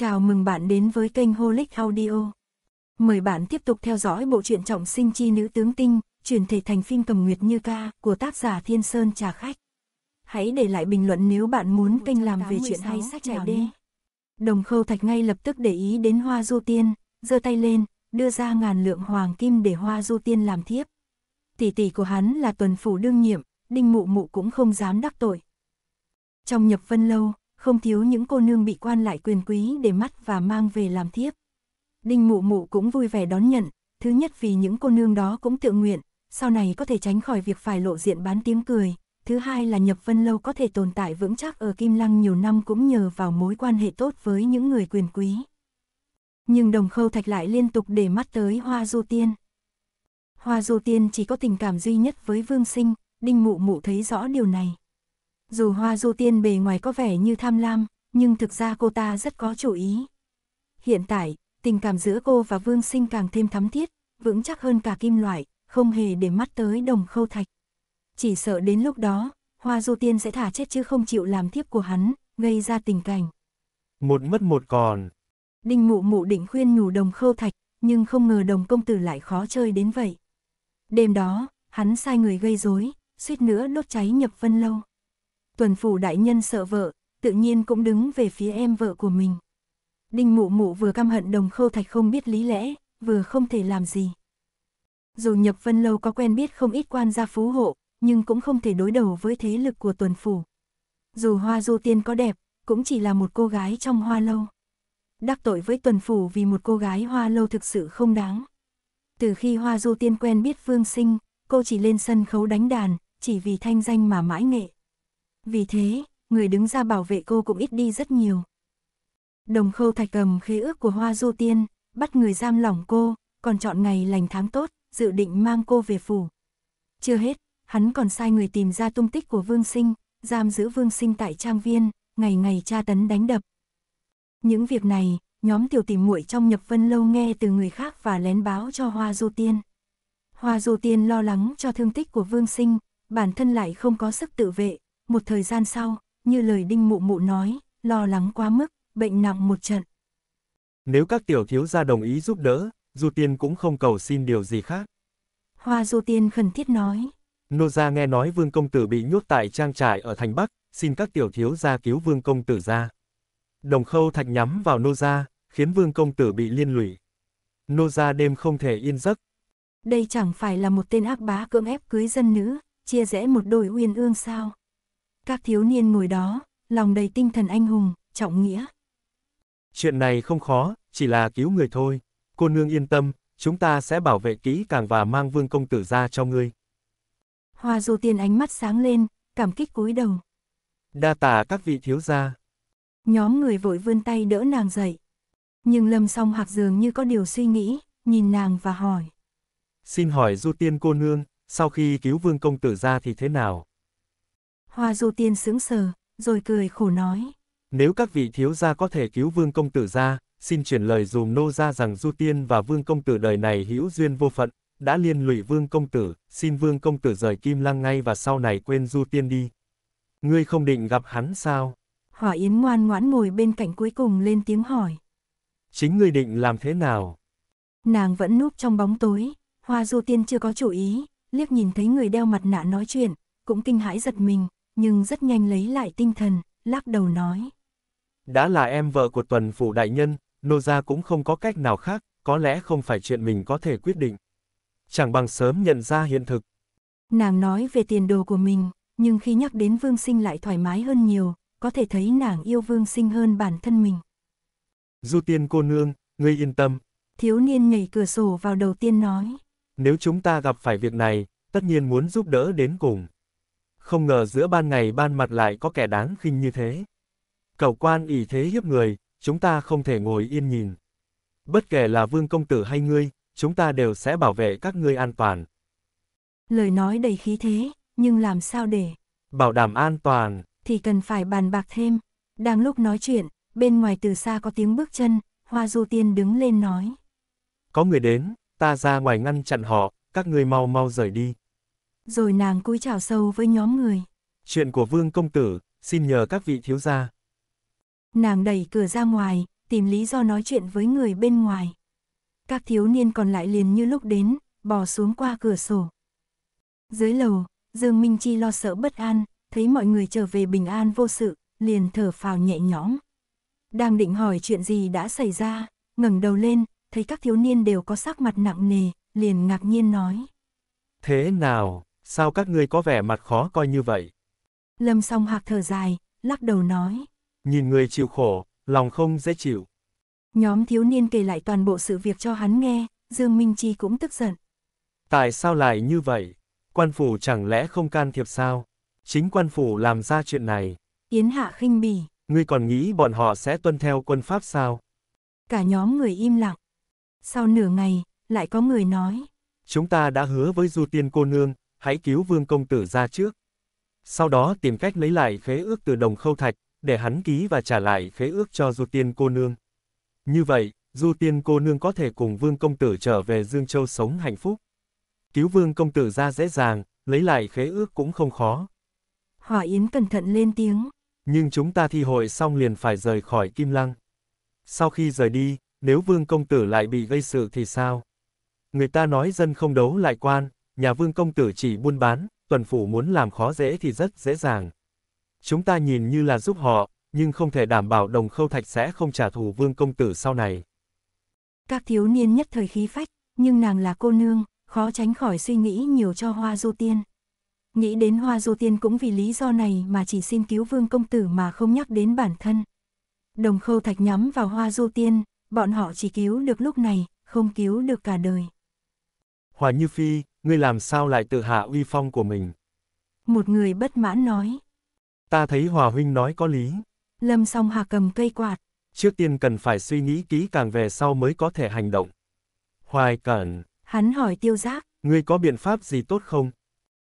Chào mừng bạn đến với kênh Holic Audio. Mời bạn tiếp tục theo dõi bộ truyện trọng sinh chi nữ tướng tinh, chuyển thể thành phim cầm nguyệt như ca của tác giả Thiên Sơn Trà Khách. Hãy để lại bình luận nếu bạn muốn kênh làm về chuyện hay sách trẻ đê. Đồng khâu thạch ngay lập tức để ý đến hoa du tiên, giơ tay lên, đưa ra ngàn lượng hoàng kim để hoa du tiên làm thiếp. Tỷ tỷ của hắn là tuần phủ đương nhiệm, đinh mụ mụ cũng không dám đắc tội. Trong nhập vân lâu, không thiếu những cô nương bị quan lại quyền quý để mắt và mang về làm thiếp. Đinh mụ mụ cũng vui vẻ đón nhận, thứ nhất vì những cô nương đó cũng tự nguyện, sau này có thể tránh khỏi việc phải lộ diện bán tiếng cười, thứ hai là nhập vân lâu có thể tồn tại vững chắc ở Kim Lăng nhiều năm cũng nhờ vào mối quan hệ tốt với những người quyền quý. Nhưng đồng khâu thạch lại liên tục để mắt tới hoa du tiên. Hoa du tiên chỉ có tình cảm duy nhất với vương sinh, đinh mụ mụ thấy rõ điều này. Dù hoa du tiên bề ngoài có vẻ như tham lam, nhưng thực ra cô ta rất có chủ ý. Hiện tại, tình cảm giữa cô và Vương Sinh càng thêm thắm thiết, vững chắc hơn cả kim loại, không hề để mắt tới đồng khâu thạch. Chỉ sợ đến lúc đó, hoa du tiên sẽ thả chết chứ không chịu làm thiếp của hắn, gây ra tình cảnh. Một mất một còn. Đinh mụ mụ định khuyên nhủ đồng khâu thạch, nhưng không ngờ đồng công tử lại khó chơi đến vậy. Đêm đó, hắn sai người gây rối, suýt nữa đốt cháy nhập vân lâu. Tuần phủ đại nhân sợ vợ, tự nhiên cũng đứng về phía em vợ của mình. Đinh mụ mụ vừa căm hận đồng khâu thạch không biết lý lẽ, vừa không thể làm gì. Dù nhập vân lâu có quen biết không ít quan gia phú hộ, nhưng cũng không thể đối đầu với thế lực của tuần phủ. Dù hoa du tiên có đẹp, cũng chỉ là một cô gái trong hoa lâu. Đắc tội với tuần phủ vì một cô gái hoa lâu thực sự không đáng. Từ khi hoa du tiên quen biết Phương sinh, cô chỉ lên sân khấu đánh đàn, chỉ vì thanh danh mà mãi nghệ vì thế, người đứng ra bảo vệ cô cũng ít đi rất nhiều. Đồng khâu thạch cầm khế ước của Hoa Du Tiên, bắt người giam lỏng cô, còn chọn ngày lành tháng tốt, dự định mang cô về phủ. Chưa hết, hắn còn sai người tìm ra tung tích của Vương Sinh, giam giữ Vương Sinh tại trang viên, ngày ngày tra tấn đánh đập. Những việc này, nhóm tiểu tìm muội trong nhập vân lâu nghe từ người khác và lén báo cho Hoa Du Tiên. Hoa Du Tiên lo lắng cho thương tích của Vương Sinh, bản thân lại không có sức tự vệ, một thời gian sau, như lời đinh mụ mụ nói, lo lắng quá mức, bệnh nặng một trận. Nếu các tiểu thiếu gia đồng ý giúp đỡ, Du Tiên cũng không cầu xin điều gì khác. Hoa Du Tiên khẩn thiết nói. Nô gia nghe nói Vương Công Tử bị nhốt tại trang trại ở thành Bắc, xin các tiểu thiếu gia cứu Vương Công Tử ra. Đồng khâu thạch nhắm vào Nô gia, khiến Vương Công Tử bị liên lụy. Nô gia đêm không thể yên giấc. Đây chẳng phải là một tên ác bá cưỡng ép cưới dân nữ, chia rẽ một đôi uyên ương sao? Các thiếu niên ngồi đó, lòng đầy tinh thần anh hùng, trọng nghĩa. Chuyện này không khó, chỉ là cứu người thôi. Cô nương yên tâm, chúng ta sẽ bảo vệ kỹ càng và mang vương công tử ra cho ngươi. Hoa du tiên ánh mắt sáng lên, cảm kích cúi đầu. Đa tả các vị thiếu gia. Nhóm người vội vươn tay đỡ nàng dậy. Nhưng lâm song hạc dường như có điều suy nghĩ, nhìn nàng và hỏi. Xin hỏi du tiên cô nương, sau khi cứu vương công tử ra thì thế nào? Hoa Du Tiên sững sờ, rồi cười khổ nói. Nếu các vị thiếu gia có thể cứu vương công tử ra, xin chuyển lời dùm nô ra rằng Du Tiên và vương công tử đời này hữu duyên vô phận, đã liên lụy vương công tử, xin vương công tử rời kim lăng ngay và sau này quên Du Tiên đi. Ngươi không định gặp hắn sao? Hỏa Yến ngoan ngoãn ngồi bên cạnh cuối cùng lên tiếng hỏi. Chính ngươi định làm thế nào? Nàng vẫn núp trong bóng tối, Hoa Du Tiên chưa có chủ ý, liếc nhìn thấy người đeo mặt nạ nói chuyện, cũng kinh hãi giật mình, nhưng rất nhanh lấy lại tinh thần, lắc đầu nói. Đã là em vợ của tuần phủ đại nhân, nô gia cũng không có cách nào khác, có lẽ không phải chuyện mình có thể quyết định. Chẳng bằng sớm nhận ra hiện thực. Nàng nói về tiền đồ của mình, nhưng khi nhắc đến Vương Sinh lại thoải mái hơn nhiều, có thể thấy nàng yêu Vương Sinh hơn bản thân mình. Du tiên cô nương, ngươi yên tâm. Thiếu niên nhảy cửa sổ vào đầu tiên nói. Nếu chúng ta gặp phải việc này, tất nhiên muốn giúp đỡ đến cùng không ngờ giữa ban ngày ban mặt lại có kẻ đáng khinh như thế. Cầu quan ỷ thế hiếp người, chúng ta không thể ngồi yên nhìn. Bất kể là vương công tử hay ngươi, chúng ta đều sẽ bảo vệ các ngươi an toàn. Lời nói đầy khí thế, nhưng làm sao để bảo đảm an toàn thì cần phải bàn bạc thêm. Đang lúc nói chuyện, bên ngoài từ xa có tiếng bước chân, Hoa Du Tiên đứng lên nói. Có người đến, ta ra ngoài ngăn chặn họ, các ngươi mau mau rời đi rồi nàng cúi chào sâu với nhóm người. Chuyện của Vương Công Tử, xin nhờ các vị thiếu gia. Nàng đẩy cửa ra ngoài, tìm lý do nói chuyện với người bên ngoài. Các thiếu niên còn lại liền như lúc đến, bò xuống qua cửa sổ. Dưới lầu, Dương Minh Chi lo sợ bất an, thấy mọi người trở về bình an vô sự, liền thở phào nhẹ nhõm. Đang định hỏi chuyện gì đã xảy ra, ngẩng đầu lên, thấy các thiếu niên đều có sắc mặt nặng nề, liền ngạc nhiên nói. Thế nào, sao các ngươi có vẻ mặt khó coi như vậy? Lâm song hạc thở dài, lắc đầu nói. Nhìn người chịu khổ, lòng không dễ chịu. Nhóm thiếu niên kể lại toàn bộ sự việc cho hắn nghe, Dương Minh Chi cũng tức giận. Tại sao lại như vậy? Quan phủ chẳng lẽ không can thiệp sao? Chính quan phủ làm ra chuyện này. Yến Hạ khinh bỉ. Ngươi còn nghĩ bọn họ sẽ tuân theo quân pháp sao? Cả nhóm người im lặng. Sau nửa ngày, lại có người nói. Chúng ta đã hứa với Du Tiên cô nương, hãy cứu vương công tử ra trước. Sau đó tìm cách lấy lại khế ước từ đồng khâu thạch, để hắn ký và trả lại khế ước cho Du Tiên cô nương. Như vậy, Du Tiên cô nương có thể cùng vương công tử trở về Dương Châu sống hạnh phúc. Cứu vương công tử ra dễ dàng, lấy lại khế ước cũng không khó. Hỏa Yến cẩn thận lên tiếng. Nhưng chúng ta thi hội xong liền phải rời khỏi Kim Lăng. Sau khi rời đi, nếu vương công tử lại bị gây sự thì sao? Người ta nói dân không đấu lại quan, nhà vương công tử chỉ buôn bán, tuần phủ muốn làm khó dễ thì rất dễ dàng. Chúng ta nhìn như là giúp họ, nhưng không thể đảm bảo đồng khâu thạch sẽ không trả thù vương công tử sau này. Các thiếu niên nhất thời khí phách, nhưng nàng là cô nương, khó tránh khỏi suy nghĩ nhiều cho hoa du tiên. Nghĩ đến hoa du tiên cũng vì lý do này mà chỉ xin cứu vương công tử mà không nhắc đến bản thân. Đồng khâu thạch nhắm vào hoa du tiên, bọn họ chỉ cứu được lúc này, không cứu được cả đời. Hòa Như Phi, ngươi làm sao lại tự hạ uy phong của mình? Một người bất mãn nói. Ta thấy Hòa Huynh nói có lý. Lâm song hà cầm cây quạt. Trước tiên cần phải suy nghĩ kỹ càng về sau mới có thể hành động. Hoài cẩn. Hắn hỏi tiêu giác. Ngươi có biện pháp gì tốt không?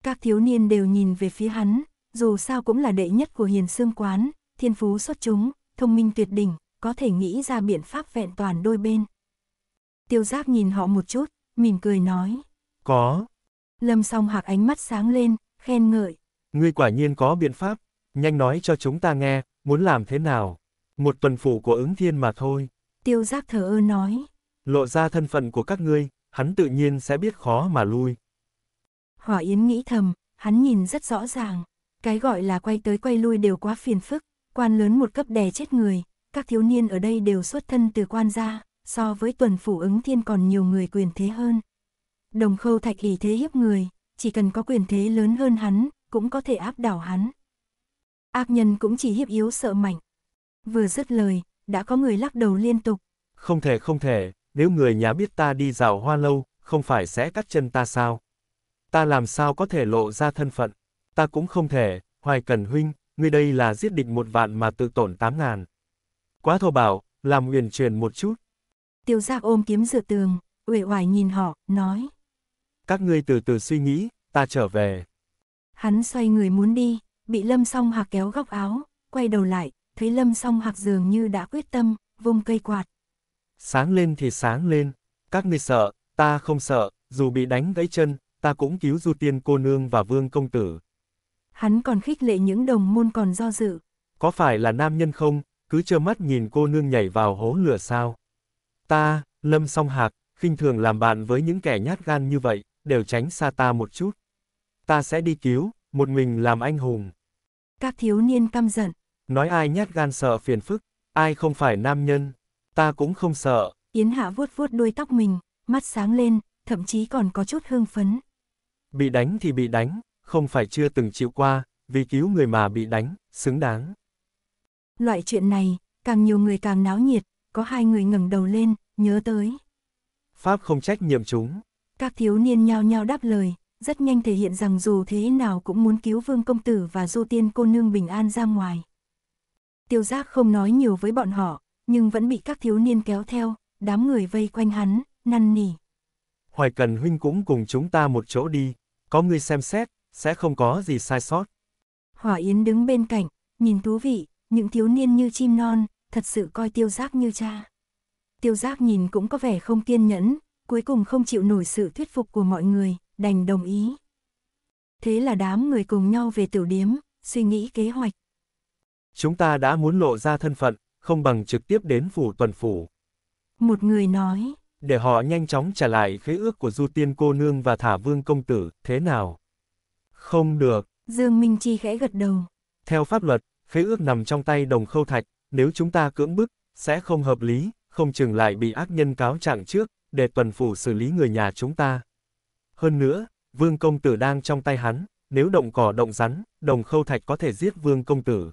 Các thiếu niên đều nhìn về phía hắn, dù sao cũng là đệ nhất của hiền sương quán, thiên phú xuất chúng, thông minh tuyệt đỉnh, có thể nghĩ ra biện pháp vẹn toàn đôi bên. Tiêu giác nhìn họ một chút, mỉm cười nói. Có. Lâm song hạc ánh mắt sáng lên, khen ngợi. Ngươi quả nhiên có biện pháp, nhanh nói cho chúng ta nghe, muốn làm thế nào. Một tuần phủ của ứng thiên mà thôi. Tiêu giác thờ ơ nói. Lộ ra thân phận của các ngươi, hắn tự nhiên sẽ biết khó mà lui. Hỏa Yến nghĩ thầm, hắn nhìn rất rõ ràng. Cái gọi là quay tới quay lui đều quá phiền phức, quan lớn một cấp đè chết người. Các thiếu niên ở đây đều xuất thân từ quan gia, so với tuần phủ ứng thiên còn nhiều người quyền thế hơn. Đồng khâu thạch ỷ thế hiếp người, chỉ cần có quyền thế lớn hơn hắn, cũng có thể áp đảo hắn. Ác nhân cũng chỉ hiếp yếu sợ mạnh. Vừa dứt lời, đã có người lắc đầu liên tục. Không thể không thể, nếu người nhà biết ta đi dạo hoa lâu, không phải sẽ cắt chân ta sao? Ta làm sao có thể lộ ra thân phận? Ta cũng không thể, Hoài Cần Huynh, ngươi đây là giết địch một vạn mà tự tổn tám ngàn. Quá thô bảo, làm huyền truyền một chút. Tiêu giác ôm kiếm dựa tường, uể oải nhìn họ, nói các ngươi từ từ suy nghĩ, ta trở về. Hắn xoay người muốn đi, bị Lâm Song Hạc kéo góc áo, quay đầu lại, thấy Lâm Song Hạc dường như đã quyết tâm, vung cây quạt. Sáng lên thì sáng lên, các ngươi sợ, ta không sợ, dù bị đánh gãy chân, ta cũng cứu Du Tiên cô nương và Vương công tử. Hắn còn khích lệ những đồng môn còn do dự. Có phải là nam nhân không, cứ trơ mắt nhìn cô nương nhảy vào hố lửa sao? Ta, Lâm Song Hạc, khinh thường làm bạn với những kẻ nhát gan như vậy đều tránh xa ta một chút. Ta sẽ đi cứu, một mình làm anh hùng. Các thiếu niên căm giận. Nói ai nhát gan sợ phiền phức, ai không phải nam nhân, ta cũng không sợ. Yến Hạ vuốt vuốt đuôi tóc mình, mắt sáng lên, thậm chí còn có chút hương phấn. Bị đánh thì bị đánh, không phải chưa từng chịu qua, vì cứu người mà bị đánh, xứng đáng. Loại chuyện này, càng nhiều người càng náo nhiệt, có hai người ngẩng đầu lên, nhớ tới. Pháp không trách nhiệm chúng. Các thiếu niên nhao nhao đáp lời, rất nhanh thể hiện rằng dù thế nào cũng muốn cứu vương công tử và du tiên cô nương bình an ra ngoài. Tiêu giác không nói nhiều với bọn họ, nhưng vẫn bị các thiếu niên kéo theo, đám người vây quanh hắn, năn nỉ. Hoài cần huynh cũng cùng chúng ta một chỗ đi, có người xem xét, sẽ không có gì sai sót. Hỏa Yến đứng bên cạnh, nhìn thú vị, những thiếu niên như chim non, thật sự coi tiêu giác như cha. Tiêu giác nhìn cũng có vẻ không kiên nhẫn, cuối cùng không chịu nổi sự thuyết phục của mọi người, đành đồng ý. Thế là đám người cùng nhau về tiểu điếm, suy nghĩ kế hoạch. Chúng ta đã muốn lộ ra thân phận, không bằng trực tiếp đến phủ tuần phủ. Một người nói. Để họ nhanh chóng trả lại khế ước của Du Tiên cô nương và thả vương công tử, thế nào? Không được. Dương Minh Chi khẽ gật đầu. Theo pháp luật, khế ước nằm trong tay đồng khâu thạch, nếu chúng ta cưỡng bức, sẽ không hợp lý, không chừng lại bị ác nhân cáo trạng trước, để tuần phủ xử lý người nhà chúng ta. Hơn nữa, vương công tử đang trong tay hắn, nếu động cỏ động rắn, đồng khâu thạch có thể giết vương công tử.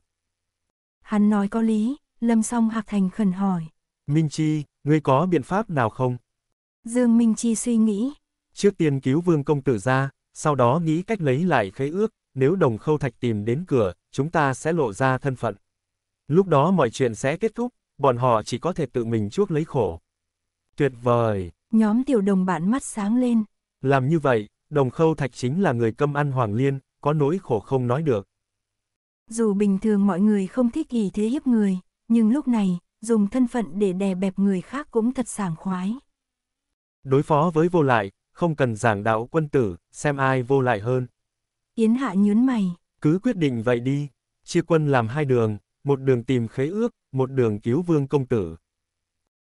Hắn nói có lý, lâm song hạc thành khẩn hỏi. Minh Chi, ngươi có biện pháp nào không? Dương Minh Chi suy nghĩ. Trước tiên cứu vương công tử ra, sau đó nghĩ cách lấy lại khế ước, nếu đồng khâu thạch tìm đến cửa, chúng ta sẽ lộ ra thân phận. Lúc đó mọi chuyện sẽ kết thúc, bọn họ chỉ có thể tự mình chuốc lấy khổ. Tuyệt vời! Nhóm tiểu đồng bạn mắt sáng lên. Làm như vậy, đồng khâu thạch chính là người câm ăn hoàng liên, có nỗi khổ không nói được. Dù bình thường mọi người không thích ý thế hiếp người, nhưng lúc này, dùng thân phận để đè bẹp người khác cũng thật sảng khoái. Đối phó với vô lại, không cần giảng đạo quân tử, xem ai vô lại hơn. Yến Hạ nhún mày. Cứ quyết định vậy đi, chia quân làm hai đường, một đường tìm khế ước, một đường cứu vương công tử.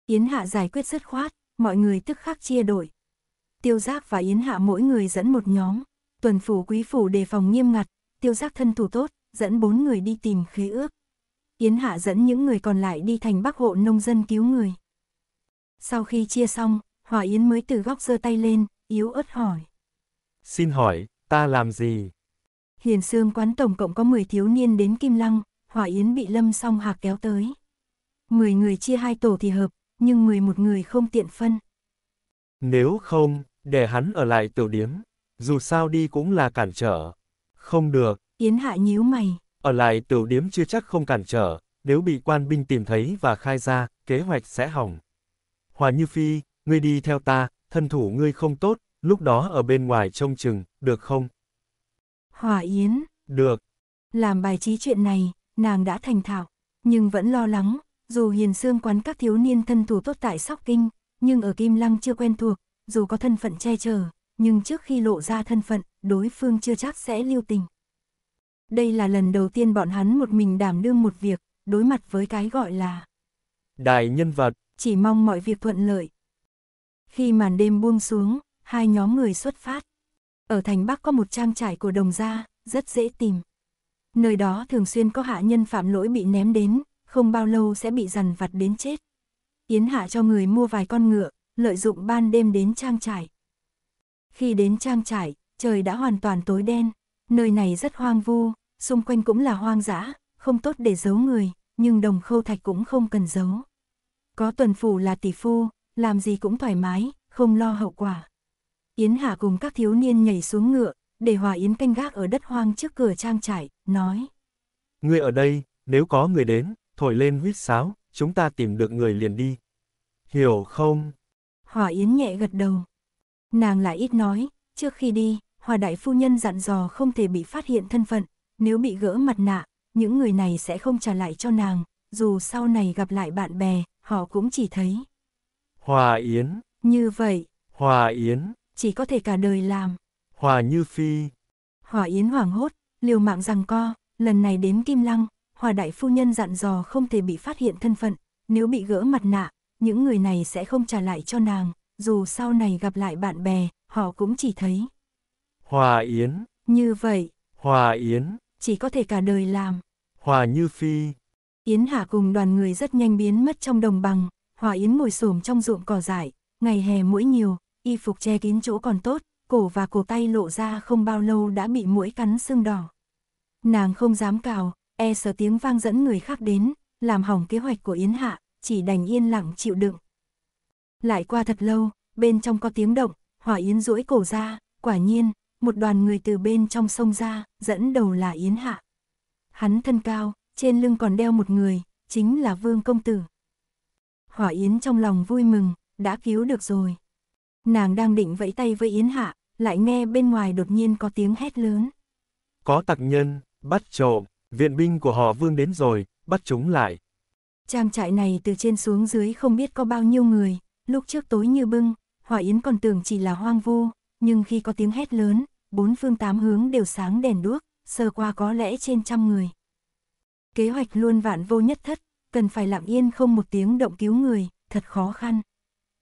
Yến Hạ giải quyết dứt khoát, mọi người tức khắc chia đội. Tiêu Giác và Yến Hạ mỗi người dẫn một nhóm, tuần phủ quý phủ đề phòng nghiêm ngặt, Tiêu Giác thân thủ tốt, dẫn bốn người đi tìm khế ước. Yến Hạ dẫn những người còn lại đi thành bắc hộ nông dân cứu người. Sau khi chia xong, Hòa Yến mới từ góc giơ tay lên, yếu ớt hỏi. Xin hỏi, ta làm gì? Hiền Sương quán tổng cộng có 10 thiếu niên đến Kim Lăng, Hòa Yến bị Lâm song Hạc kéo tới. 10 người chia hai tổ thì hợp, nhưng 11 người không tiện phân. Nếu không, để hắn ở lại tiểu điếm, dù sao đi cũng là cản trở. Không được. Yến Hạ nhíu mày. Ở lại tiểu điếm chưa chắc không cản trở, nếu bị quan binh tìm thấy và khai ra, kế hoạch sẽ hỏng. Hòa Như Phi, ngươi đi theo ta, thân thủ ngươi không tốt, lúc đó ở bên ngoài trông chừng, được không? Hòa Yến. Được. Làm bài trí chuyện này, nàng đã thành thạo, nhưng vẫn lo lắng, dù hiền xương quán các thiếu niên thân thủ tốt tại Sóc Kinh, nhưng ở Kim Lăng chưa quen thuộc, dù có thân phận che chở, nhưng trước khi lộ ra thân phận, đối phương chưa chắc sẽ lưu tình. Đây là lần đầu tiên bọn hắn một mình đảm đương một việc, đối mặt với cái gọi là Đại nhân vật, chỉ mong mọi việc thuận lợi. Khi màn đêm buông xuống, hai nhóm người xuất phát. Ở thành Bắc có một trang trải của đồng gia, rất dễ tìm. Nơi đó thường xuyên có hạ nhân phạm lỗi bị ném đến, không bao lâu sẽ bị dằn vặt đến chết. Yến Hạ cho người mua vài con ngựa, lợi dụng ban đêm đến trang trải. Khi đến trang trải, trời đã hoàn toàn tối đen, nơi này rất hoang vu, xung quanh cũng là hoang dã, không tốt để giấu người, nhưng đồng khâu thạch cũng không cần giấu. Có tuần phủ là tỷ phu, làm gì cũng thoải mái, không lo hậu quả. Yến Hạ cùng các thiếu niên nhảy xuống ngựa, để Hòa Yến canh gác ở đất hoang trước cửa trang trải, nói. người ở đây, nếu có người đến, thổi lên huýt sáo, chúng ta tìm được người liền đi. Hiểu không? Hòa Yến nhẹ gật đầu. Nàng lại ít nói, trước khi đi, Hòa Đại Phu Nhân dặn dò không thể bị phát hiện thân phận, nếu bị gỡ mặt nạ, những người này sẽ không trả lại cho nàng, dù sau này gặp lại bạn bè, họ cũng chỉ thấy. Hòa Yến. Như vậy. Hòa Yến. Chỉ có thể cả đời làm. Hòa Như Phi. Hòa Yến hoảng hốt, liều mạng rằng co, lần này đến Kim Lăng, Hòa đại phu nhân dặn dò không thể bị phát hiện thân phận, nếu bị gỡ mặt nạ, những người này sẽ không trả lại cho nàng, dù sau này gặp lại bạn bè, họ cũng chỉ thấy. Hòa Yến. Như vậy. Hòa Yến. Chỉ có thể cả đời làm. Hòa Như Phi. Yến Hạ cùng đoàn người rất nhanh biến mất trong đồng bằng, Hòa Yến ngồi xổm trong ruộng cỏ dại, ngày hè mũi nhiều, y phục che kín chỗ còn tốt, cổ và cổ tay lộ ra không bao lâu đã bị mũi cắn sưng đỏ. Nàng không dám cào, e sợ tiếng vang dẫn người khác đến, làm hỏng kế hoạch của Yến Hạ, chỉ đành yên lặng chịu đựng. Lại qua thật lâu, bên trong có tiếng động, hỏa Yến duỗi cổ ra, quả nhiên, một đoàn người từ bên trong sông ra, dẫn đầu là Yến Hạ. Hắn thân cao, trên lưng còn đeo một người, chính là Vương Công Tử. Hỏa Yến trong lòng vui mừng, đã cứu được rồi. Nàng đang định vẫy tay với Yến Hạ, lại nghe bên ngoài đột nhiên có tiếng hét lớn. Có tặc nhân, bắt trộm. Viện binh của họ vương đến rồi, bắt chúng lại. Trang trại này từ trên xuống dưới không biết có bao nhiêu người, lúc trước tối như bưng, Hòa Yến còn tưởng chỉ là hoang vu, nhưng khi có tiếng hét lớn, bốn phương tám hướng đều sáng đèn đuốc, sơ qua có lẽ trên trăm người. Kế hoạch luôn vạn vô nhất thất, cần phải lặng yên không một tiếng động cứu người, thật khó khăn.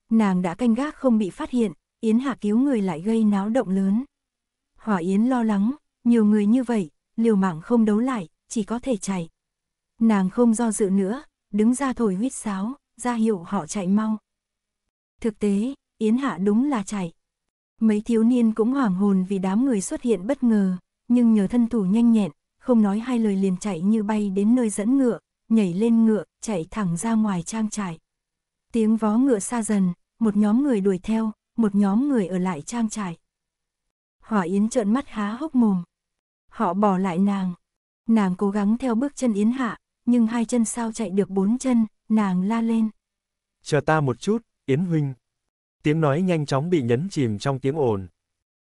Nàng đã canh gác không bị phát hiện, Yến Hạ cứu người lại gây náo động lớn. Hỏa Yến lo lắng, nhiều người như vậy, liều mạng không đấu lại, chỉ có thể chạy. Nàng không do dự nữa, đứng ra thổi huyết sáo, ra hiệu họ chạy mau. Thực tế, Yến Hạ đúng là chạy. Mấy thiếu niên cũng hoảng hồn vì đám người xuất hiện bất ngờ, nhưng nhờ thân thủ nhanh nhẹn, không nói hai lời liền chạy như bay đến nơi dẫn ngựa, nhảy lên ngựa, chạy thẳng ra ngoài trang trại. Tiếng vó ngựa xa dần, một nhóm người đuổi theo, một nhóm người ở lại trang trại. Hỏa Yến trợn mắt há hốc mồm. Họ bỏ lại nàng, Nàng cố gắng theo bước chân Yến Hạ, nhưng hai chân sao chạy được bốn chân, nàng la lên. Chờ ta một chút, Yến Huynh. Tiếng nói nhanh chóng bị nhấn chìm trong tiếng ồn.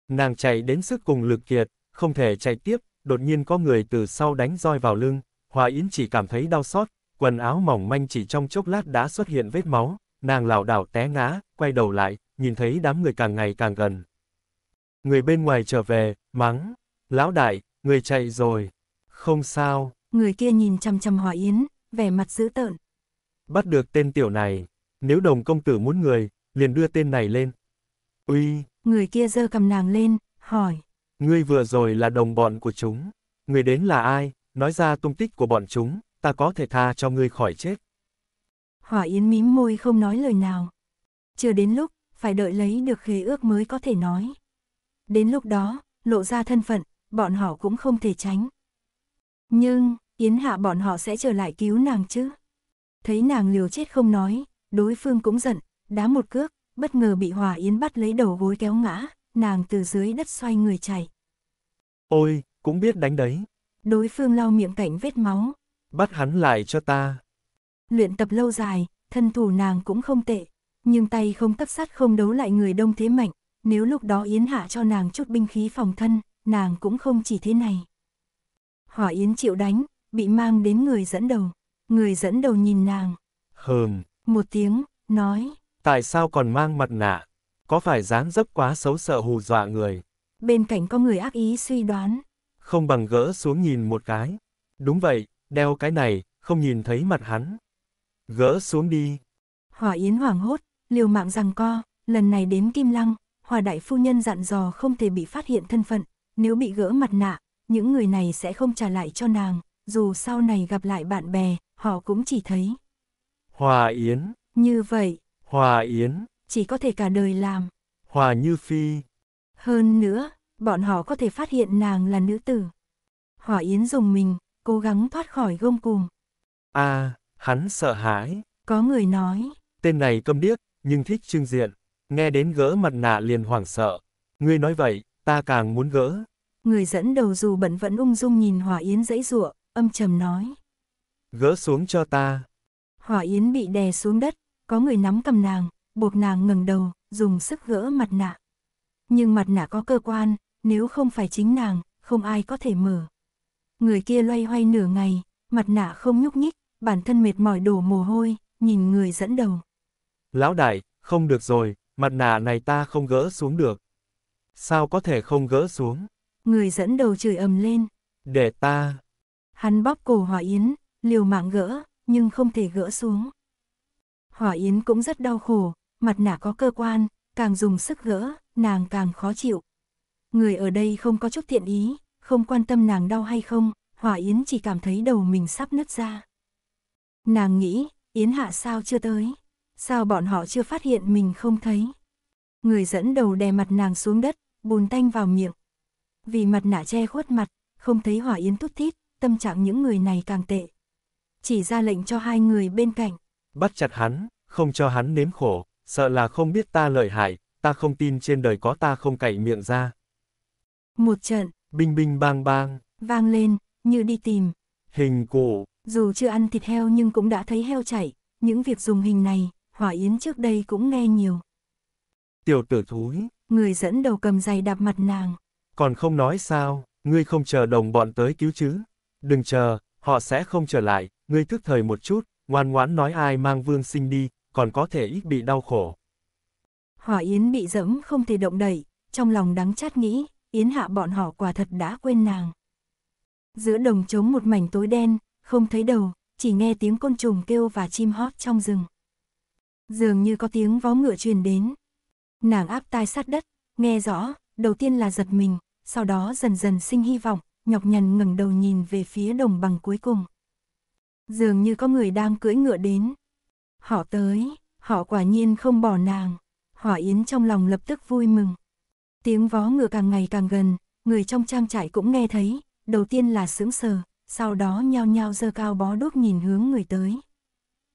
Nàng chạy đến sức cùng lực kiệt, không thể chạy tiếp, đột nhiên có người từ sau đánh roi vào lưng, Hòa Yến chỉ cảm thấy đau xót, quần áo mỏng manh chỉ trong chốc lát đã xuất hiện vết máu, nàng lảo đảo té ngã, quay đầu lại, nhìn thấy đám người càng ngày càng gần. Người bên ngoài trở về, mắng, lão đại, người chạy rồi. Không sao. Người kia nhìn chăm chăm Hòa Yến, vẻ mặt dữ tợn. Bắt được tên tiểu này. Nếu đồng công tử muốn người, liền đưa tên này lên. Uy. Người kia giơ cầm nàng lên, hỏi. Ngươi vừa rồi là đồng bọn của chúng. Người đến là ai, nói ra tung tích của bọn chúng, ta có thể tha cho ngươi khỏi chết. Hỏa Yến mím môi không nói lời nào. Chưa đến lúc, phải đợi lấy được khế ước mới có thể nói. Đến lúc đó, lộ ra thân phận, bọn họ cũng không thể tránh. Nhưng, Yến Hạ bọn họ sẽ trở lại cứu nàng chứ. Thấy nàng liều chết không nói, đối phương cũng giận, đá một cước, bất ngờ bị Hòa Yến bắt lấy đầu gối kéo ngã, nàng từ dưới đất xoay người chạy. Ôi, cũng biết đánh đấy. Đối phương lau miệng cạnh vết máu. Bắt hắn lại cho ta. Luyện tập lâu dài, thân thủ nàng cũng không tệ, nhưng tay không tấp sắt không đấu lại người đông thế mạnh, nếu lúc đó Yến Hạ cho nàng chút binh khí phòng thân, nàng cũng không chỉ thế này hỏa yến chịu đánh, bị mang đến người dẫn đầu. Người dẫn đầu nhìn nàng. Hờm. Một tiếng, nói. Tại sao còn mang mặt nạ? Có phải dáng dấp quá xấu sợ hù dọa người? Bên cạnh có người ác ý suy đoán. Không bằng gỡ xuống nhìn một cái. Đúng vậy, đeo cái này, không nhìn thấy mặt hắn. Gỡ xuống đi. Hỏa Yến hoảng hốt, liều mạng rằng co, lần này đến Kim Lăng, Hòa Đại Phu Nhân dặn dò không thể bị phát hiện thân phận, nếu bị gỡ mặt nạ, những người này sẽ không trả lại cho nàng, dù sau này gặp lại bạn bè, họ cũng chỉ thấy. Hòa Yến. Như vậy. Hòa Yến. Chỉ có thể cả đời làm. Hòa Như Phi. Hơn nữa, bọn họ có thể phát hiện nàng là nữ tử. Hòa Yến dùng mình, cố gắng thoát khỏi gông cùm. a à, hắn sợ hãi. Có người nói. Tên này câm điếc, nhưng thích trưng diện. Nghe đến gỡ mặt nạ liền hoảng sợ. Ngươi nói vậy, ta càng muốn gỡ. Người dẫn đầu dù bận vẫn ung dung nhìn Hỏa Yến dãy rụa, âm trầm nói. Gỡ xuống cho ta. Hỏa Yến bị đè xuống đất, có người nắm cầm nàng, buộc nàng ngẩng đầu, dùng sức gỡ mặt nạ. Nhưng mặt nạ có cơ quan, nếu không phải chính nàng, không ai có thể mở. Người kia loay hoay nửa ngày, mặt nạ không nhúc nhích, bản thân mệt mỏi đổ mồ hôi, nhìn người dẫn đầu. Lão đại, không được rồi, mặt nạ này ta không gỡ xuống được. Sao có thể không gỡ xuống? Người dẫn đầu chửi ầm lên. Để ta. Hắn bóp cổ Hỏa Yến, liều mạng gỡ, nhưng không thể gỡ xuống. Hỏa Yến cũng rất đau khổ, mặt nạ có cơ quan, càng dùng sức gỡ, nàng càng khó chịu. Người ở đây không có chút thiện ý, không quan tâm nàng đau hay không, Hỏa Yến chỉ cảm thấy đầu mình sắp nứt ra. Nàng nghĩ, Yến Hạ sao chưa tới? Sao bọn họ chưa phát hiện mình không thấy? Người dẫn đầu đè mặt nàng xuống đất, bùn tanh vào miệng. Vì mặt nạ che khuất mặt, không thấy hỏa yến thút thít, tâm trạng những người này càng tệ. Chỉ ra lệnh cho hai người bên cạnh. Bắt chặt hắn, không cho hắn nếm khổ, sợ là không biết ta lợi hại, ta không tin trên đời có ta không cậy miệng ra. Một trận, binh binh bang bang, vang lên, như đi tìm. Hình cụ. dù chưa ăn thịt heo nhưng cũng đã thấy heo chảy, những việc dùng hình này, hỏa yến trước đây cũng nghe nhiều. Tiểu tử thúi, người dẫn đầu cầm giày đạp mặt nàng. Còn không nói sao, ngươi không chờ đồng bọn tới cứu chứ. Đừng chờ, họ sẽ không trở lại, ngươi thức thời một chút, ngoan ngoãn nói ai mang vương sinh đi, còn có thể ít bị đau khổ. Hỏa Yến bị dẫm không thể động đậy, trong lòng đắng chát nghĩ, Yến hạ bọn họ quả thật đã quên nàng. Giữa đồng trống một mảnh tối đen, không thấy đầu, chỉ nghe tiếng côn trùng kêu và chim hót trong rừng. Dường như có tiếng vó ngựa truyền đến. Nàng áp tai sát đất, nghe rõ, đầu tiên là giật mình, sau đó dần dần sinh hy vọng, nhọc nhằn ngẩng đầu nhìn về phía đồng bằng cuối cùng. Dường như có người đang cưỡi ngựa đến. Họ tới, họ quả nhiên không bỏ nàng. Hỏa Yến trong lòng lập tức vui mừng. Tiếng vó ngựa càng ngày càng gần, người trong trang trại cũng nghe thấy, đầu tiên là sững sờ, sau đó nhao nhao dơ cao bó đuốc nhìn hướng người tới.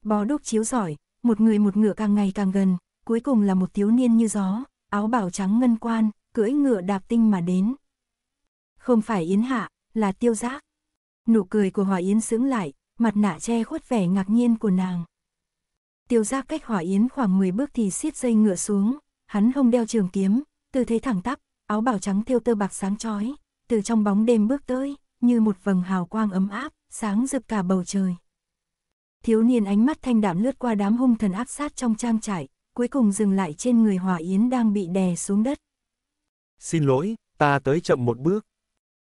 Bó đuốc chiếu giỏi, một người một ngựa càng ngày càng gần, cuối cùng là một thiếu niên như gió, áo bảo trắng ngân quan, cưỡi ngựa đạp tinh mà đến. Không phải Yến Hạ, là tiêu giác. Nụ cười của hỏa Yến sững lại, mặt nạ che khuất vẻ ngạc nhiên của nàng. Tiêu giác cách hỏa Yến khoảng 10 bước thì xiết dây ngựa xuống, hắn không đeo trường kiếm, tư thế thẳng tắp, áo bào trắng thêu tơ bạc sáng chói, từ trong bóng đêm bước tới, như một vầng hào quang ấm áp, sáng rực cả bầu trời. Thiếu niên ánh mắt thanh đạm lướt qua đám hung thần áp sát trong trang trại, cuối cùng dừng lại trên người hỏa Yến đang bị đè xuống đất. Xin lỗi, ta tới chậm một bước.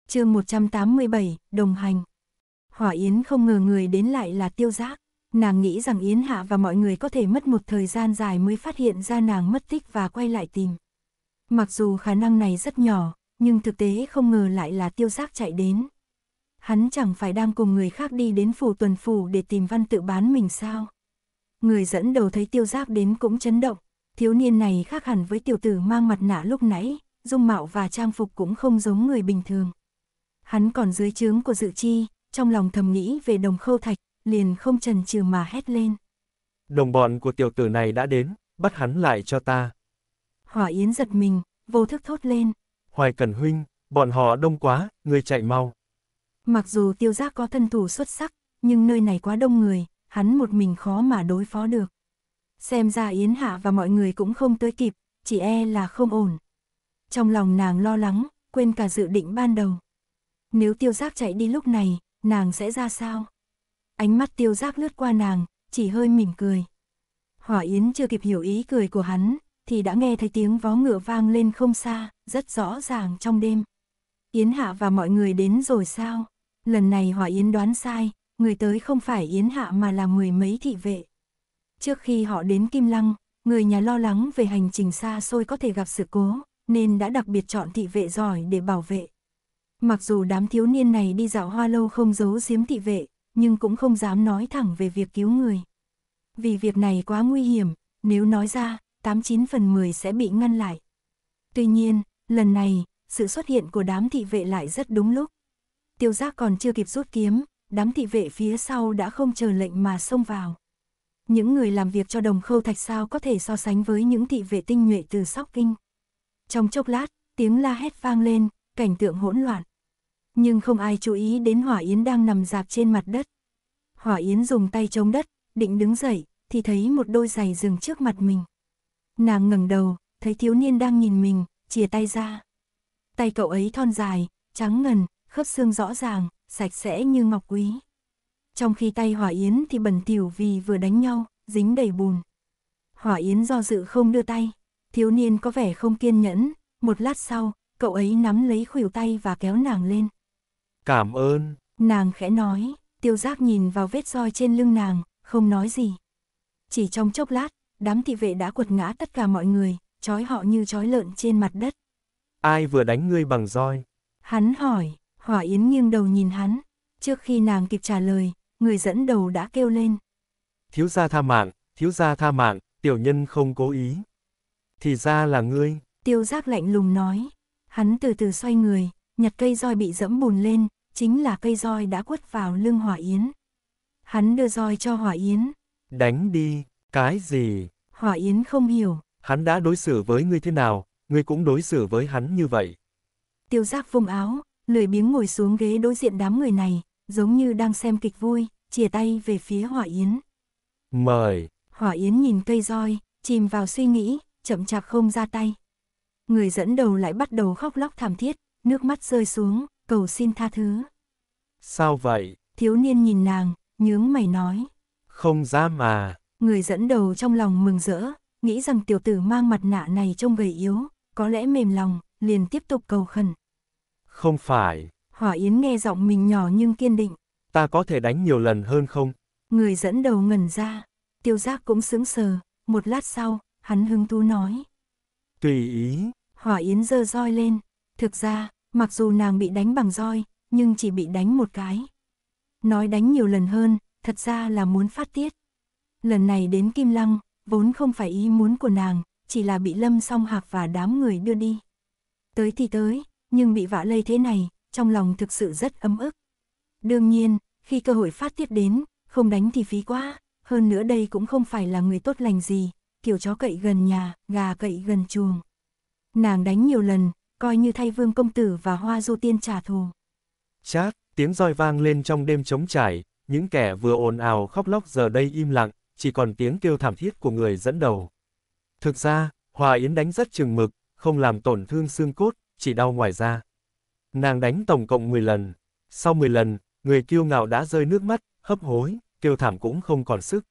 chương 187, đồng hành. Hỏa Yến không ngờ người đến lại là tiêu giác. Nàng nghĩ rằng Yến Hạ và mọi người có thể mất một thời gian dài mới phát hiện ra nàng mất tích và quay lại tìm. Mặc dù khả năng này rất nhỏ, nhưng thực tế không ngờ lại là tiêu giác chạy đến. Hắn chẳng phải đang cùng người khác đi đến phủ tuần phủ để tìm văn tự bán mình sao. Người dẫn đầu thấy tiêu giác đến cũng chấn động, thiếu niên này khác hẳn với tiểu tử mang mặt nạ lúc nãy, dung mạo và trang phục cũng không giống người bình thường. Hắn còn dưới trướng của dự chi, trong lòng thầm nghĩ về đồng khâu thạch, liền không trần trừ mà hét lên. Đồng bọn của tiểu tử này đã đến, bắt hắn lại cho ta. Hỏa Yến giật mình, vô thức thốt lên. Hoài Cẩn Huynh, bọn họ đông quá, người chạy mau. Mặc dù tiêu giác có thân thủ xuất sắc, nhưng nơi này quá đông người, hắn một mình khó mà đối phó được. Xem ra Yến Hạ và mọi người cũng không tới kịp, chỉ e là không ổn. Trong lòng nàng lo lắng, quên cả dự định ban đầu. Nếu tiêu giác chạy đi lúc này, nàng sẽ ra sao? Ánh mắt tiêu giác lướt qua nàng, chỉ hơi mỉm cười. Hỏa Yến chưa kịp hiểu ý cười của hắn, thì đã nghe thấy tiếng vó ngựa vang lên không xa, rất rõ ràng trong đêm. Yến Hạ và mọi người đến rồi sao? Lần này Hỏa Yến đoán sai, người tới không phải Yến Hạ mà là mười mấy thị vệ. Trước khi họ đến Kim Lăng, người nhà lo lắng về hành trình xa xôi có thể gặp sự cố, nên đã đặc biệt chọn thị vệ giỏi để bảo vệ. Mặc dù đám thiếu niên này đi dạo hoa lâu không giấu giếm thị vệ, nhưng cũng không dám nói thẳng về việc cứu người. Vì việc này quá nguy hiểm, nếu nói ra, 89 phần 10 sẽ bị ngăn lại. Tuy nhiên, lần này, sự xuất hiện của đám thị vệ lại rất đúng lúc. Tiêu giác còn chưa kịp rút kiếm, đám thị vệ phía sau đã không chờ lệnh mà xông vào. Những người làm việc cho đồng khâu thạch sao có thể so sánh với những thị vệ tinh nhuệ từ Sóc Kinh. Trong chốc lát, tiếng la hét vang lên, cảnh tượng hỗn loạn. Nhưng không ai chú ý đến Hỏa Yến đang nằm dạp trên mặt đất. Hỏa Yến dùng tay chống đất, định đứng dậy, thì thấy một đôi giày dừng trước mặt mình. Nàng ngẩng đầu, thấy thiếu niên đang nhìn mình, chìa tay ra. Tay cậu ấy thon dài, trắng ngần, khớp xương rõ ràng, sạch sẽ như ngọc quý. Trong khi tay Hỏa Yến thì bẩn thỉu vì vừa đánh nhau, dính đầy bùn. Hỏa Yến do dự không đưa tay, thiếu niên có vẻ không kiên nhẫn, một lát sau, cậu ấy nắm lấy khuỷu tay và kéo nàng lên. Cảm ơn. Nàng khẽ nói, tiêu giác nhìn vào vết roi trên lưng nàng, không nói gì. Chỉ trong chốc lát, đám thị vệ đã quật ngã tất cả mọi người, trói họ như trói lợn trên mặt đất. Ai vừa đánh ngươi bằng roi? Hắn hỏi, Hỏa Yến nghiêng đầu nhìn hắn. Trước khi nàng kịp trả lời, người dẫn đầu đã kêu lên. Thiếu gia tha mạng, thiếu gia tha mạng, tiểu nhân không cố ý. Thì ra là ngươi. Tiêu giác lạnh lùng nói. Hắn từ từ xoay người, nhặt cây roi bị dẫm bùn lên, chính là cây roi đã quất vào lưng hỏa yến. Hắn đưa roi cho hỏa yến. Đánh đi, cái gì? Hỏa yến không hiểu. Hắn đã đối xử với ngươi thế nào, ngươi cũng đối xử với hắn như vậy. Tiêu giác vùng áo, lười biếng ngồi xuống ghế đối diện đám người này, giống như đang xem kịch vui, chìa tay về phía hỏa yến. Mời. Hỏa yến nhìn cây roi, chìm vào suy nghĩ, chậm chạp không ra tay. Người dẫn đầu lại bắt đầu khóc lóc thảm thiết, nước mắt rơi xuống, cầu xin tha thứ. Sao vậy? Thiếu niên nhìn nàng, nhướng mày nói. Không ra mà. Người dẫn đầu trong lòng mừng rỡ, nghĩ rằng tiểu tử mang mặt nạ này trông gầy yếu, có lẽ mềm lòng, liền tiếp tục cầu khẩn. Không phải. Hỏa Yến nghe giọng mình nhỏ nhưng kiên định. Ta có thể đánh nhiều lần hơn không? Người dẫn đầu ngẩn ra, tiêu giác cũng sững sờ, một lát sau, hắn hứng thú nói. Tùy ý. Hỏa Yến giơ roi lên. Thực ra, mặc dù nàng bị đánh bằng roi, nhưng chỉ bị đánh một cái. Nói đánh nhiều lần hơn, thật ra là muốn phát tiết. Lần này đến Kim Lăng, vốn không phải ý muốn của nàng, chỉ là bị Lâm song hạc và đám người đưa đi. Tới thì tới, nhưng bị vạ lây thế này, trong lòng thực sự rất ấm ức. Đương nhiên, khi cơ hội phát tiết đến, không đánh thì phí quá, hơn nữa đây cũng không phải là người tốt lành gì, kiểu chó cậy gần nhà, gà cậy gần chuồng. Nàng đánh nhiều lần, coi như thay vương công tử và hoa du tiên trả thù. Chát, tiếng roi vang lên trong đêm trống trải, những kẻ vừa ồn ào khóc lóc giờ đây im lặng, chỉ còn tiếng kêu thảm thiết của người dẫn đầu. Thực ra, Hòa Yến đánh rất chừng mực, không làm tổn thương xương cốt, chỉ đau ngoài da. Nàng đánh tổng cộng 10 lần. Sau 10 lần, người kiêu ngạo đã rơi nước mắt, hấp hối, kêu thảm cũng không còn sức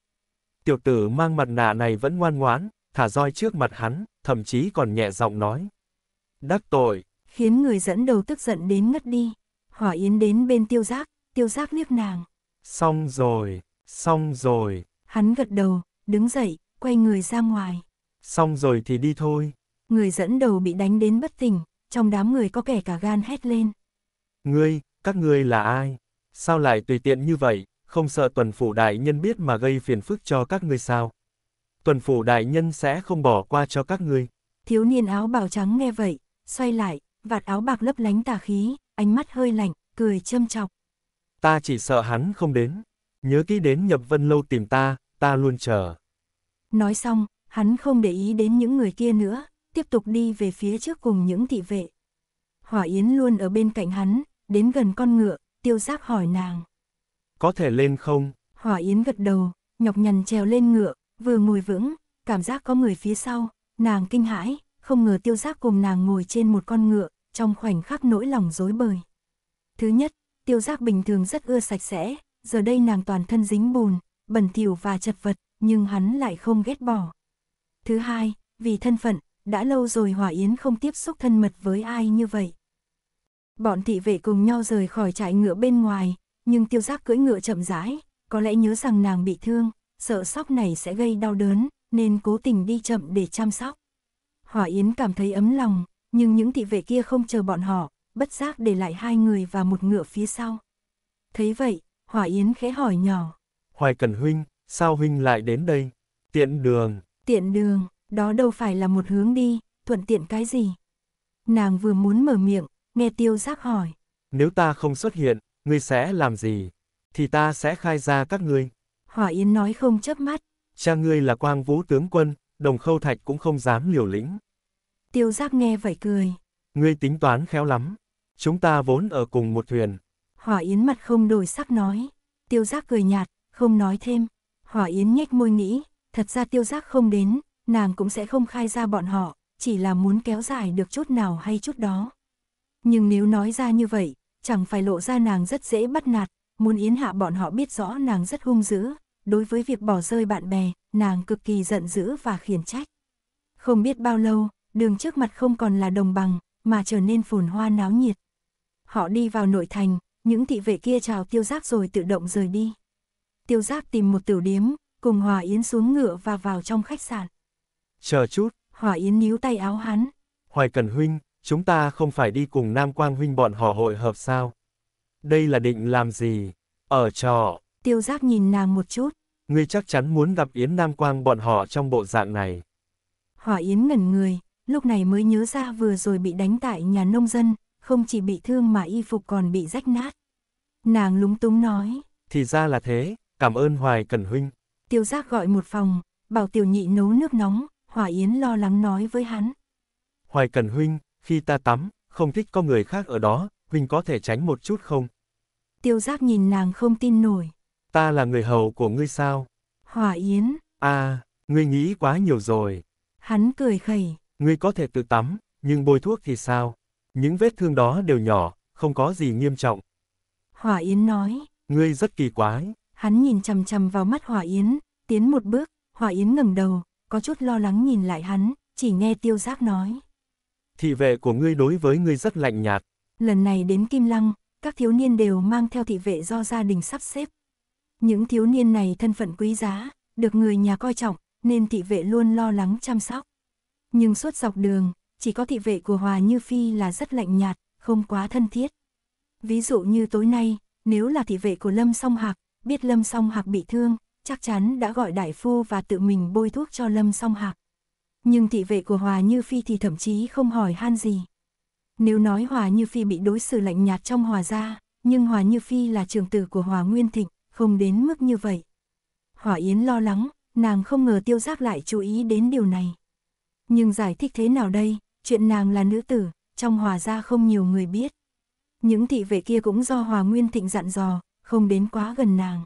tiểu tử mang mặt nạ này vẫn ngoan ngoãn, thả roi trước mặt hắn, thậm chí còn nhẹ giọng nói. Đắc tội. Khiến người dẫn đầu tức giận đến ngất đi. Hỏa Yến đến bên tiêu giác, tiêu giác liếc nàng. Xong rồi, xong rồi. Hắn gật đầu, đứng dậy, quay người ra ngoài. Xong rồi thì đi thôi. Người dẫn đầu bị đánh đến bất tỉnh, trong đám người có kẻ cả gan hét lên. Ngươi, các ngươi là ai? Sao lại tùy tiện như vậy? không sợ tuần phủ đại nhân biết mà gây phiền phức cho các ngươi sao. Tuần phủ đại nhân sẽ không bỏ qua cho các ngươi. Thiếu niên áo bào trắng nghe vậy, xoay lại, vạt áo bạc lấp lánh tà khí, ánh mắt hơi lạnh, cười châm chọc. Ta chỉ sợ hắn không đến. Nhớ kỹ đến nhập vân lâu tìm ta, ta luôn chờ. Nói xong, hắn không để ý đến những người kia nữa, tiếp tục đi về phía trước cùng những thị vệ. Hỏa Yến luôn ở bên cạnh hắn, đến gần con ngựa, tiêu giác hỏi nàng có thể lên không? Hỏa Yến gật đầu, nhọc nhằn trèo lên ngựa, vừa ngồi vững, cảm giác có người phía sau, nàng kinh hãi, không ngờ tiêu giác cùng nàng ngồi trên một con ngựa, trong khoảnh khắc nỗi lòng dối bời. Thứ nhất, tiêu giác bình thường rất ưa sạch sẽ, giờ đây nàng toàn thân dính bùn, bẩn thỉu và chật vật, nhưng hắn lại không ghét bỏ. Thứ hai, vì thân phận, đã lâu rồi Hỏa Yến không tiếp xúc thân mật với ai như vậy. Bọn thị vệ cùng nhau rời khỏi trại ngựa bên ngoài, nhưng tiêu giác cưỡi ngựa chậm rãi, có lẽ nhớ rằng nàng bị thương, sợ sóc này sẽ gây đau đớn, nên cố tình đi chậm để chăm sóc. Hỏa Yến cảm thấy ấm lòng, nhưng những thị vệ kia không chờ bọn họ, bất giác để lại hai người và một ngựa phía sau. Thấy vậy, Hỏa Yến khẽ hỏi nhỏ. Hoài Cần Huynh, sao Huynh lại đến đây? Tiện đường. Tiện đường, đó đâu phải là một hướng đi, thuận tiện cái gì? Nàng vừa muốn mở miệng, nghe tiêu giác hỏi. Nếu ta không xuất hiện, Ngươi sẽ làm gì? Thì ta sẽ khai ra các ngươi. Hòa Yến nói không chớp mắt. Cha ngươi là quang vũ tướng quân, đồng khâu thạch cũng không dám liều lĩnh. Tiêu Giác nghe vậy cười. Ngươi tính toán khéo lắm. Chúng ta vốn ở cùng một thuyền. Hỏa Yến mặt không đổi sắc nói. Tiêu giác cười nhạt, không nói thêm. Hỏa Yến nhếch môi nghĩ, thật ra tiêu giác không đến, nàng cũng sẽ không khai ra bọn họ, chỉ là muốn kéo dài được chút nào hay chút đó. Nhưng nếu nói ra như vậy, chẳng phải lộ ra nàng rất dễ bắt nạt, muốn Yến Hạ bọn họ biết rõ nàng rất hung dữ, đối với việc bỏ rơi bạn bè, nàng cực kỳ giận dữ và khiển trách. Không biết bao lâu, đường trước mặt không còn là đồng bằng, mà trở nên phồn hoa náo nhiệt. Họ đi vào nội thành, những thị vệ kia chào tiêu giác rồi tự động rời đi. Tiêu giác tìm một tiểu điếm, cùng Hòa Yến xuống ngựa và vào trong khách sạn. Chờ chút. Hòa Yến níu tay áo hắn. Hoài Cần Huynh, chúng ta không phải đi cùng Nam Quang huynh bọn họ hội hợp sao? Đây là định làm gì? Ở trò Tiêu giác nhìn nàng một chút. Ngươi chắc chắn muốn gặp Yến Nam Quang bọn họ trong bộ dạng này. Hỏa Yến ngẩn người, lúc này mới nhớ ra vừa rồi bị đánh tại nhà nông dân, không chỉ bị thương mà y phục còn bị rách nát. Nàng lúng túng nói. Thì ra là thế, cảm ơn Hoài Cẩn Huynh. Tiêu giác gọi một phòng, bảo tiểu nhị nấu nước nóng, Hỏa Yến lo lắng nói với hắn. Hoài Cẩn Huynh, khi ta tắm, không thích có người khác ở đó, Huynh có thể tránh một chút không? Tiêu giác nhìn nàng không tin nổi. Ta là người hầu của ngươi sao? Hỏa Yến. À, ngươi nghĩ quá nhiều rồi. Hắn cười khẩy. Ngươi có thể tự tắm, nhưng bôi thuốc thì sao? Những vết thương đó đều nhỏ, không có gì nghiêm trọng. Hỏa Yến nói. Ngươi rất kỳ quái. Hắn nhìn chằm chằm vào mắt Hỏa Yến, tiến một bước, Hỏa Yến ngẩng đầu, có chút lo lắng nhìn lại hắn, chỉ nghe tiêu giác nói. Thị vệ của ngươi đối với ngươi rất lạnh nhạt. Lần này đến Kim Lăng, các thiếu niên đều mang theo thị vệ do gia đình sắp xếp. Những thiếu niên này thân phận quý giá, được người nhà coi trọng, nên thị vệ luôn lo lắng chăm sóc. Nhưng suốt dọc đường, chỉ có thị vệ của Hòa Như Phi là rất lạnh nhạt, không quá thân thiết. Ví dụ như tối nay, nếu là thị vệ của Lâm Song Hạc, biết Lâm Song Hạc bị thương, chắc chắn đã gọi đại phu và tự mình bôi thuốc cho Lâm Song Hạc nhưng thị vệ của Hòa Như Phi thì thậm chí không hỏi han gì. Nếu nói Hòa Như Phi bị đối xử lạnh nhạt trong Hòa gia, nhưng Hòa Như Phi là trưởng tử của Hòa Nguyên Thịnh, không đến mức như vậy. Hòa Yến lo lắng, nàng không ngờ tiêu giác lại chú ý đến điều này. Nhưng giải thích thế nào đây, chuyện nàng là nữ tử, trong Hòa gia không nhiều người biết. Những thị vệ kia cũng do Hòa Nguyên Thịnh dặn dò, không đến quá gần nàng.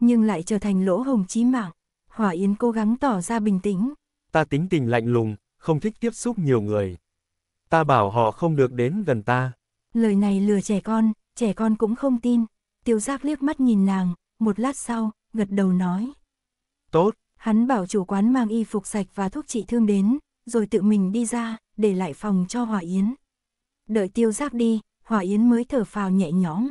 Nhưng lại trở thành lỗ hồng chí mạng, Hòa Yến cố gắng tỏ ra bình tĩnh, Ta tính tình lạnh lùng, không thích tiếp xúc nhiều người. Ta bảo họ không được đến gần ta. Lời này lừa trẻ con, trẻ con cũng không tin. Tiêu giác liếc mắt nhìn nàng, một lát sau, gật đầu nói. Tốt. Hắn bảo chủ quán mang y phục sạch và thuốc trị thương đến, rồi tự mình đi ra, để lại phòng cho Hòa Yến. Đợi tiêu giác đi, Hòa Yến mới thở phào nhẹ nhõm.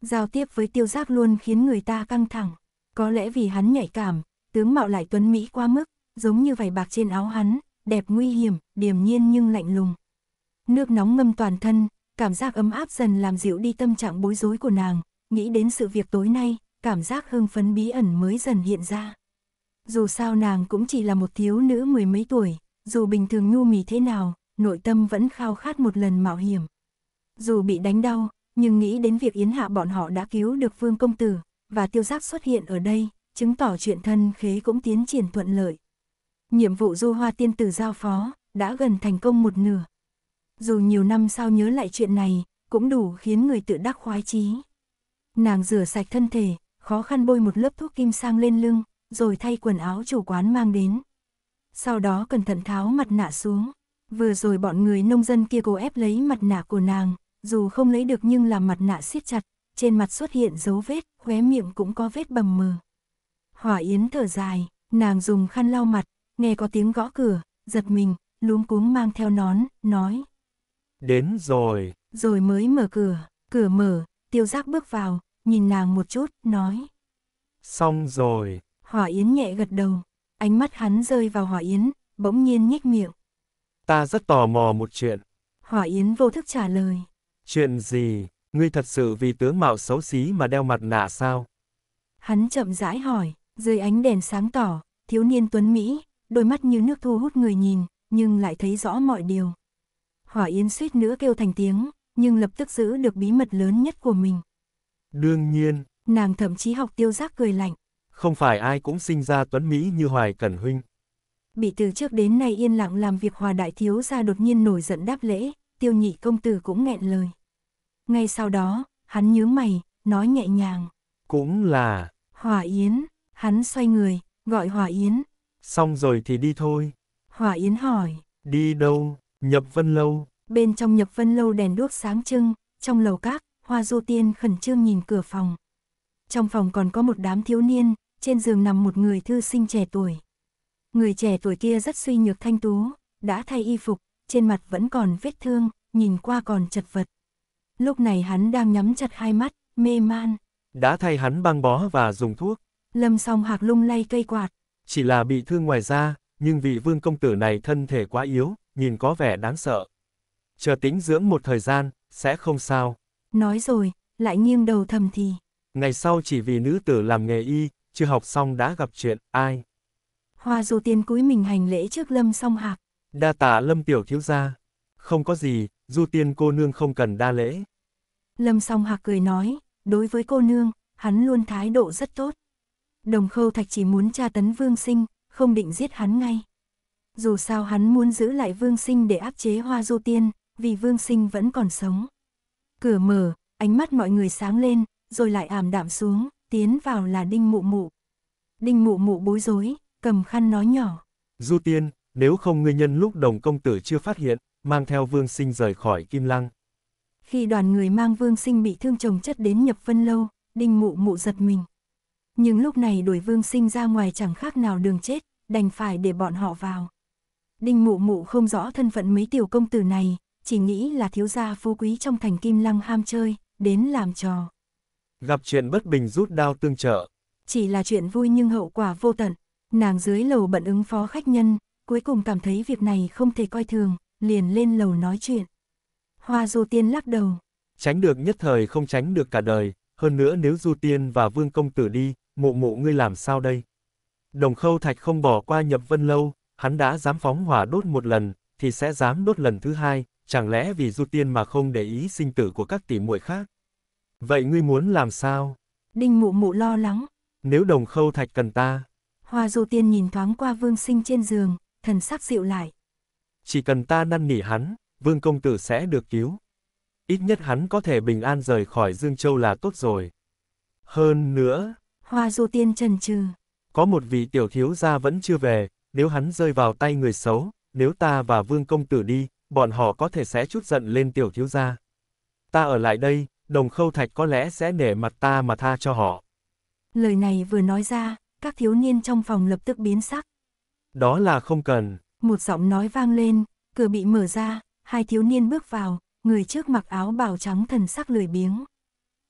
Giao tiếp với tiêu giác luôn khiến người ta căng thẳng. Có lẽ vì hắn nhạy cảm, tướng mạo lại tuấn Mỹ quá mức, giống như vải bạc trên áo hắn, đẹp nguy hiểm, điềm nhiên nhưng lạnh lùng. Nước nóng ngâm toàn thân, cảm giác ấm áp dần làm dịu đi tâm trạng bối rối của nàng, nghĩ đến sự việc tối nay, cảm giác hưng phấn bí ẩn mới dần hiện ra. Dù sao nàng cũng chỉ là một thiếu nữ mười mấy tuổi, dù bình thường nhu mì thế nào, nội tâm vẫn khao khát một lần mạo hiểm. Dù bị đánh đau, nhưng nghĩ đến việc Yến Hạ bọn họ đã cứu được Vương Công Tử, và tiêu giác xuất hiện ở đây, chứng tỏ chuyện thân khế cũng tiến triển thuận lợi, nhiệm vụ du hoa tiên tử giao phó đã gần thành công một nửa. Dù nhiều năm sau nhớ lại chuyện này, cũng đủ khiến người tự đắc khoái chí. Nàng rửa sạch thân thể, khó khăn bôi một lớp thuốc kim sang lên lưng, rồi thay quần áo chủ quán mang đến. Sau đó cẩn thận tháo mặt nạ xuống. Vừa rồi bọn người nông dân kia cố ép lấy mặt nạ của nàng, dù không lấy được nhưng làm mặt nạ siết chặt, trên mặt xuất hiện dấu vết, khóe miệng cũng có vết bầm mờ. Hỏa Yến thở dài, nàng dùng khăn lau mặt, nghe có tiếng gõ cửa, giật mình, lúm cuống mang theo nón, nói. Đến rồi. Rồi mới mở cửa, cửa mở, tiêu giác bước vào, nhìn nàng một chút, nói. Xong rồi. Hỏa Yến nhẹ gật đầu, ánh mắt hắn rơi vào Hỏa Yến, bỗng nhiên nhếch miệng. Ta rất tò mò một chuyện. Hỏa Yến vô thức trả lời. Chuyện gì? Ngươi thật sự vì tướng mạo xấu xí mà đeo mặt nạ sao? Hắn chậm rãi hỏi, dưới ánh đèn sáng tỏ, thiếu niên tuấn Mỹ, đôi mắt như nước thu hút người nhìn, nhưng lại thấy rõ mọi điều. Hỏa Yến suýt nữa kêu thành tiếng, nhưng lập tức giữ được bí mật lớn nhất của mình. Đương nhiên. Nàng thậm chí học tiêu giác cười lạnh. Không phải ai cũng sinh ra tuấn Mỹ như Hoài Cẩn Huynh. Bị từ trước đến nay yên lặng làm việc hòa đại thiếu ra đột nhiên nổi giận đáp lễ, tiêu nhị công tử cũng nghẹn lời. Ngay sau đó, hắn nhướng mày, nói nhẹ nhàng. Cũng là... Hỏa Yến, hắn xoay người, gọi Hỏa Yến, Xong rồi thì đi thôi. Hòa Yến hỏi. Đi đâu? Nhập Vân Lâu. Bên trong Nhập Vân Lâu đèn đuốc sáng trưng, trong lầu các, Hoa Du Tiên khẩn trương nhìn cửa phòng. Trong phòng còn có một đám thiếu niên, trên giường nằm một người thư sinh trẻ tuổi. Người trẻ tuổi kia rất suy nhược thanh tú, đã thay y phục, trên mặt vẫn còn vết thương, nhìn qua còn chật vật. Lúc này hắn đang nhắm chặt hai mắt, mê man. Đã thay hắn băng bó và dùng thuốc. Lâm song hạc lung lay cây quạt, chỉ là bị thương ngoài da, nhưng vị vương công tử này thân thể quá yếu, nhìn có vẻ đáng sợ. Chờ tính dưỡng một thời gian, sẽ không sao. Nói rồi, lại nghiêng đầu thầm thì. Ngày sau chỉ vì nữ tử làm nghề y, chưa học xong đã gặp chuyện, ai? Hoa du tiên cúi mình hành lễ trước lâm song hạc. Đa tạ lâm tiểu thiếu gia. Không có gì, du tiên cô nương không cần đa lễ. Lâm song hạc cười nói, đối với cô nương, hắn luôn thái độ rất tốt. Đồng Khâu Thạch chỉ muốn tra tấn Vương Sinh, không định giết hắn ngay. Dù sao hắn muốn giữ lại Vương Sinh để áp chế Hoa Du Tiên, vì Vương Sinh vẫn còn sống. Cửa mở, ánh mắt mọi người sáng lên, rồi lại ảm đạm xuống, tiến vào là Đinh Mụ Mụ. Đinh Mụ Mụ bối rối, cầm khăn nói nhỏ. Du Tiên, nếu không nguyên nhân lúc đồng công tử chưa phát hiện, mang theo Vương Sinh rời khỏi Kim Lăng. Khi đoàn người mang Vương Sinh bị thương chồng chất đến nhập phân lâu, Đinh Mụ Mụ giật mình. Nhưng lúc này đuổi Vương Sinh ra ngoài chẳng khác nào đường chết, đành phải để bọn họ vào. Đinh mụ mụ không rõ thân phận mấy tiểu công tử này, chỉ nghĩ là thiếu gia phú quý trong thành kim lăng ham chơi, đến làm trò. Gặp chuyện bất bình rút đao tương trợ. Chỉ là chuyện vui nhưng hậu quả vô tận, nàng dưới lầu bận ứng phó khách nhân, cuối cùng cảm thấy việc này không thể coi thường, liền lên lầu nói chuyện. Hoa Du Tiên lắc đầu. Tránh được nhất thời không tránh được cả đời, hơn nữa nếu Du Tiên và Vương Công Tử đi, mụ mụ ngươi làm sao đây? Đồng khâu thạch không bỏ qua nhập vân lâu, hắn đã dám phóng hỏa đốt một lần, thì sẽ dám đốt lần thứ hai, chẳng lẽ vì du tiên mà không để ý sinh tử của các tỷ muội khác? Vậy ngươi muốn làm sao? Đinh mụ mụ lo lắng. Nếu đồng khâu thạch cần ta. Hoa du tiên nhìn thoáng qua vương sinh trên giường, thần sắc dịu lại. Chỉ cần ta năn nỉ hắn, vương công tử sẽ được cứu. Ít nhất hắn có thể bình an rời khỏi Dương Châu là tốt rồi. Hơn nữa, Hoa Du Tiên trần trừ. Có một vị tiểu thiếu gia vẫn chưa về, nếu hắn rơi vào tay người xấu, nếu ta và Vương Công Tử đi, bọn họ có thể sẽ chút giận lên tiểu thiếu gia. Ta ở lại đây, đồng khâu thạch có lẽ sẽ nể mặt ta mà tha cho họ. Lời này vừa nói ra, các thiếu niên trong phòng lập tức biến sắc. Đó là không cần. Một giọng nói vang lên, cửa bị mở ra, hai thiếu niên bước vào, người trước mặc áo bào trắng thần sắc lười biếng.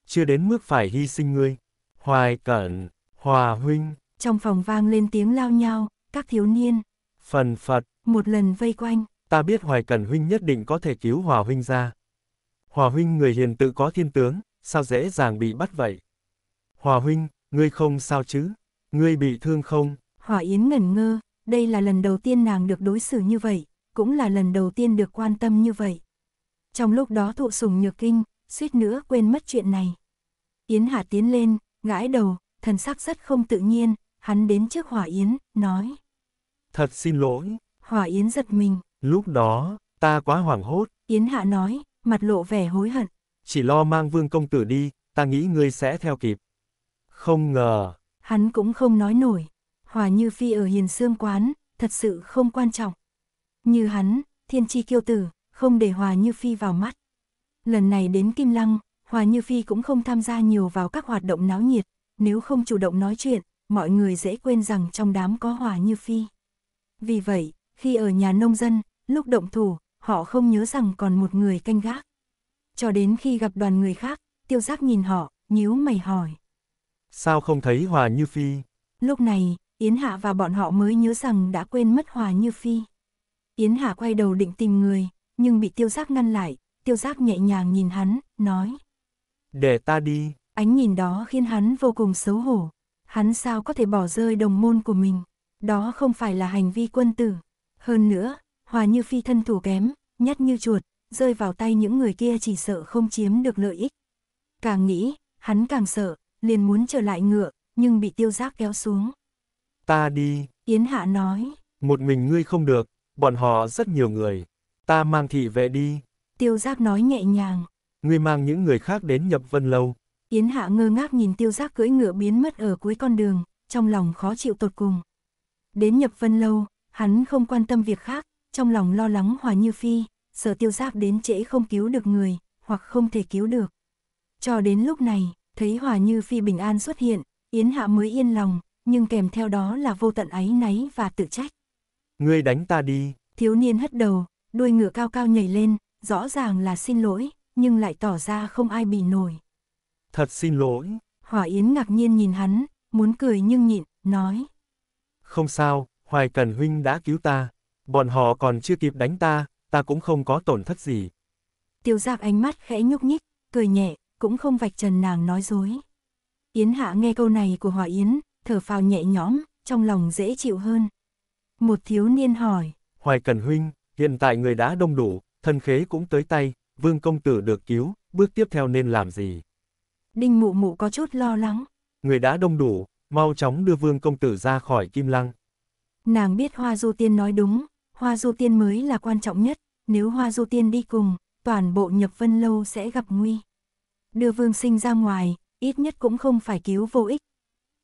Chưa đến mức phải hy sinh ngươi. Hoài cẩn, hòa huynh. Trong phòng vang lên tiếng lao nhau, các thiếu niên. Phần phật. Một lần vây quanh. Ta biết hoài cẩn huynh nhất định có thể cứu hòa huynh ra. Hòa huynh người hiền tự có thiên tướng, sao dễ dàng bị bắt vậy? Hòa huynh, ngươi không sao chứ? Ngươi bị thương không? Hòa Yến ngẩn ngơ, đây là lần đầu tiên nàng được đối xử như vậy, cũng là lần đầu tiên được quan tâm như vậy. Trong lúc đó thụ sùng nhược kinh, suýt nữa quên mất chuyện này. Yến Hà tiến lên, gãi đầu, thần sắc rất không tự nhiên, hắn đến trước Hỏa Yến, nói. Thật xin lỗi. Hỏa Yến giật mình. Lúc đó, ta quá hoảng hốt. Yến Hạ nói, mặt lộ vẻ hối hận. Chỉ lo mang vương công tử đi, ta nghĩ ngươi sẽ theo kịp. Không ngờ. Hắn cũng không nói nổi. Hòa Như Phi ở hiền sương quán, thật sự không quan trọng. Như hắn, thiên chi kiêu tử, không để Hòa Như Phi vào mắt. Lần này đến Kim Lăng, Hòa Như Phi cũng không tham gia nhiều vào các hoạt động náo nhiệt, nếu không chủ động nói chuyện, mọi người dễ quên rằng trong đám có Hòa Như Phi. Vì vậy, khi ở nhà nông dân, lúc động thủ, họ không nhớ rằng còn một người canh gác. Cho đến khi gặp đoàn người khác, tiêu giác nhìn họ, nhíu mày hỏi. Sao không thấy Hòa Như Phi? Lúc này, Yến Hạ và bọn họ mới nhớ rằng đã quên mất Hòa Như Phi. Yến Hạ quay đầu định tìm người, nhưng bị tiêu giác ngăn lại, tiêu giác nhẹ nhàng nhìn hắn, nói. Để ta đi. Ánh nhìn đó khiến hắn vô cùng xấu hổ. Hắn sao có thể bỏ rơi đồng môn của mình. Đó không phải là hành vi quân tử. Hơn nữa, hòa như phi thân thủ kém, nhát như chuột, rơi vào tay những người kia chỉ sợ không chiếm được lợi ích. Càng nghĩ, hắn càng sợ, liền muốn trở lại ngựa, nhưng bị tiêu giác kéo xuống. Ta đi. Yến Hạ nói. Một mình ngươi không được, bọn họ rất nhiều người. Ta mang thị vệ đi. Tiêu giác nói nhẹ nhàng ngươi mang những người khác đến nhập vân lâu. Yến Hạ ngơ ngác nhìn tiêu giác cưỡi ngựa biến mất ở cuối con đường, trong lòng khó chịu tột cùng. Đến nhập vân lâu, hắn không quan tâm việc khác, trong lòng lo lắng hòa như phi, sợ tiêu giác đến trễ không cứu được người, hoặc không thể cứu được. Cho đến lúc này, thấy hòa như phi bình an xuất hiện, Yến Hạ mới yên lòng, nhưng kèm theo đó là vô tận áy náy và tự trách. Ngươi đánh ta đi. Thiếu niên hất đầu, đuôi ngựa cao cao nhảy lên, rõ ràng là xin lỗi, nhưng lại tỏ ra không ai bị nổi. Thật xin lỗi. Hỏa Yến ngạc nhiên nhìn hắn, muốn cười nhưng nhịn, nói. Không sao, Hoài Cần Huynh đã cứu ta. Bọn họ còn chưa kịp đánh ta, ta cũng không có tổn thất gì. Tiêu Giác ánh mắt khẽ nhúc nhích, cười nhẹ, cũng không vạch trần nàng nói dối. Yến Hạ nghe câu này của Hòa Yến, thở phào nhẹ nhõm, trong lòng dễ chịu hơn. Một thiếu niên hỏi. Hoài Cần Huynh, hiện tại người đã đông đủ, thân khế cũng tới tay, Vương công tử được cứu, bước tiếp theo nên làm gì? Đinh mụ mụ có chút lo lắng. Người đã đông đủ, mau chóng đưa vương công tử ra khỏi kim lăng. Nàng biết Hoa Du Tiên nói đúng, Hoa Du Tiên mới là quan trọng nhất, nếu Hoa Du Tiên đi cùng, toàn bộ nhập vân lâu sẽ gặp nguy. Đưa vương sinh ra ngoài, ít nhất cũng không phải cứu vô ích.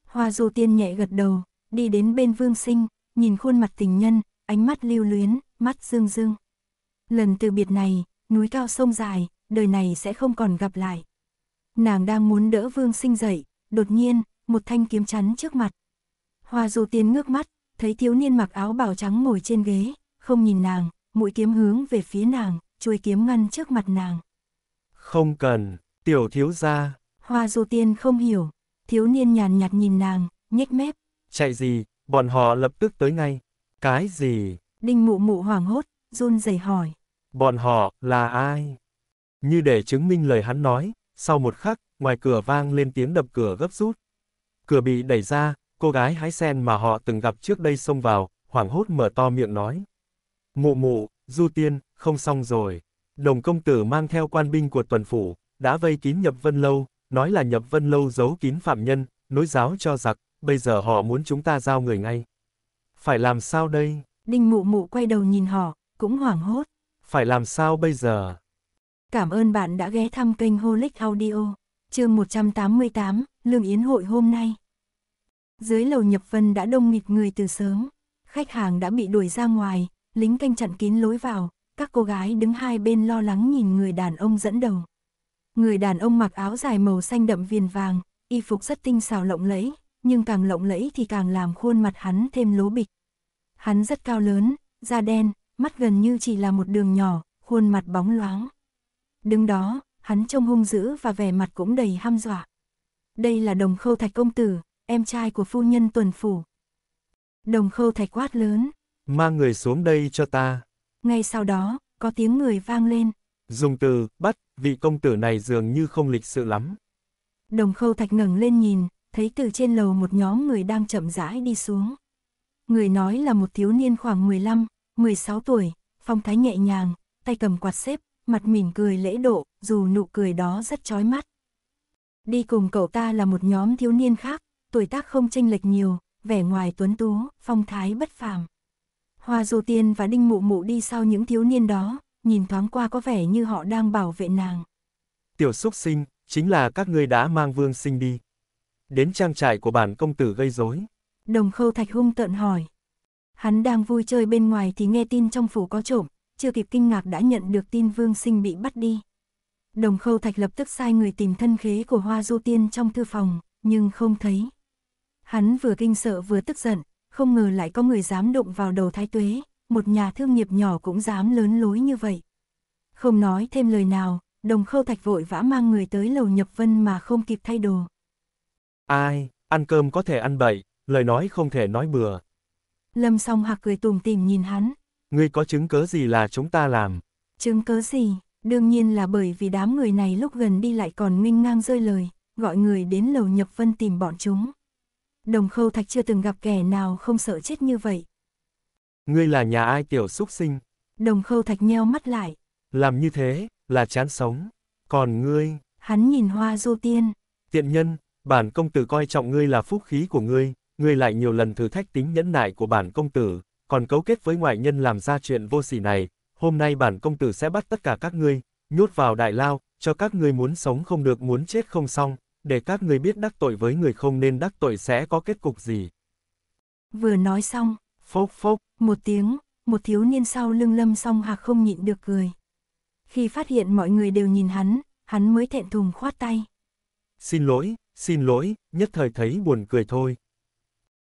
Hoa Du Tiên nhẹ gật đầu, đi đến bên vương sinh, nhìn khuôn mặt tình nhân, ánh mắt lưu luyến, mắt dương dương. Lần từ biệt này, núi cao sông dài, đời này sẽ không còn gặp lại. Nàng đang muốn đỡ vương sinh dậy, đột nhiên, một thanh kiếm chắn trước mặt. Hoa dù tiên ngước mắt, thấy thiếu niên mặc áo bào trắng ngồi trên ghế, không nhìn nàng, mũi kiếm hướng về phía nàng, chuôi kiếm ngăn trước mặt nàng. Không cần, tiểu thiếu gia. Hoa dù tiên không hiểu, thiếu niên nhàn nhạt nhìn nàng, nhếch mép. Chạy gì, bọn họ lập tức tới ngay. Cái gì? Đinh mụ mụ hoảng hốt, run rẩy hỏi. Bọn họ, là ai? Như để chứng minh lời hắn nói, sau một khắc, ngoài cửa vang lên tiếng đập cửa gấp rút. Cửa bị đẩy ra, cô gái hái sen mà họ từng gặp trước đây xông vào, hoảng hốt mở to miệng nói. Mụ mụ, du tiên, không xong rồi. Đồng công tử mang theo quan binh của tuần phủ, đã vây kín nhập vân lâu, nói là nhập vân lâu giấu kín phạm nhân, nối giáo cho giặc, bây giờ họ muốn chúng ta giao người ngay. Phải làm sao đây? Đinh mụ mụ quay đầu nhìn họ, cũng hoảng hốt phải làm sao bây giờ? Cảm ơn bạn đã ghé thăm kênh Holic Audio, chương 188, Lương Yến hội hôm nay. Dưới lầu nhập vân đã đông nghịt người từ sớm, khách hàng đã bị đuổi ra ngoài, lính canh chặn kín lối vào, các cô gái đứng hai bên lo lắng nhìn người đàn ông dẫn đầu. Người đàn ông mặc áo dài màu xanh đậm viền vàng, y phục rất tinh xào lộng lẫy, nhưng càng lộng lẫy thì càng làm khuôn mặt hắn thêm lố bịch. Hắn rất cao lớn, da đen, mắt gần như chỉ là một đường nhỏ, khuôn mặt bóng loáng. Đứng đó, hắn trông hung dữ và vẻ mặt cũng đầy ham dọa. Đây là đồng khâu thạch công tử, em trai của phu nhân tuần phủ. Đồng khâu thạch quát lớn. Mang người xuống đây cho ta. Ngay sau đó, có tiếng người vang lên. Dùng từ, bắt, vị công tử này dường như không lịch sự lắm. Đồng khâu thạch ngẩng lên nhìn, thấy từ trên lầu một nhóm người đang chậm rãi đi xuống. Người nói là một thiếu niên khoảng 15, 16 tuổi, phong thái nhẹ nhàng, tay cầm quạt xếp, mặt mỉm cười lễ độ, dù nụ cười đó rất chói mắt. Đi cùng cậu ta là một nhóm thiếu niên khác, tuổi tác không tranh lệch nhiều, vẻ ngoài tuấn tú, phong thái bất phàm. Hoa Du Tiên và Đinh Mụ Mụ đi sau những thiếu niên đó, nhìn thoáng qua có vẻ như họ đang bảo vệ nàng. Tiểu Súc Sinh, chính là các ngươi đã mang Vương Sinh đi. Đến trang trại của bản công tử gây rối. Đồng Khâu Thạch hung tợn hỏi. Hắn đang vui chơi bên ngoài thì nghe tin trong phủ có trộm, chưa kịp kinh ngạc đã nhận được tin Vương Sinh bị bắt đi. Đồng Khâu Thạch lập tức sai người tìm thân khế của Hoa Du Tiên trong thư phòng, nhưng không thấy. Hắn vừa kinh sợ vừa tức giận, không ngờ lại có người dám đụng vào đầu Thái Tuế, một nhà thương nghiệp nhỏ cũng dám lớn lối như vậy. Không nói thêm lời nào, Đồng Khâu Thạch vội vã mang người tới lầu Nhập Vân mà không kịp thay đồ. Ai, ăn cơm có thể ăn bậy, lời nói không thể nói bừa, Lâm song hạc cười tùm tìm nhìn hắn. Ngươi có chứng cớ gì là chúng ta làm? Chứng cớ gì? Đương nhiên là bởi vì đám người này lúc gần đi lại còn minh ngang rơi lời, gọi người đến lầu nhập vân tìm bọn chúng. Đồng khâu thạch chưa từng gặp kẻ nào không sợ chết như vậy. Ngươi là nhà ai tiểu xúc sinh? Đồng khâu thạch nheo mắt lại. Làm như thế, là chán sống. Còn ngươi? Hắn nhìn hoa du tiên. Tiện nhân, bản công tử coi trọng ngươi là phúc khí của ngươi, ngươi lại nhiều lần thử thách tính nhẫn nại của bản công tử, còn cấu kết với ngoại nhân làm ra chuyện vô sỉ này, hôm nay bản công tử sẽ bắt tất cả các ngươi, nhốt vào đại lao, cho các ngươi muốn sống không được muốn chết không xong, để các ngươi biết đắc tội với người không nên đắc tội sẽ có kết cục gì. Vừa nói xong, phốc phốc, một tiếng, một thiếu niên sau lưng lâm song hạc không nhịn được cười. Khi phát hiện mọi người đều nhìn hắn, hắn mới thẹn thùng khoát tay. Xin lỗi, xin lỗi, nhất thời thấy buồn cười thôi.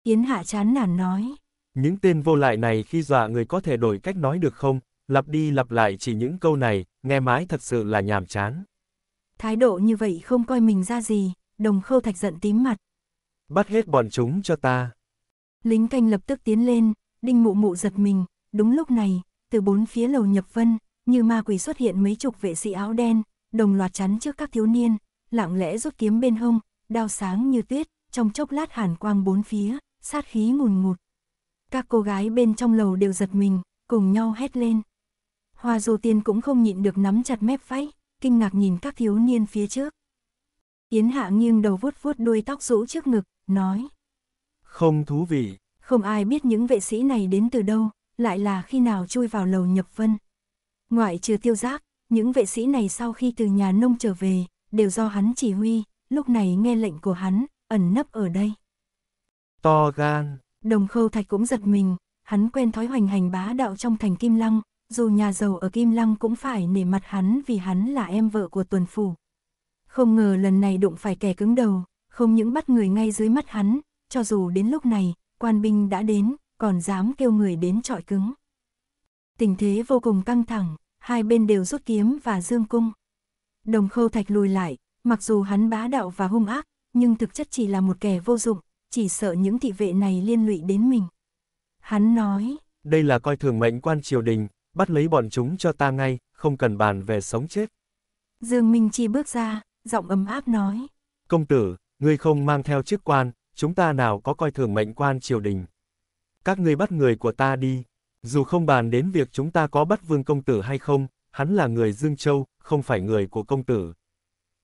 Yến Hạ chán nản nói. Những tên vô lại này khi dọa người có thể đổi cách nói được không, lặp đi lặp lại chỉ những câu này, nghe mãi thật sự là nhàm chán. Thái độ như vậy không coi mình ra gì, đồng khâu thạch giận tím mặt. Bắt hết bọn chúng cho ta. Lính canh lập tức tiến lên, đinh mụ mụ giật mình, đúng lúc này, từ bốn phía lầu nhập vân, như ma quỷ xuất hiện mấy chục vệ sĩ áo đen, đồng loạt chắn trước các thiếu niên, lặng lẽ rút kiếm bên hông, đao sáng như tuyết, trong chốc lát hàn quang bốn phía, sát khí ngùn ngụt. Các cô gái bên trong lầu đều giật mình, cùng nhau hét lên. Hoa Du Tiên cũng không nhịn được nắm chặt mép váy, kinh ngạc nhìn các thiếu niên phía trước. Yến Hạ nghiêng đầu vuốt vuốt đuôi tóc rũ trước ngực, nói. Không thú vị. Không ai biết những vệ sĩ này đến từ đâu, lại là khi nào chui vào lầu nhập vân. Ngoại trừ tiêu giác, những vệ sĩ này sau khi từ nhà nông trở về, đều do hắn chỉ huy, lúc này nghe lệnh của hắn, ẩn nấp ở đây. To gan. Đồng khâu thạch cũng giật mình, hắn quen thói hoành hành bá đạo trong thành Kim Lăng, dù nhà giàu ở Kim Lăng cũng phải nể mặt hắn vì hắn là em vợ của tuần phủ. Không ngờ lần này đụng phải kẻ cứng đầu, không những bắt người ngay dưới mắt hắn, cho dù đến lúc này, quan binh đã đến, còn dám kêu người đến trọi cứng. Tình thế vô cùng căng thẳng, hai bên đều rút kiếm và dương cung. Đồng khâu thạch lùi lại, mặc dù hắn bá đạo và hung ác, nhưng thực chất chỉ là một kẻ vô dụng, chỉ sợ những thị vệ này liên lụy đến mình. Hắn nói, đây là coi thường mệnh quan triều đình, bắt lấy bọn chúng cho ta ngay, không cần bàn về sống chết. Dương Minh Chi bước ra, giọng ấm áp nói. Công tử, ngươi không mang theo chức quan, chúng ta nào có coi thường mệnh quan triều đình. Các ngươi bắt người của ta đi, dù không bàn đến việc chúng ta có bắt vương công tử hay không, hắn là người Dương Châu, không phải người của công tử.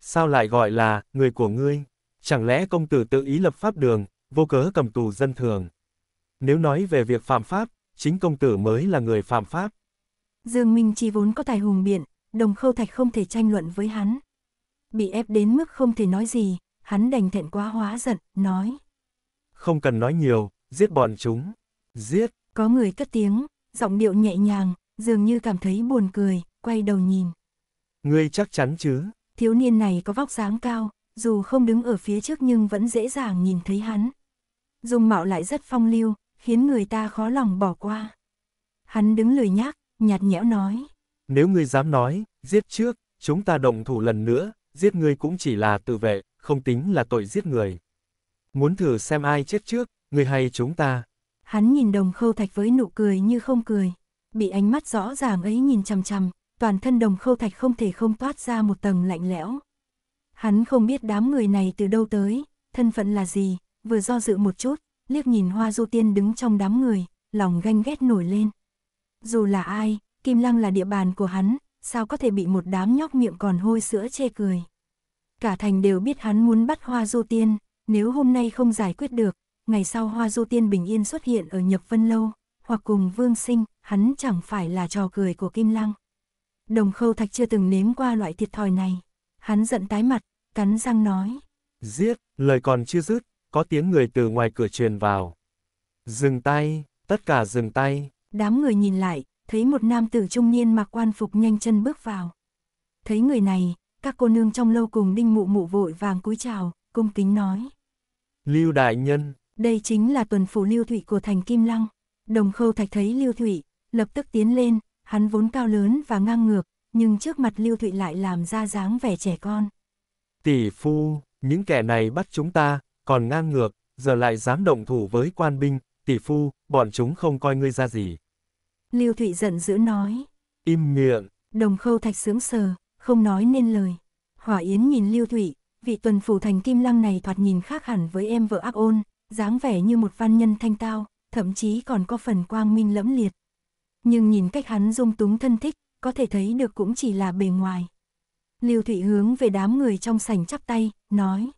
Sao lại gọi là, người của ngươi? Chẳng lẽ công tử tự ý lập pháp đường, vô cớ cầm tù dân thường. Nếu nói về việc phạm pháp, chính công tử mới là người phạm pháp. Dương Minh Chi vốn có tài hùng biện, đồng khâu thạch không thể tranh luận với hắn. Bị ép đến mức không thể nói gì, hắn đành thẹn quá hóa giận, nói. Không cần nói nhiều, giết bọn chúng. Giết. Có người cất tiếng, giọng điệu nhẹ nhàng, dường như cảm thấy buồn cười, quay đầu nhìn. người chắc chắn chứ? Thiếu niên này có vóc dáng cao, dù không đứng ở phía trước nhưng vẫn dễ dàng nhìn thấy hắn dung mạo lại rất phong lưu, khiến người ta khó lòng bỏ qua. Hắn đứng lười nhác, nhạt nhẽo nói. Nếu ngươi dám nói, giết trước, chúng ta động thủ lần nữa, giết ngươi cũng chỉ là tự vệ, không tính là tội giết người. Muốn thử xem ai chết trước, ngươi hay chúng ta. Hắn nhìn đồng khâu thạch với nụ cười như không cười, bị ánh mắt rõ ràng ấy nhìn chằm chằm, toàn thân đồng khâu thạch không thể không toát ra một tầng lạnh lẽo. Hắn không biết đám người này từ đâu tới, thân phận là gì, vừa do dự một chút, liếc nhìn Hoa Du Tiên đứng trong đám người, lòng ganh ghét nổi lên. Dù là ai, Kim Lăng là địa bàn của hắn, sao có thể bị một đám nhóc miệng còn hôi sữa chê cười. Cả thành đều biết hắn muốn bắt Hoa Du Tiên, nếu hôm nay không giải quyết được, ngày sau Hoa Du Tiên bình yên xuất hiện ở Nhập Vân Lâu, hoặc cùng Vương Sinh, hắn chẳng phải là trò cười của Kim Lăng. Đồng Khâu Thạch chưa từng nếm qua loại thiệt thòi này. Hắn giận tái mặt, cắn răng nói. Giết, lời còn chưa dứt, có tiếng người từ ngoài cửa truyền vào. Dừng tay, tất cả dừng tay. Đám người nhìn lại, thấy một nam tử trung niên mặc quan phục nhanh chân bước vào. Thấy người này, các cô nương trong lâu cùng đinh mụ mụ vội vàng cúi chào, cung kính nói. Lưu đại nhân. Đây chính là tuần phủ lưu thụy của thành Kim Lăng. Đồng khâu thạch thấy lưu thụy lập tức tiến lên, hắn vốn cao lớn và ngang ngược, nhưng trước mặt lưu thụy lại làm ra dáng vẻ trẻ con. Tỷ phu, những kẻ này bắt chúng ta, còn ngang ngược, giờ lại dám động thủ với quan binh, tỷ phu, bọn chúng không coi ngươi ra gì. Lưu Thụy giận dữ nói. Im miệng. Đồng khâu thạch sướng sờ, không nói nên lời. Hỏa Yến nhìn Lưu Thụy, vị tuần phủ thành kim lăng này thoạt nhìn khác hẳn với em vợ ác ôn, dáng vẻ như một văn nhân thanh tao, thậm chí còn có phần quang minh lẫm liệt. Nhưng nhìn cách hắn dung túng thân thích, có thể thấy được cũng chỉ là bề ngoài. Lưu Thụy hướng về đám người trong sảnh chắp tay, nói.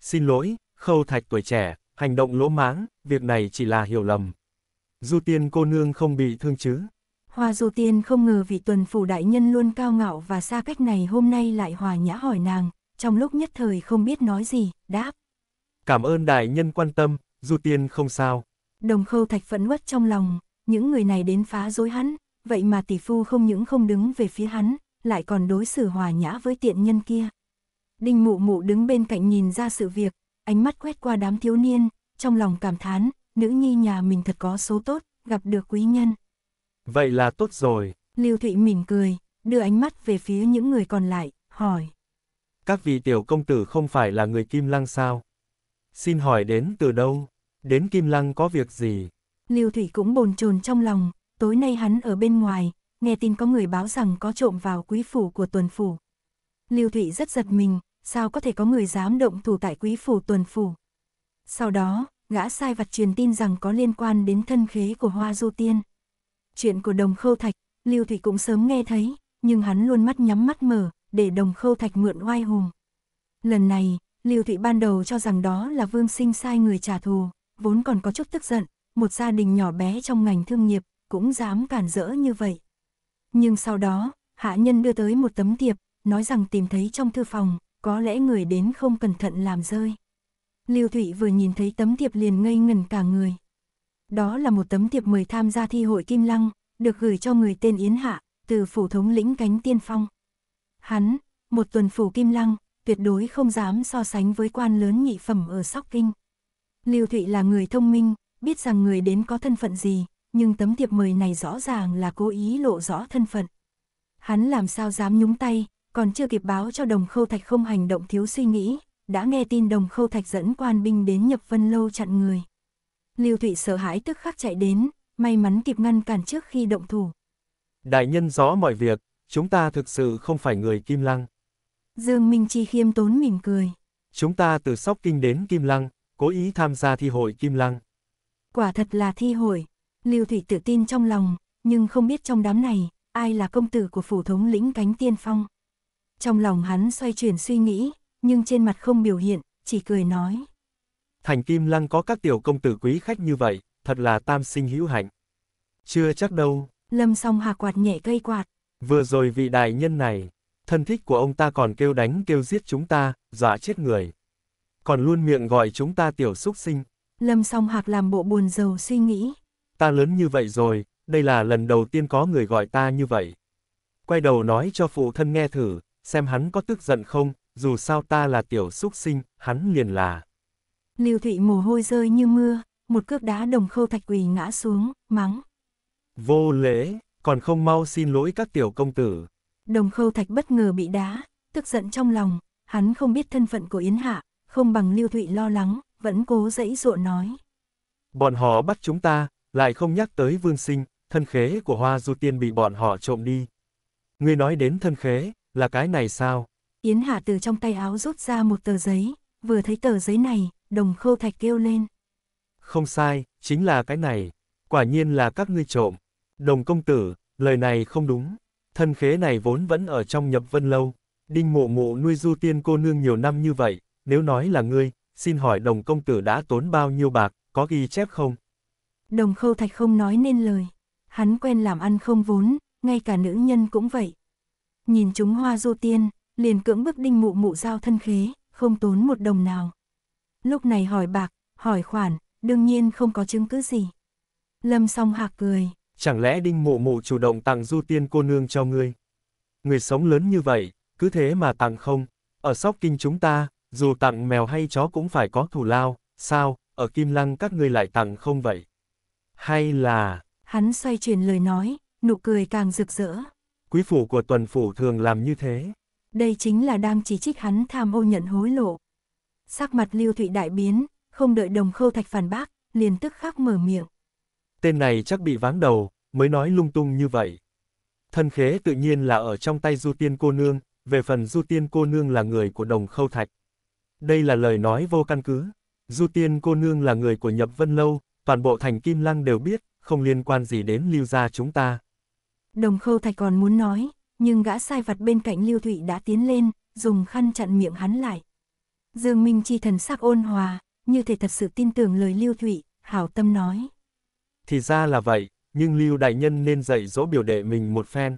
Xin lỗi, Khâu Thạch tuổi trẻ, hành động lỗ mãng, việc này chỉ là hiểu lầm. Du Tiên cô nương không bị thương chứ? Hoa Du Tiên không ngờ vị tuần phủ đại nhân luôn cao ngạo và xa cách này hôm nay lại hòa nhã hỏi nàng, trong lúc nhất thời không biết nói gì, đáp. Cảm ơn đại nhân quan tâm, Du Tiên không sao. Đồng Khâu Thạch phẫn uất trong lòng, những người này đến phá rối hắn, vậy mà tỷ phu không những không đứng về phía hắn, lại còn đối xử hòa nhã với tiện nhân kia. Đinh Mụ Mụ đứng bên cạnh nhìn ra sự việc, ánh mắt quét qua đám thiếu niên, trong lòng cảm thán, nữ nhi nhà mình thật có số tốt, gặp được quý nhân. Vậy là tốt rồi. Lưu Thụy mỉm cười, đưa ánh mắt về phía những người còn lại, hỏi. Các vị tiểu công tử không phải là người Kim Lăng sao? Xin hỏi đến từ đâu? Đến Kim Lăng có việc gì? Lưu Thủy cũng bồn chồn trong lòng, tối nay hắn ở bên ngoài, nghe tin có người báo rằng có trộm vào quý phủ của tuần phủ. Lưu Thụy rất giật mình, sao có thể có người dám động thủ tại quý phủ tuần phủ. Sau đó, gã sai vặt truyền tin rằng có liên quan đến thân khế của Hoa Du Tiên. Chuyện của đồng khâu thạch, Lưu Thủy cũng sớm nghe thấy, nhưng hắn luôn mắt nhắm mắt mở, để đồng khâu thạch mượn oai hùng. Lần này, Lưu Thủy ban đầu cho rằng đó là Vương Sinh sai người trả thù, vốn còn có chút tức giận, một gia đình nhỏ bé trong ngành thương nghiệp cũng dám cản rỡ như vậy. Nhưng sau đó, hạ nhân đưa tới một tấm thiệp, nói rằng tìm thấy trong thư phòng, có lẽ người đến không cẩn thận làm rơi. Lưu Thụy vừa nhìn thấy tấm thiệp liền ngây ngần cả người. Đó là một tấm thiệp mời tham gia thi hội Kim Lăng, được gửi cho người tên Yến Hạ, từ phủ thống lĩnh cánh tiên phong. Hắn, một tuần phủ Kim Lăng, tuyệt đối không dám so sánh với quan lớn nhị phẩm ở Sóc Kinh. Lưu Thụy là người thông minh, biết rằng người đến có thân phận gì, nhưng tấm thiệp mời này rõ ràng là cố ý lộ rõ thân phận. Hắn làm sao dám nhúng tay, còn chưa kịp báo cho đồng khâu thạch không hành động thiếu suy nghĩ, đã nghe tin đồng khâu thạch dẫn quan binh đến nhập vân lâu chặn người. Lưu Thụy sợ hãi tức khắc chạy đến, may mắn kịp ngăn cản trước khi động thủ. Đại nhân rõ mọi việc, chúng ta thực sự không phải người Kim Lăng. Dương Minh Chi khiêm tốn mỉm cười. Chúng ta từ Sóc Kinh đến Kim Lăng, cố ý tham gia thi hội Kim Lăng. Quả thật là thi hội, Lưu Thụy tự tin trong lòng, nhưng không biết trong đám này, ai là công tử của phủ thống lĩnh cánh tiên phong. Trong lòng hắn xoay chuyển suy nghĩ, nhưng trên mặt không biểu hiện, chỉ cười nói. Thành Kim Lăng có các tiểu công tử quý khách như vậy, thật là tam sinh hữu hạnh. Chưa chắc đâu. Lâm song hà quạt nhẹ cây quạt. Vừa rồi vị đại nhân này, thân thích của ông ta còn kêu đánh kêu giết chúng ta, dọa chết người. Còn luôn miệng gọi chúng ta tiểu xúc sinh. Lâm song hạc làm bộ buồn rầu suy nghĩ. Ta lớn như vậy rồi, đây là lần đầu tiên có người gọi ta như vậy. Quay đầu nói cho phụ thân nghe thử, xem hắn có tức giận không, dù sao ta là tiểu xúc sinh, hắn liền là. Lưu Thụy mồ hôi rơi như mưa, một cước đá đồng khâu thạch quỳ ngã xuống, mắng. Vô lễ, còn không mau xin lỗi các tiểu công tử. Đồng khâu thạch bất ngờ bị đá, tức giận trong lòng, hắn không biết thân phận của Yến Hạ, không bằng Lưu Thụy lo lắng, vẫn cố dãy dụa nói. Bọn họ bắt chúng ta, lại không nhắc tới vương sinh, thân khế của hoa du tiên bị bọn họ trộm đi. Ngươi nói đến thân khế, là cái này sao? Yến Hà từ trong tay áo rút ra một tờ giấy, vừa thấy tờ giấy này, đồng khâu thạch kêu lên. Không sai, chính là cái này. Quả nhiên là các ngươi trộm. Đồng công tử, lời này không đúng. Thân khế này vốn vẫn ở trong nhập vân lâu. Đinh mộ mộ nuôi du tiên cô nương nhiều năm như vậy, nếu nói là ngươi, xin hỏi đồng công tử đã tốn bao nhiêu bạc, có ghi chép không? Đồng khâu thạch không nói nên lời. Hắn quen làm ăn không vốn, ngay cả nữ nhân cũng vậy, nhìn chúng hoa du tiên, liền cưỡng bức đinh mụ mụ giao thân khế, không tốn một đồng nào. Lúc này hỏi bạc, hỏi khoản, đương nhiên không có chứng cứ gì. Lâm song hạc cười. Chẳng lẽ đinh mụ mụ chủ động tặng du tiên cô nương cho ngươi? Người sống lớn như vậy, cứ thế mà tặng không? Ở sóc kinh chúng ta, dù tặng mèo hay chó cũng phải có thủ lao, sao, ở kim lăng các ngươi lại tặng không vậy? Hay là... Hắn xoay chuyển lời nói, nụ cười càng rực rỡ quý phủ của tuần phủ thường làm như thế. Đây chính là đang chỉ trích hắn tham ô nhận hối lộ. Sắc mặt Lưu Thụy đại biến, không đợi đồng khâu thạch phản bác, liền tức khắc mở miệng. Tên này chắc bị váng đầu, mới nói lung tung như vậy. Thân khế tự nhiên là ở trong tay Du Tiên cô nương, về phần Du Tiên cô nương là người của đồng khâu thạch. Đây là lời nói vô căn cứ. Du Tiên cô nương là người của Nhập Vân Lâu, toàn bộ thành Kim Lăng đều biết, không liên quan gì đến lưu gia chúng ta. Đồng khâu thạch còn muốn nói, nhưng gã sai vặt bên cạnh Lưu Thụy đã tiến lên, dùng khăn chặn miệng hắn lại. Dương Minh Chi thần sắc ôn hòa, như thể thật sự tin tưởng lời Lưu Thụy, hảo tâm nói. Thì ra là vậy, nhưng Lưu Đại Nhân nên dạy dỗ biểu đệ mình một phen.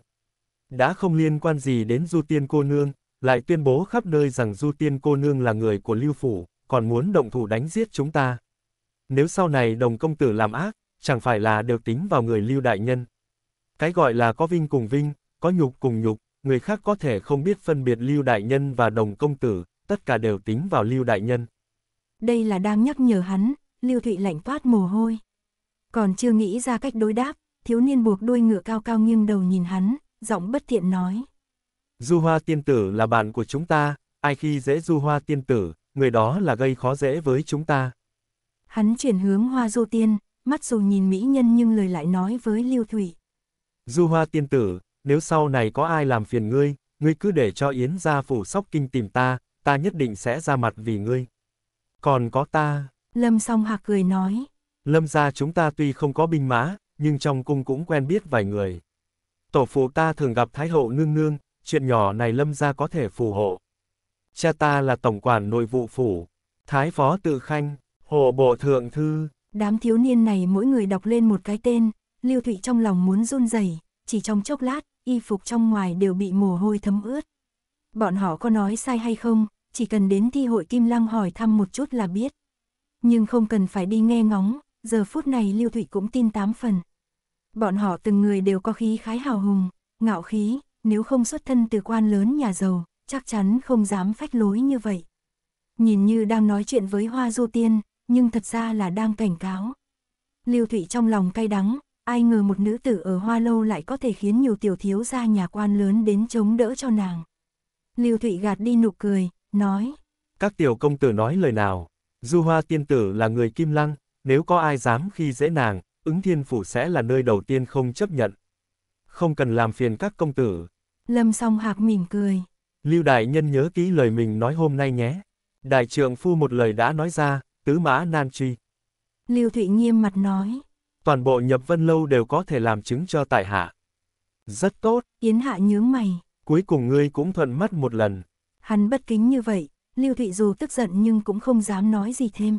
Đã không liên quan gì đến Du Tiên Cô Nương, lại tuyên bố khắp nơi rằng Du Tiên Cô Nương là người của Lưu Phủ, còn muốn động thủ đánh giết chúng ta. Nếu sau này đồng công tử làm ác, chẳng phải là được tính vào người Lưu Đại Nhân. Cái gọi là có vinh cùng vinh, có nhục cùng nhục, người khác có thể không biết phân biệt Lưu Đại Nhân và Đồng Công Tử, tất cả đều tính vào Lưu Đại Nhân. Đây là đang nhắc nhở hắn, Lưu Thụy lạnh toát mồ hôi. Còn chưa nghĩ ra cách đối đáp, thiếu niên buộc đuôi ngựa cao cao nghiêng đầu nhìn hắn, giọng bất thiện nói. Du Hoa Tiên Tử là bạn của chúng ta, ai khi dễ Du Hoa Tiên Tử, người đó là gây khó dễ với chúng ta. Hắn chuyển hướng Hoa Du Tiên, mắt dù nhìn mỹ nhân nhưng lời lại nói với Lưu thụy. Du Hoa tiên tử, nếu sau này có ai làm phiền ngươi, ngươi cứ để cho Yến gia phủ sóc kinh tìm ta, ta nhất định sẽ ra mặt vì ngươi. Còn có ta. Lâm song hạc cười nói. Lâm gia chúng ta tuy không có binh mã, nhưng trong cung cũng quen biết vài người. Tổ phụ ta thường gặp Thái hậu nương nương, chuyện nhỏ này Lâm gia có thể phù hộ. Cha ta là tổng quản nội vụ phủ, Thái phó tự khanh, hộ bộ thượng thư. Đám thiếu niên này mỗi người đọc lên một cái tên, Lưu Thụy trong lòng muốn run rẩy, chỉ trong chốc lát, y phục trong ngoài đều bị mồ hôi thấm ướt. Bọn họ có nói sai hay không, chỉ cần đến thi hội Kim Lăng hỏi thăm một chút là biết. Nhưng không cần phải đi nghe ngóng, giờ phút này Lưu Thụy cũng tin tám phần. Bọn họ từng người đều có khí khái hào hùng, ngạo khí, nếu không xuất thân từ quan lớn nhà giàu, chắc chắn không dám phách lối như vậy. Nhìn như đang nói chuyện với Hoa Du Tiên, nhưng thật ra là đang cảnh cáo. Lưu Thụy trong lòng cay đắng, ai ngờ một nữ tử ở hoa lâu lại có thể khiến nhiều tiểu thiếu gia nhà quan lớn đến chống đỡ cho nàng. Lưu Thụy gạt đi nụ cười, nói. Các tiểu công tử nói lời nào, du hoa tiên tử là người kim lăng, nếu có ai dám khi dễ nàng, ứng thiên phủ sẽ là nơi đầu tiên không chấp nhận. Không cần làm phiền các công tử. Lâm song hạc mỉm cười. Lưu đại nhân nhớ kỹ lời mình nói hôm nay nhé. Đại trượng phu một lời đã nói ra, tứ mã nan truy. Lưu Thụy nghiêm mặt nói toàn bộ nhập vân lâu đều có thể làm chứng cho tại hạ. Rất tốt. Yến hạ nhướng mày. Cuối cùng ngươi cũng thuận mắt một lần. Hắn bất kính như vậy, Lưu Thụy dù tức giận nhưng cũng không dám nói gì thêm.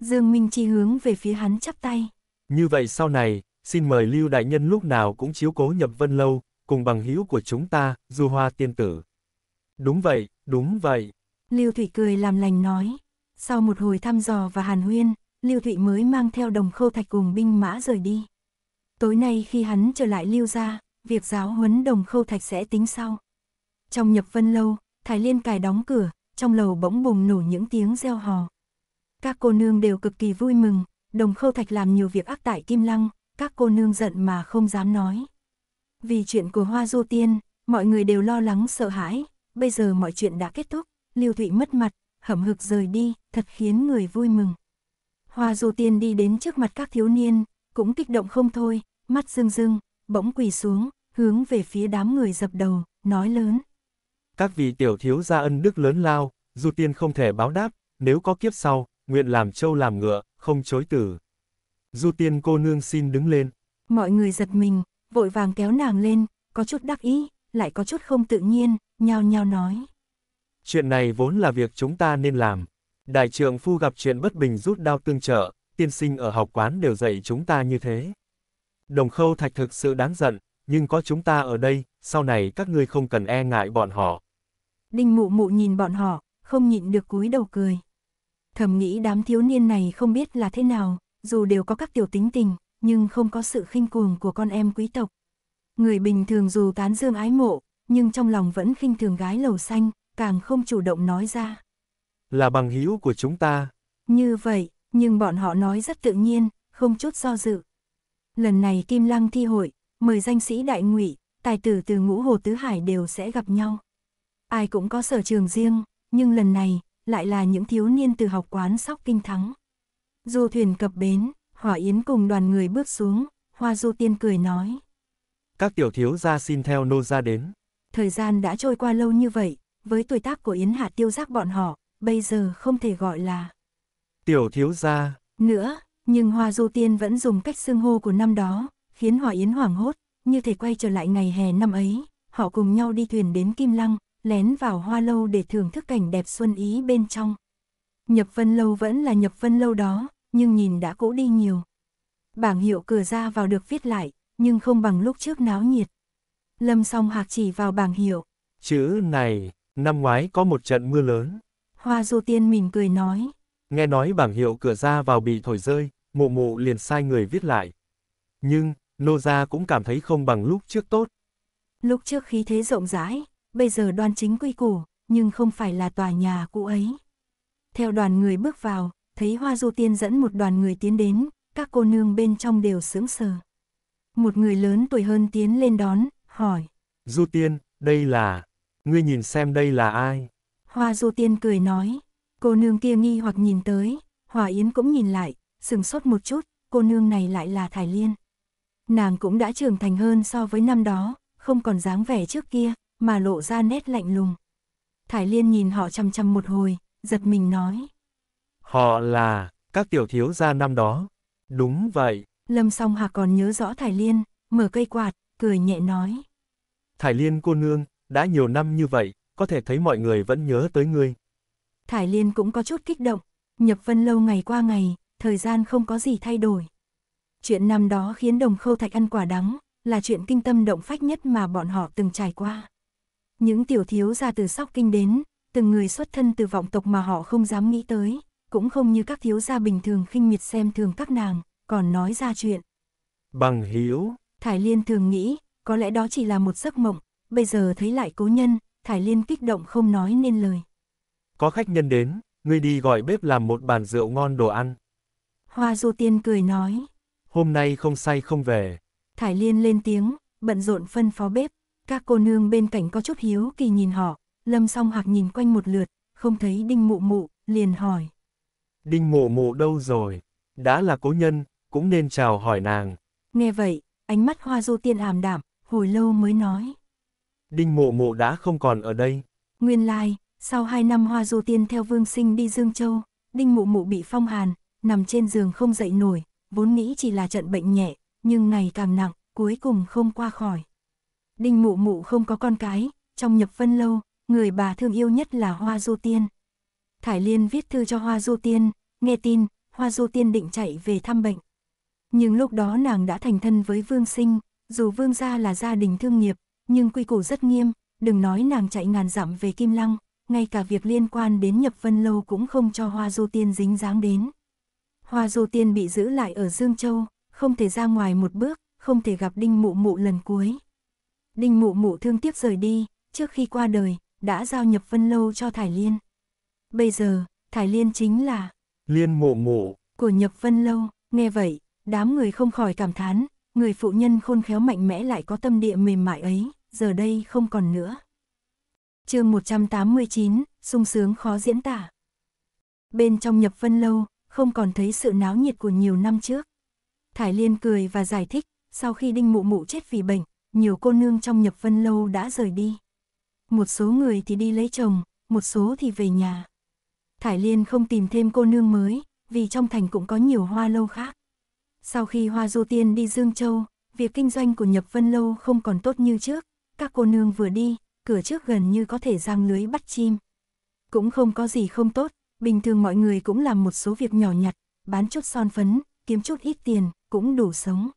Dương Minh Chi hướng về phía hắn chắp tay. Như vậy sau này, xin mời Lưu Đại Nhân lúc nào cũng chiếu cố nhập vân lâu, cùng bằng hữu của chúng ta, du hoa tiên tử. Đúng vậy, đúng vậy. Lưu Thụy cười làm lành nói. Sau một hồi thăm dò và hàn huyên, Lưu Thụy mới mang theo đồng khâu thạch cùng binh mã rời đi. Tối nay khi hắn trở lại Lưu gia, việc giáo huấn đồng khâu thạch sẽ tính sau. Trong nhập vân lâu, Thái Liên cài đóng cửa, trong lầu bỗng bùng nổ những tiếng reo hò. Các cô nương đều cực kỳ vui mừng, đồng khâu thạch làm nhiều việc ác tại Kim Lăng, các cô nương giận mà không dám nói. Vì chuyện của Hoa Du Tiên, mọi người đều lo lắng sợ hãi, bây giờ mọi chuyện đã kết thúc, Lưu Thụy mất mặt, hậm hực rời đi, thật khiến người vui mừng. Hoa Du Tiên đi đến trước mặt các thiếu niên, cũng kích động không thôi, mắt rưng rưng, bỗng quỳ xuống, hướng về phía đám người dập đầu, nói lớn. Các vị tiểu thiếu gia ân đức lớn lao, Du Tiên không thể báo đáp, nếu có kiếp sau, nguyện làm trâu làm ngựa, không chối từ. Du Tiên cô nương xin đứng lên. Mọi người giật mình, vội vàng kéo nàng lên, có chút đắc ý, lại có chút không tự nhiên, nhao nhao nói. Chuyện này vốn là việc chúng ta nên làm. Đại trượng phu gặp chuyện bất bình rút đao tương trợ, tiên sinh ở học quán đều dạy chúng ta như thế. Đồng khâu thạch thực sự đáng giận, nhưng có chúng ta ở đây, sau này các ngươi không cần e ngại bọn họ. Đinh mụ mụ nhìn bọn họ, không nhịn được cúi đầu cười. Thầm nghĩ đám thiếu niên này không biết là thế nào, dù đều có các tiểu tính tình, nhưng không có sự khinh cuồng của con em quý tộc. Người bình thường dù tán dương ái mộ, nhưng trong lòng vẫn khinh thường gái lầu xanh, càng không chủ động nói ra là bằng hữu của chúng ta. Như vậy, nhưng bọn họ nói rất tự nhiên, không chút do dự. Lần này Kim Lăng thi hội, mời danh sĩ đại ngụy, tài tử từ ngũ hồ tứ hải đều sẽ gặp nhau. Ai cũng có sở trường riêng, nhưng lần này, lại là những thiếu niên từ học quán sóc kinh thắng. Du thuyền cập bến, Hỏa Yến cùng đoàn người bước xuống, Hoa Du Tiên cười nói. Các tiểu thiếu gia xin theo nô gia đến. Thời gian đã trôi qua lâu như vậy, với tuổi tác của Yến Hạ tiêu giác bọn họ, bây giờ không thể gọi là tiểu thiếu gia nữa, nhưng Hoa Du Tiên vẫn dùng cách xưng hô của năm đó, khiến hoa Yến hoảng hốt, như thể quay trở lại ngày hè năm ấy, họ cùng nhau đi thuyền đến Kim Lăng, lén vào hoa lâu để thưởng thức cảnh đẹp xuân ý bên trong. Nhập Vân Lâu vẫn là Nhập Vân Lâu đó, nhưng nhìn đã cũ đi nhiều. Bảng hiệu cửa ra vào được viết lại, nhưng không bằng lúc trước náo nhiệt. Lâm song hạc chỉ vào bảng hiệu. Chữ này, năm ngoái có một trận mưa lớn, Hoa Du Tiên mỉm cười nói. Nghe nói bảng hiệu cửa ra vào bị thổi rơi, mụ mụ liền sai người viết lại. Nhưng, nô gia cũng cảm thấy không bằng lúc trước tốt. Lúc trước khí thế rộng rãi, bây giờ đoan chính quy củ, nhưng không phải là tòa nhà cũ ấy. Theo đoàn người bước vào, thấy Hoa Du Tiên dẫn một đoàn người tiến đến, các cô nương bên trong đều sững sờ. Một người lớn tuổi hơn tiến lên đón, hỏi. Du Tiên, đây là... Ngươi nhìn xem đây là ai? Hoa Du Tiên cười nói, cô nương kia nghi hoặc nhìn tới, Hòa Yến cũng nhìn lại, sừng sốt một chút, cô nương này lại là Thải Liên. Nàng cũng đã trưởng thành hơn so với năm đó, không còn dáng vẻ trước kia, mà lộ ra nét lạnh lùng. Thải Liên nhìn họ chăm chăm một hồi, giật mình nói. Họ là, các tiểu thiếu gia năm đó. Đúng vậy. Lâm song hạc còn nhớ rõ Thải Liên, mở cây quạt, cười nhẹ nói. Thải Liên cô nương, đã nhiều năm như vậy, có thể thấy mọi người vẫn nhớ tới ngươi. Thải Liên cũng có chút kích động, nhập vân lâu ngày qua ngày, thời gian không có gì thay đổi. Chuyện năm đó khiến đồng khâu thạch ăn quả đắng, là chuyện kinh tâm động phách nhất mà bọn họ từng trải qua. Những tiểu thiếu ra từ sóc kinh đến, từng người xuất thân từ vọng tộc mà họ không dám nghĩ tới, cũng không như các thiếu gia bình thường khinh miệt xem thường các nàng, còn nói ra chuyện. Bằng hiếu. Thải Liên thường nghĩ, có lẽ đó chỉ là một giấc mộng, bây giờ thấy lại cố nhân, Thải Liên kích động không nói nên lời. Có khách nhân đến, ngươi đi gọi bếp làm một bàn rượu ngon đồ ăn. Hoa Du Tiên cười nói. Hôm nay không say không về. Thải Liên lên tiếng, bận rộn phân phó bếp. Các cô nương bên cạnh có chút hiếu kỳ nhìn họ, lâm song hoặc nhìn quanh một lượt, không thấy đinh mụ mụ, liền hỏi. Đinh mụ mụ đâu rồi? Đã là cố nhân, cũng nên chào hỏi nàng. Nghe vậy, ánh mắt hoa du tiên ảm đạm, hồi lâu mới nói. Đinh Mộ Mộ đã không còn ở đây. Nguyên lai, sau hai năm Hoa Du Tiên theo Vương Sinh đi Dương Châu, Đinh Mộ Mộ bị phong hàn, nằm trên giường không dậy nổi, vốn nghĩ chỉ là trận bệnh nhẹ, nhưng ngày càng nặng, cuối cùng không qua khỏi. Đinh Mộ Mộ không có con cái, trong nhập phân lâu, người bà thương yêu nhất là Hoa Du Tiên. Thải Liên viết thư cho Hoa Du Tiên, nghe tin, Hoa Du Tiên định chạy về thăm bệnh. Nhưng lúc đó nàng đã thành thân với Vương Sinh, dù Vương gia là gia đình thương nghiệp, nhưng quy củ rất nghiêm, đừng nói nàng chạy ngàn dặm về Kim Lăng, ngay cả việc liên quan đến nhập vân lâu cũng không cho Hoa Du Tiên dính dáng đến. Hoa Du Tiên bị giữ lại ở Dương Châu, không thể ra ngoài một bước, không thể gặp Đinh Mụ Mụ lần cuối. Đinh Mụ Mụ thương tiếc rời đi, trước khi qua đời, đã giao nhập vân lâu cho Thải Liên. Bây giờ, Thải Liên chính là Liên Mụ Mụ của nhập vân lâu, nghe vậy, đám người không khỏi cảm thán, người phụ nhân khôn khéo mạnh mẽ lại có tâm địa mềm mại ấy giờ đây không còn nữa. chương 189, sung sướng khó diễn tả. Bên trong nhập vân lâu, không còn thấy sự náo nhiệt của nhiều năm trước. Thải Liên cười và giải thích, sau khi Đinh Mụ Mụ chết vì bệnh, nhiều cô nương trong nhập vân lâu đã rời đi. Một số người thì đi lấy chồng, một số thì về nhà. Thải Liên không tìm thêm cô nương mới, vì trong thành cũng có nhiều hoa lâu khác. Sau khi Hoa Du Tiên đi Dương Châu, việc kinh doanh của Nhập Vân Lâu không còn tốt như trước, các cô nương vừa đi, cửa trước gần như có thể giang lưới bắt chim. Cũng không có gì không tốt, bình thường mọi người cũng làm một số việc nhỏ nhặt, bán chút son phấn, kiếm chút ít tiền, cũng đủ sống.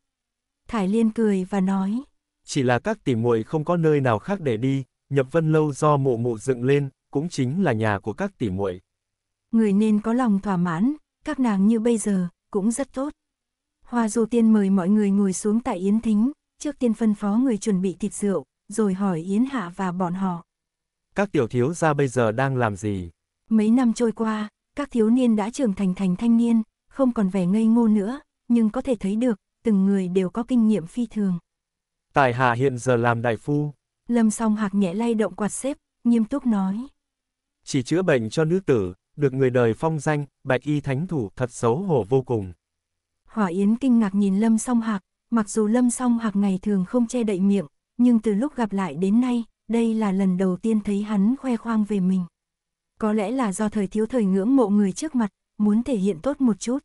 Thải Liên cười và nói. Chỉ là các tỉ muội không có nơi nào khác để đi, nhập vân lâu do mụ mụ dựng lên, cũng chính là nhà của các tỉ muội. Người nên có lòng thỏa mãn, các nàng như bây giờ, cũng rất tốt. Hoa Du Tiên mời mọi người ngồi xuống tại Yến Thính, trước tiên phân phó người chuẩn bị thịt rượu, rồi hỏi Yến Hạ và bọn họ. Các tiểu thiếu gia bây giờ đang làm gì? Mấy năm trôi qua, các thiếu niên đã trưởng thành thành thanh niên, không còn vẻ ngây ngô nữa, nhưng có thể thấy được, từng người đều có kinh nghiệm phi thường. Tài hạ hiện giờ làm đại phu. Lâm song hạc nhẹ lay động quạt xếp, nghiêm túc nói. Chỉ chữa bệnh cho nữ tử, được người đời phong danh, bạch y thánh thủ thật xấu hổ vô cùng. Hỏa Yến kinh ngạc nhìn Lâm song hạc, mặc dù Lâm song hạc ngày thường không che đậy miệng, nhưng từ lúc gặp lại đến nay, đây là lần đầu tiên thấy hắn khoe khoang về mình. Có lẽ là do thời thiếu thời ngưỡng mộ người trước mặt, muốn thể hiện tốt một chút.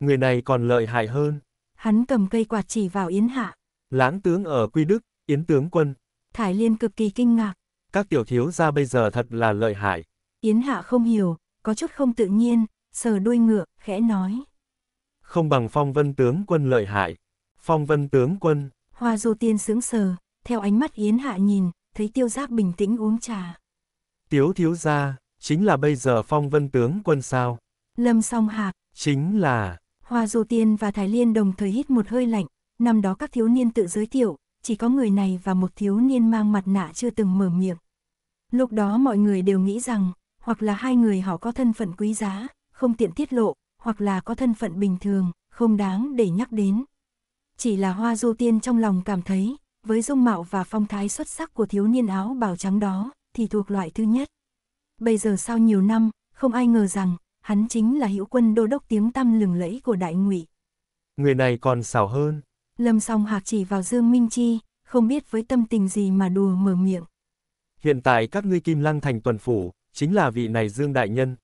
Người này còn lợi hại hơn. Hắn cầm cây quạt chỉ vào Yến Hạ. Lãng tướng ở Quy Đức, Yến tướng quân. Thải Liên cực kỳ kinh ngạc. Các tiểu thiếu gia bây giờ thật là lợi hại. Yến Hạ không hiểu, có chút không tự nhiên, sờ đuôi ngựa, khẽ nói. Không bằng phong vân tướng quân lợi hại. Phong vân tướng quân. Hoa Du Tiên sướng sờ, theo ánh mắt Yến Hạ nhìn, thấy tiêu giác bình tĩnh uống trà. Tiếu thiếu gia, chính là bây giờ phong vân tướng quân sao? Lâm song hạc. Chính là... Hoa Du Tiên và Thái Liên đồng thời hít một hơi lạnh, năm đó các thiếu niên tự giới thiệu, chỉ có người này và một thiếu niên mang mặt nạ chưa từng mở miệng. Lúc đó mọi người đều nghĩ rằng, hoặc là hai người họ có thân phận quý giá, không tiện tiết lộ, hoặc là có thân phận bình thường, không đáng để nhắc đến. Chỉ là Hoa Du Tiên trong lòng cảm thấy, với dung mạo và phong thái xuất sắc của thiếu niên áo bào trắng đó, thì thuộc loại thứ nhất. Bây giờ sau nhiều năm, không ai ngờ rằng, hắn chính là hữu quân đô đốc tiếng tăm lừng lẫy của đại ngụy. Người này còn xảo hơn. Lâm song hạc chỉ vào Dương Minh Chi, không biết với tâm tình gì mà đùa mở miệng. Hiện tại các ngươi kim lăng thành tuần phủ, chính là vị này Dương Đại Nhân.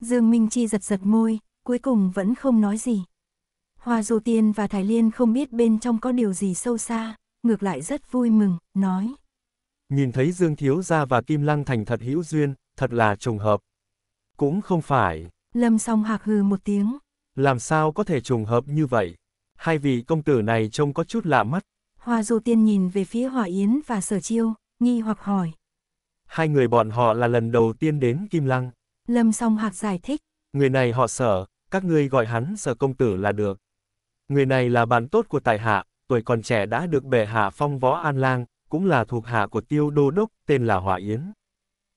Dương Minh Chi giật giật môi, cuối cùng vẫn không nói gì. Hoa Du Tiên và Thái Liên không biết bên trong có điều gì sâu xa ngược lại rất vui mừng, nói. Nhìn thấy Dương Thiếu Gia và Kim Lăng Thành thật hữu duyên, thật là trùng hợp. Cũng không phải. Lâm song hạc hừ một tiếng. Làm sao có thể trùng hợp như vậy? Hai vị công tử này trông có chút lạ mắt. Hoa Du Tiên nhìn về phía Hòa Yến và Sở Chiêu, nghi hoặc hỏi. Hai người bọn họ là lần đầu tiên đến Kim Lăng. Lâm song hạc giải thích. Người này họ sở, các ngươi gọi hắn sở công tử là được. Người này là bạn tốt của tài hạ, tuổi còn trẻ đã được bệ hạ phong võ An Lang, cũng là thuộc hạ của tiêu đô đốc, tên là Hòa Yến.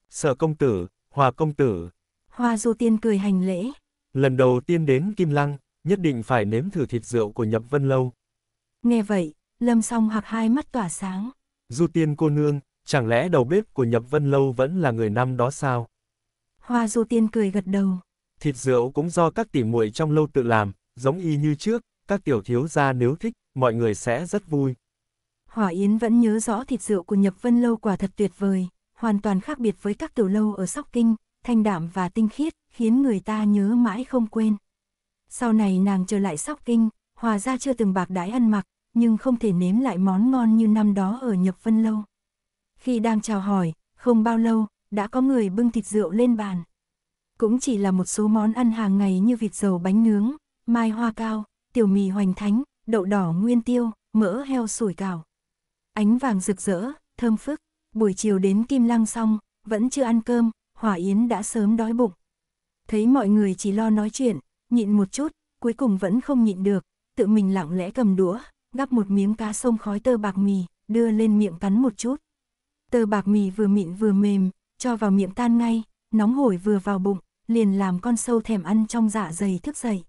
Sở công tử, Hòa công tử. hòa Du Tiên cười hành lễ. Lần đầu tiên đến Kim Lăng, nhất định phải nếm thử thịt rượu của Nhập Vân Lâu. Nghe vậy, Lâm Song hoặc hai mắt tỏa sáng. Du Tiên cô nương, chẳng lẽ đầu bếp của Nhập Vân Lâu vẫn là người năm đó sao? Hoa Du Tiên cười gật đầu. Thịt rượu cũng do các tỉ muội trong lâu tự làm, giống y như trước, các tiểu thiếu gia nếu thích mọi người sẽ rất vui. Hỏa Yến vẫn nhớ rõ thịt rượu của Nhập Vân Lâu quả thật tuyệt vời, hoàn toàn khác biệt với các tiểu lâu ở Sóc Kinh, thanh đạm và tinh khiết, khiến người ta nhớ mãi không quên. Sau này nàng trở lại Sóc Kinh, hòa ra chưa từng bạc đái ăn mặc, nhưng không thể nếm lại món ngon như năm đó ở Nhập Vân Lâu. Khi đang chào hỏi, không bao lâu, đã có người bưng thịt rượu lên bàn. Cũng chỉ là một số món ăn hàng ngày như vịt dầu bánh nướng, mai hoa cao, tiểu mì hoành thánh, đậu đỏ nguyên tiêu, mỡ heo sủi cảo. Ánh vàng rực rỡ, thơm phức, buổi chiều đến Kim Lăng xong, vẫn chưa ăn cơm, Hỏa Yến đã sớm đói bụng. Thấy mọi người chỉ lo nói chuyện, nhịn một chút, cuối cùng vẫn không nhịn được, tự mình lặng lẽ cầm đũa, gắp một miếng cá sông khói tơ bạc mì, đưa lên miệng cắn một chút. Tơ bạc mì vừa mịn vừa mềm, cho vào miệng tan ngay, nóng hổi vừa vào bụng, liền làm con sâu thèm ăn trong dạ dày thức dậy.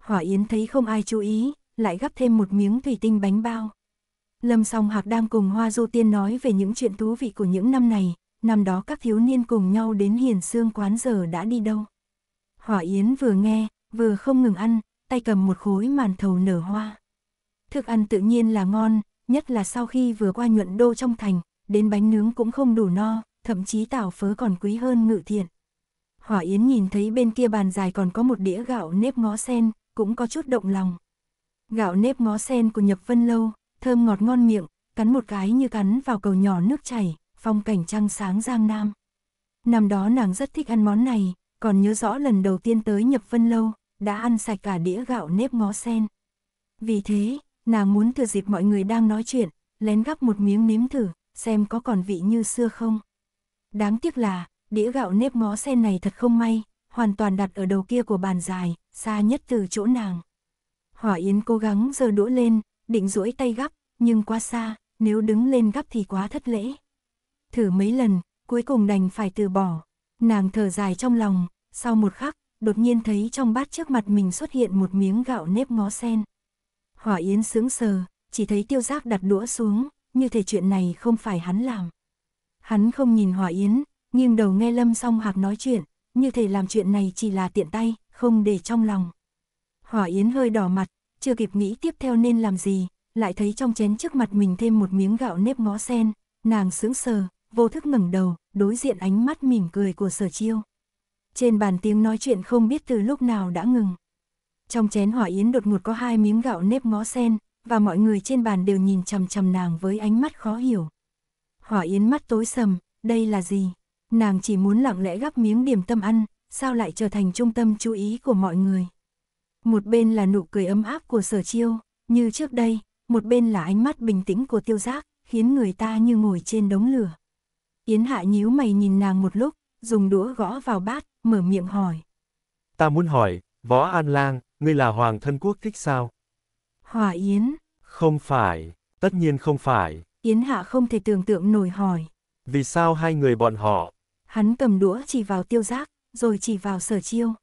Hỏa Yến thấy không ai chú ý, lại gấp thêm một miếng thủy tinh bánh bao. Lâm song hạc đang cùng Hoa Du Tiên nói về những chuyện thú vị của những năm này, năm đó các thiếu niên cùng nhau đến hiền xương quán giờ đã đi đâu. Hỏa Yến vừa nghe, vừa không ngừng ăn, tay cầm một khối màn thầu nở hoa. Thức ăn tự nhiên là ngon, nhất là sau khi vừa qua nhuận đô trong thành, đến bánh nướng cũng không đủ no, thậm chí tảo phớ còn quý hơn ngự thiện. Hỏa Yến nhìn thấy bên kia bàn dài còn có một đĩa gạo nếp ngó sen, cũng có chút động lòng. Gạo nếp ngó sen của Nhập Vân Lâu, thơm ngọt ngon miệng, cắn một cái như cắn vào cầu nhỏ nước chảy, phong cảnh trăng sáng Giang Nam. Năm đó nàng rất thích ăn món này, còn nhớ rõ lần đầu tiên tới Nhập Vân Lâu, đã ăn sạch cả đĩa gạo nếp ngó sen. Vì thế, nàng muốn thừa dịp mọi người đang nói chuyện, lén gắp một miếng nếm thử, xem có còn vị như xưa không. Đáng tiếc là, đĩa gạo nếp ngó sen này thật không may, hoàn toàn đặt ở đầu kia của bàn dài, xa nhất từ chỗ nàng. Hỏa Yến cố gắng giơ đũa lên, định duỗi tay gắp, nhưng quá xa, nếu đứng lên gắp thì quá thất lễ. Thử mấy lần, cuối cùng đành phải từ bỏ. Nàng thở dài trong lòng, sau một khắc, đột nhiên thấy trong bát trước mặt mình xuất hiện một miếng gạo nếp ngó sen. Hỏa Yến sững sờ, chỉ thấy tiêu giác đặt đũa xuống, như thể chuyện này không phải hắn làm. Hắn không nhìn Hỏa Yến, nghiêng đầu nghe Lâm song hạc nói chuyện, như thể làm chuyện này chỉ là tiện tay, không để trong lòng. Hỏa Yến hơi đỏ mặt, chưa kịp nghĩ tiếp theo nên làm gì, lại thấy trong chén trước mặt mình thêm một miếng gạo nếp ngó sen, nàng sững sờ, vô thức ngẩng đầu, đối diện ánh mắt mỉm cười của sở chiêu. Trên bàn tiếng nói chuyện không biết từ lúc nào đã ngừng. Trong chén hỏa yến đột ngột có hai miếng gạo nếp ngó sen, và mọi người trên bàn đều nhìn chằm chằm nàng với ánh mắt khó hiểu. Hỏa yến mắt tối sầm, đây là gì? Nàng chỉ muốn lặng lẽ gắp miếng điểm tâm ăn, sao lại trở thành trung tâm chú ý của mọi người? Một bên là nụ cười ấm áp của sở chiêu, như trước đây, một bên là ánh mắt bình tĩnh của tiêu giác, khiến người ta như ngồi trên đống lửa. Yến hạ nhíu mày nhìn nàng một lúc, dùng đũa gõ vào bát, mở miệng hỏi. Ta muốn hỏi, Võ An Lang, ngươi là hoàng thân quốc thích sao? Hòa Yến. Không phải, tất nhiên không phải. Yến hạ không thể tưởng tượng nổi hỏi. Vì sao hai người bọn họ? Hắn cầm đũa chỉ vào tiêu giác, rồi chỉ vào sở chiêu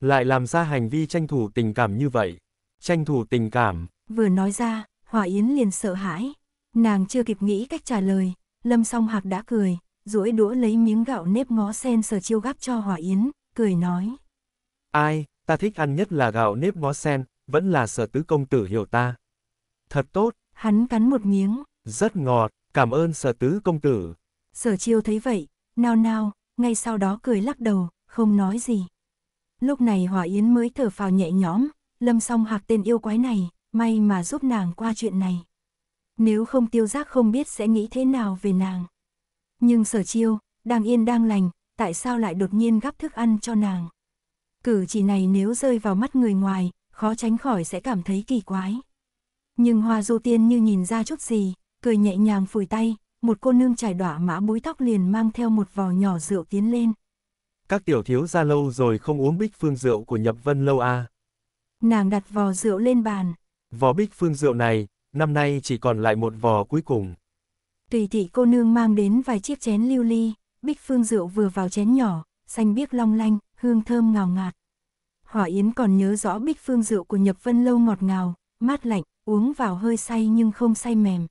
lại làm ra hành vi tranh thủ tình cảm như vậy. Tranh thủ tình cảm. Vừa nói ra, Hòa Yến liền sợ hãi. Nàng chưa kịp nghĩ cách trả lời, Lâm Song Hạc đã cười, duỗi đũa lấy miếng gạo nếp ngó sen sờ chiêu gắp cho Hòa Yến, cười nói. Ai, ta thích ăn nhất là gạo nếp ngó sen, vẫn là sở tứ công tử hiểu ta. Thật tốt. Hắn cắn một miếng. Rất ngọt, cảm ơn sở tứ công tử. Sở chiêu thấy vậy, nao nao, ngay sau đó cười lắc đầu, không nói gì. Lúc này Hòa Yến mới thở phào nhẹ nhõm, lâm song hạc tên yêu quái này, may mà giúp nàng qua chuyện này. Nếu không tiêu giác không biết sẽ nghĩ thế nào về nàng. Nhưng sở chiêu, đang yên đang lành, tại sao lại đột nhiên gắp thức ăn cho nàng. Cử chỉ này nếu rơi vào mắt người ngoài, khó tránh khỏi sẽ cảm thấy kỳ quái. Nhưng hoa du tiên như nhìn ra chút gì, cười nhẹ nhàng phủi tay, một cô nương trải đọa mã búi tóc liền mang theo một vò nhỏ rượu tiến lên, các tiểu thiếu ra lâu rồi không uống bích phương rượu của Nhập Vân lâu à. Nàng đặt vò rượu lên bàn. Vò bích phương rượu này, năm nay chỉ còn lại một vò cuối cùng. Tùy thị cô nương mang đến vài chiếc chén lưu ly, bích phương rượu vừa vào chén nhỏ, xanh biếc long lanh, hương thơm ngào ngạt. Hỏa Yến còn nhớ rõ bích phương rượu của Nhập Vân lâu ngọt ngào, mát lạnh, uống vào hơi say nhưng không say mềm.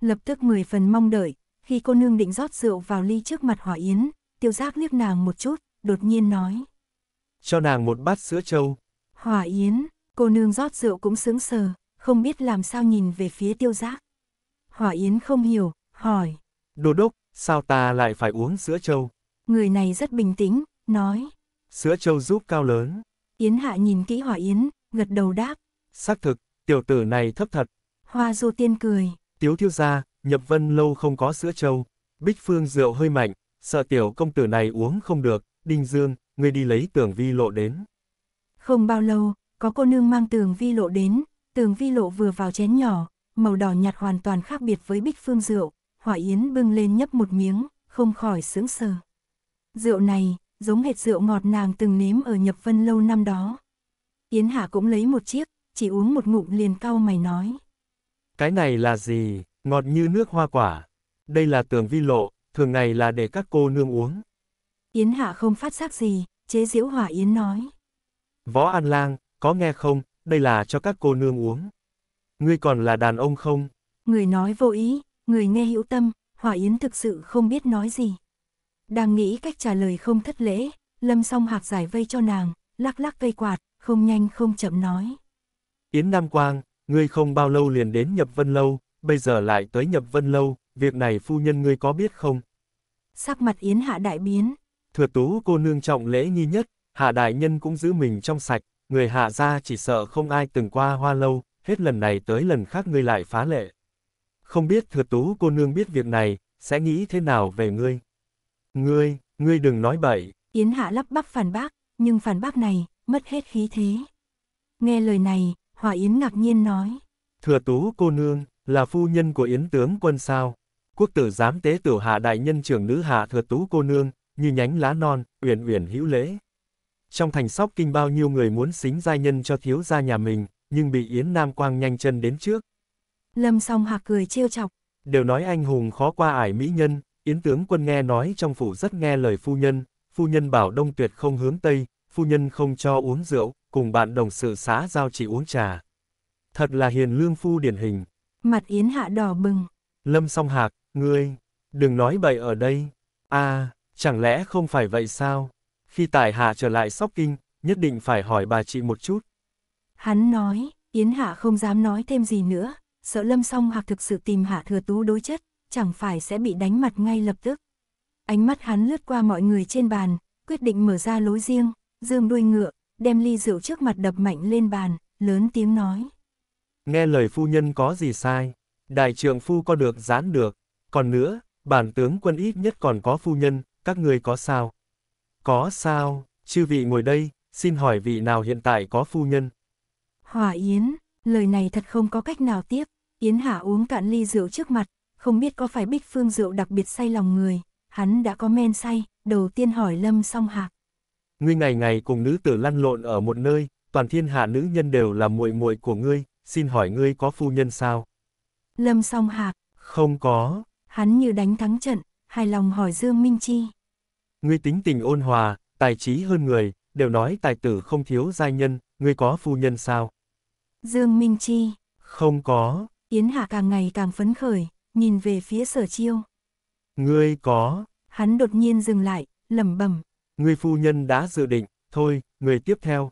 Lập tức mười phần mong đợi, khi cô nương định rót rượu vào ly trước mặt Hỏa Yến, tiêu giác liếc nàng một chút, đột nhiên nói. Cho nàng một bát sữa trâu. Hòa Yến, cô nương rót rượu cũng sướng sờ, không biết làm sao nhìn về phía tiêu giác. Hòa Yến không hiểu, hỏi. đồ đốc, sao ta lại phải uống sữa trâu? Người này rất bình tĩnh, nói. Sữa trâu giúp cao lớn. Yến hạ nhìn kỹ Hòa Yến, gật đầu đáp. Xác thực, tiểu tử này thấp thật. Hoa du tiên cười. Tiếu thiêu gia nhập vân lâu không có sữa trâu. Bích phương rượu hơi mạnh, sợ tiểu công tử này uống không được, Đinh Dương, ngươi đi lấy tường vi lộ đến. Không bao lâu, có cô nương mang tường vi lộ đến, tường vi lộ vừa vào chén nhỏ, màu đỏ nhạt hoàn toàn khác biệt với bích phương rượu, hỏa yến bưng lên nhấp một miếng, không khỏi sướng sờ. Rượu này, giống hệt rượu ngọt nàng từng nếm ở nhập vân lâu năm đó. Yến Hạ cũng lấy một chiếc, chỉ uống một ngụm liền cau mày nói. Cái này là gì, ngọt như nước hoa quả. Đây là tường vi lộ, thường ngày là để các cô nương uống. Yến Hạ không phát giác gì, chế diễu Hòa Yến nói. Võ An Lang, có nghe không, đây là cho các cô nương uống. Ngươi còn là đàn ông không? Người nói vô ý, người nghe hữu tâm, Hòa Yến thực sự không biết nói gì. Đang nghĩ cách trả lời không thất lễ, Lâm song hạc giải vây cho nàng, lắc lắc cây quạt, không nhanh không chậm nói. Yến Nam Quang, ngươi không bao lâu liền đến nhập vân lâu, bây giờ lại tới nhập vân lâu, việc này phu nhân ngươi có biết không? Sắc mặt Yến Hạ đại biến. Thừa tú cô nương trọng lễ nghi nhất, Hạ đại nhân cũng giữ mình trong sạch, người Hạ gia chỉ sợ không ai từng qua hoa lâu, hết lần này tới lần khác ngươi lại phá lệ. Không biết thừa tú cô nương biết việc này, sẽ nghĩ thế nào về ngươi? Ngươi, ngươi đừng nói bậy. Yến Hạ lắp bắp phản bác, nhưng phản bác này, mất hết khí thế. Nghe lời này, Hòa Yến ngạc nhiên nói. Thừa tú cô nương, là phu nhân của Yến tướng quân sao? Quốc tử giám tế tiểu hạ đại nhân trưởng nữ hạ thừa tú cô nương, như nhánh lá non, uyển uyển hữu lễ. Trong thành sóc kinh bao nhiêu người muốn xính giai nhân cho thiếu gia nhà mình, nhưng bị Yến Nam Quang nhanh chân đến trước. Lâm song hạc cười trêu chọc. Đều nói anh hùng khó qua ải mỹ nhân, Yến tướng quân nghe nói trong phủ rất nghe lời phu nhân, phu nhân bảo đông tuyệt không hướng tây, phu nhân không cho uống rượu, cùng bạn đồng sự xã giao chỉ uống trà. Thật là hiền lương phu điển hình. Mặt Yến hạ đỏ bừng. Lâm song hạc, ngươi, đừng nói bậy ở đây. À, chẳng lẽ không phải vậy sao? Khi tài hạ trở lại sóc kinh, nhất định phải hỏi bà chị một chút. Hắn nói, Yến Hạ không dám nói thêm gì nữa, sợ Lâm Song Hạc thực sự tìm Hạ Thừa Tú đối chất, chẳng phải sẽ bị đánh mặt ngay lập tức. Ánh mắt hắn lướt qua mọi người trên bàn, quyết định mở ra lối riêng, dương đuôi ngựa, đem ly rượu trước mặt đập mạnh lên bàn, lớn tiếng nói. Nghe lời phu nhân có gì sai, đại trượng phu có được gián được. Còn nữa, bản tướng quân ít nhất còn có phu nhân, các người có sao? Có sao, chư vị ngồi đây, xin hỏi vị nào hiện tại có phu nhân? Hòa Yến, lời này thật không có cách nào tiếp. Yến Hạ uống cạn ly rượu trước mặt, không biết có phải bích phương rượu đặc biệt say lòng người. Hắn đã có men say, đầu tiên hỏi Lâm song hạc. Ngươi ngày ngày cùng nữ tử lăn lộn ở một nơi, toàn thiên hạ nữ nhân đều là muội muội của ngươi, xin hỏi ngươi có phu nhân sao? Lâm song hạc. Không có. Hắn như đánh thắng trận, hài lòng hỏi Dương Minh Chi. Ngươi tính tình ôn hòa, tài trí hơn người, đều nói tài tử không thiếu giai nhân, ngươi có phu nhân sao? Dương Minh Chi. Không có. Yến Hạ càng ngày càng phấn khởi, nhìn về phía sở chiêu. Ngươi có. Hắn đột nhiên dừng lại, lẩm bẩm. Ngươi phu nhân đã dự định, thôi, người tiếp theo.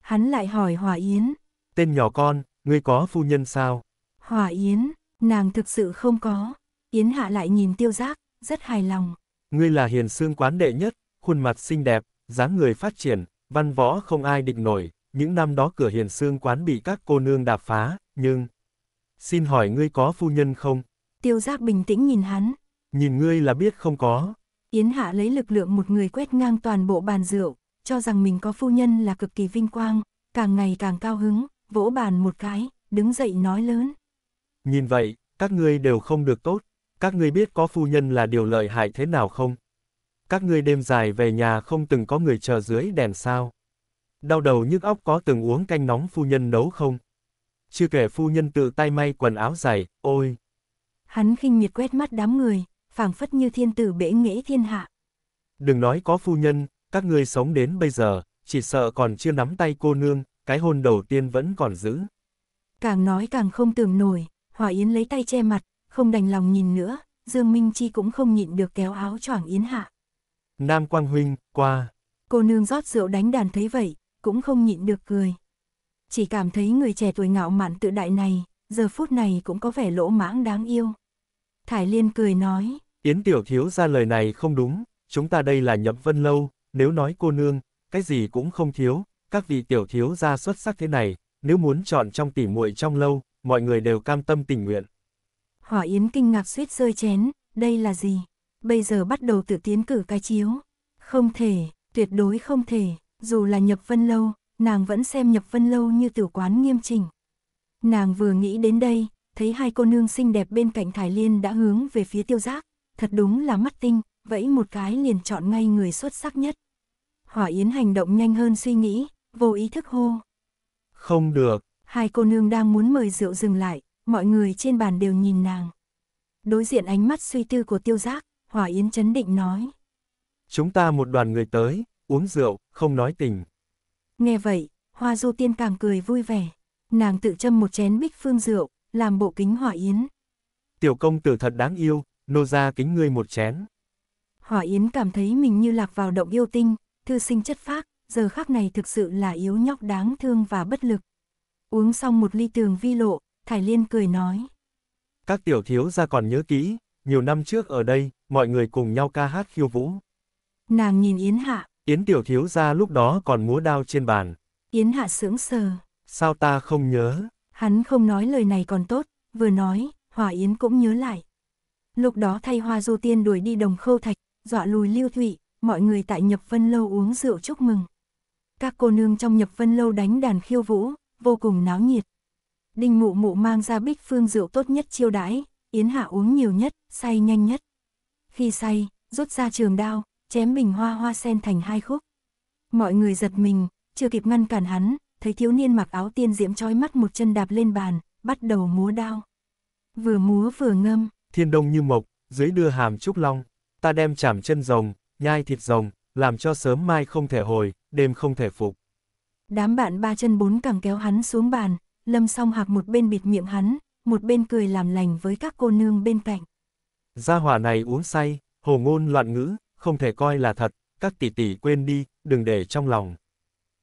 Hắn lại hỏi Hòa Yến. Tên nhỏ con, ngươi có phu nhân sao? Hỏa Yến, nàng thực sự không có. Yến Hạ lại nhìn tiêu giác, rất hài lòng. Ngươi là hiền xương quán đệ nhất, khuôn mặt xinh đẹp, dáng người phát triển, văn võ không ai địch nổi. Những năm đó cửa hiền xương quán bị các cô nương đạp phá, nhưng... Xin hỏi ngươi có phu nhân không? Tiêu giác bình tĩnh nhìn hắn. Nhìn ngươi là biết không có. Yến Hạ lấy lực lượng một người quét ngang toàn bộ bàn rượu, cho rằng mình có phu nhân là cực kỳ vinh quang, càng ngày càng cao hứng, vỗ bàn một cái, đứng dậy nói lớn. Nhìn vậy, các ngươi đều không được tốt, các ngươi biết có phu nhân là điều lợi hại thế nào không? Các ngươi đêm dài về nhà không từng có người chờ dưới đèn sao? Đau đầu nhức óc có từng uống canh nóng phu nhân nấu không? Chưa kể phu nhân tự tay may quần áo dày, ôi! Hắn khinh miệt quét mắt đám người, phảng phất như thiên tử bể nghĩa thiên hạ. Đừng nói có phu nhân, các ngươi sống đến bây giờ, chỉ sợ còn chưa nắm tay cô nương, cái hôn đầu tiên vẫn còn giữ. Càng nói càng không tưởng nổi, Hòa Yến lấy tay che mặt, không đành lòng nhìn nữa, Dương Minh Chi cũng không nhịn được kéo áo choàng Yến hạ. Nam Quang Huynh, qua. Cô nương rót rượu đánh đàn thấy vậy, cũng không nhịn được cười. Chỉ cảm thấy người trẻ tuổi ngạo mạn tự đại này, giờ phút này cũng có vẻ lỗ mãng đáng yêu. Thải Liên cười nói. Yến Tiểu Thiếu ra lời này không đúng, chúng ta đây là nhậm vân lâu, nếu nói cô nương, cái gì cũng không thiếu, các vị Tiểu Thiếu ra xuất sắc thế này, nếu muốn chọn trong tỉ muội trong lâu, mọi người đều cam tâm tình nguyện. Hỏa Yến kinh ngạc suýt rơi chén, đây là gì? Bây giờ bắt đầu tự tiến cử cái chiếu. Không thể, tuyệt đối không thể, dù là nhập vân lâu, nàng vẫn xem nhập vân lâu như tử quán nghiêm chỉnh. Nàng vừa nghĩ đến đây, thấy hai cô nương xinh đẹp bên cạnh Thải Liên đã hướng về phía tiêu giác, thật đúng là mắt tinh, vẫy một cái liền chọn ngay người xuất sắc nhất. Hỏa Yến hành động nhanh hơn suy nghĩ, vô ý thức hô. Không được, Hai cô nương đang muốn mời rượu dừng lại, mọi người trên bàn đều nhìn nàng. Đối diện ánh mắt suy tư của tiêu giác, Hỏa Yến chấn định nói. Chúng ta một đoàn người tới, uống rượu, không nói tình. Nghe vậy, Hoa Du Tiên càng cười vui vẻ. Nàng tự châm một chén bích phương rượu, làm bộ kính Hỏa Yến. Tiểu công tử thật đáng yêu, nô ra kính ngươi một chén. Hỏa Yến cảm thấy mình như lạc vào động yêu tinh, thư sinh chất phác, giờ khắc này thực sự là yếu nhóc đáng thương và bất lực. Uống xong một ly tường vi lộ, Thải Liên cười nói. Các tiểu thiếu gia còn nhớ kỹ, nhiều năm trước ở đây, mọi người cùng nhau ca hát khiêu vũ. Nàng nhìn Yến Hạ. Yến tiểu thiếu gia lúc đó còn múa đao trên bàn. Yến Hạ sững sờ. Sao ta không nhớ? Hắn không nói lời này còn tốt, vừa nói, Hòa Yến cũng nhớ lại. Lúc đó thay Hoa Du Tiên đuổi đi đồng khâu thạch, dọa lùi lưu thụy, mọi người tại Nhập Vân Lâu uống rượu chúc mừng. Các cô nương trong Nhập Vân Lâu đánh đàn khiêu vũ, vô cùng náo nhiệt. Đinh mụ mụ mang ra bích phương rượu tốt nhất chiêu đãi, Yến Hạ uống nhiều nhất, say nhanh nhất. Khi say, rút ra trường đao, chém bình hoa hoa sen thành hai khúc. Mọi người giật mình, chưa kịp ngăn cản hắn, thấy thiếu niên mặc áo tiên diễm trói mắt một chân đạp lên bàn, bắt đầu múa đao. Vừa múa vừa ngâm. Thiên đông như mộc, dưới đưa hàm trúc long, ta đem chảm chân rồng, nhai thịt rồng, làm cho sớm mai không thể hồi, đêm không thể phục. Đám bạn ba chân bốn cẳng kéo hắn xuống bàn, lâm song hạc một bên bịt miệng hắn, một bên cười làm lành với các cô nương bên cạnh. Gia hỏa này uống say, hồ ngôn loạn ngữ, không thể coi là thật, các tỷ tỷ quên đi, đừng để trong lòng.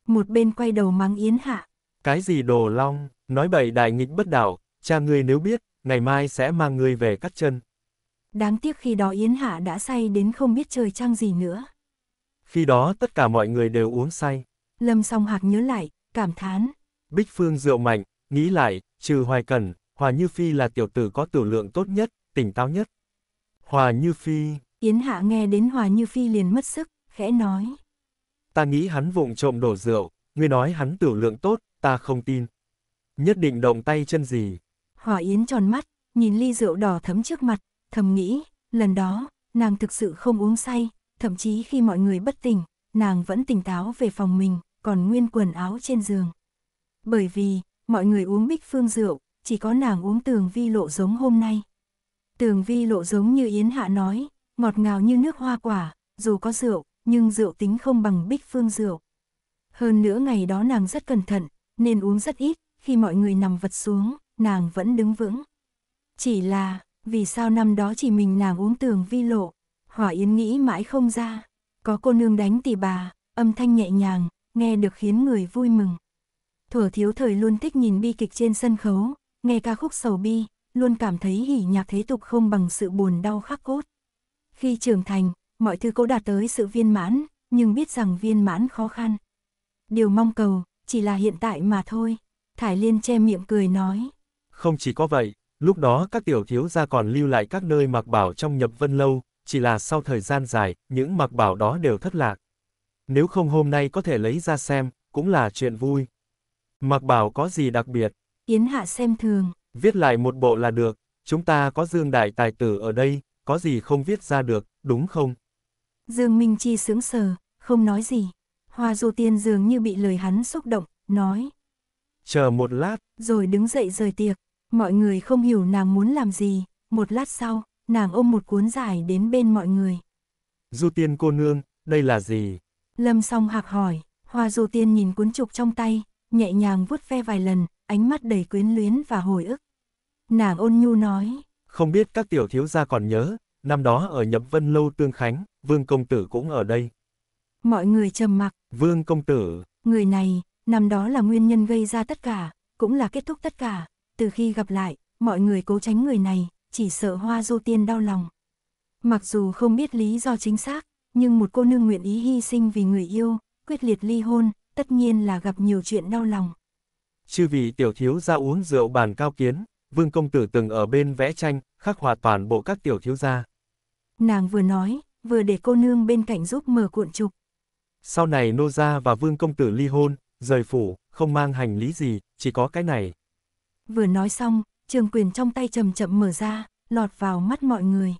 Một bên quay đầu mắng Yến Hạ. Cái gì đồ long, nói bậy đại nghịch bất đảo, cha ngươi nếu biết, ngày mai sẽ mang ngươi về cắt chân. Đáng tiếc khi đó Yến Hạ đã say đến không biết trời trăng gì nữa. Khi đó tất cả mọi người đều uống say. Lâm song hạc nhớ lại, cảm thán. Bích Phương rượu mạnh, nghĩ lại, trừ hoài cần, Hòa Như Phi là tiểu tử có tiểu lượng tốt nhất, tỉnh táo nhất. Hòa Như Phi... Yến Hạ nghe đến Hòa Như Phi liền mất sức, khẽ nói. Ta nghĩ hắn vụng trộm đổ rượu, ngươi nói hắn tiểu lượng tốt, ta không tin. Nhất định động tay chân gì. Hòa Yến tròn mắt, nhìn ly rượu đỏ thấm trước mặt, thầm nghĩ, lần đó, nàng thực sự không uống say, thậm chí khi mọi người bất tỉnh, nàng vẫn tỉnh táo về phòng mình còn nguyên quần áo trên giường. Bởi vì, mọi người uống bích phương rượu, chỉ có nàng uống tường vi lộ giống hôm nay. Tường vi lộ giống như Yến Hạ nói, ngọt ngào như nước hoa quả, dù có rượu, nhưng rượu tính không bằng bích phương rượu. Hơn nữa ngày đó nàng rất cẩn thận, nên uống rất ít, khi mọi người nằm vật xuống, nàng vẫn đứng vững. Chỉ là, vì sao năm đó chỉ mình nàng uống tường vi lộ, hỏa yến nghĩ mãi không ra, có cô nương đánh tỷ bà, âm thanh nhẹ nhàng, nghe được khiến người vui mừng. Thuở thiếu thời luôn thích nhìn bi kịch trên sân khấu, nghe ca khúc sầu bi, luôn cảm thấy hỉ nhạc thế tục không bằng sự buồn đau khắc cốt. Khi trưởng thành, mọi thứ cố đạt tới sự viên mãn, nhưng biết rằng viên mãn khó khăn. Điều mong cầu, chỉ là hiện tại mà thôi. Thải Liên che miệng cười nói. Không chỉ có vậy, lúc đó các tiểu thiếu gia còn lưu lại các nơi mặc bảo trong nhập vân lâu, chỉ là sau thời gian dài, những mặc bảo đó đều thất lạc nếu không hôm nay có thể lấy ra xem, cũng là chuyện vui. Mặc bảo có gì đặc biệt? Yến Hạ xem thường. Viết lại một bộ là được, chúng ta có Dương Đại Tài Tử ở đây, có gì không viết ra được, đúng không? Dương Minh Chi sướng sờ, không nói gì. Hoa Du Tiên dường như bị lời hắn xúc động, nói. Chờ một lát. Rồi đứng dậy rời tiệc, mọi người không hiểu nàng muốn làm gì. Một lát sau, nàng ôm một cuốn giải đến bên mọi người. Du Tiên cô nương, đây là gì? Lâm song hạc hỏi, hoa du tiên nhìn cuốn trục trong tay, nhẹ nhàng vuốt ve vài lần, ánh mắt đầy quyến luyến và hồi ức. Nàng ôn nhu nói, không biết các tiểu thiếu gia còn nhớ, năm đó ở Nhậm Vân Lâu Tương Khánh, Vương Công Tử cũng ở đây. Mọi người trầm mặc. Vương Công Tử. Người này, năm đó là nguyên nhân gây ra tất cả, cũng là kết thúc tất cả. Từ khi gặp lại, mọi người cố tránh người này, chỉ sợ hoa du tiên đau lòng. Mặc dù không biết lý do chính xác, nhưng một cô nương nguyện ý hy sinh vì người yêu, quyết liệt ly hôn, tất nhiên là gặp nhiều chuyện đau lòng. Chư vị tiểu thiếu gia uống rượu bàn cao kiến, vương công tử từng ở bên vẽ tranh, khắc họa toàn bộ các tiểu thiếu gia. Nàng vừa nói, vừa để cô nương bên cạnh giúp mở cuộn trục. Sau này nô gia và vương công tử ly hôn, rời phủ, không mang hành lý gì, chỉ có cái này. Vừa nói xong, trường quyền trong tay chậm chậm mở ra, lọt vào mắt mọi người.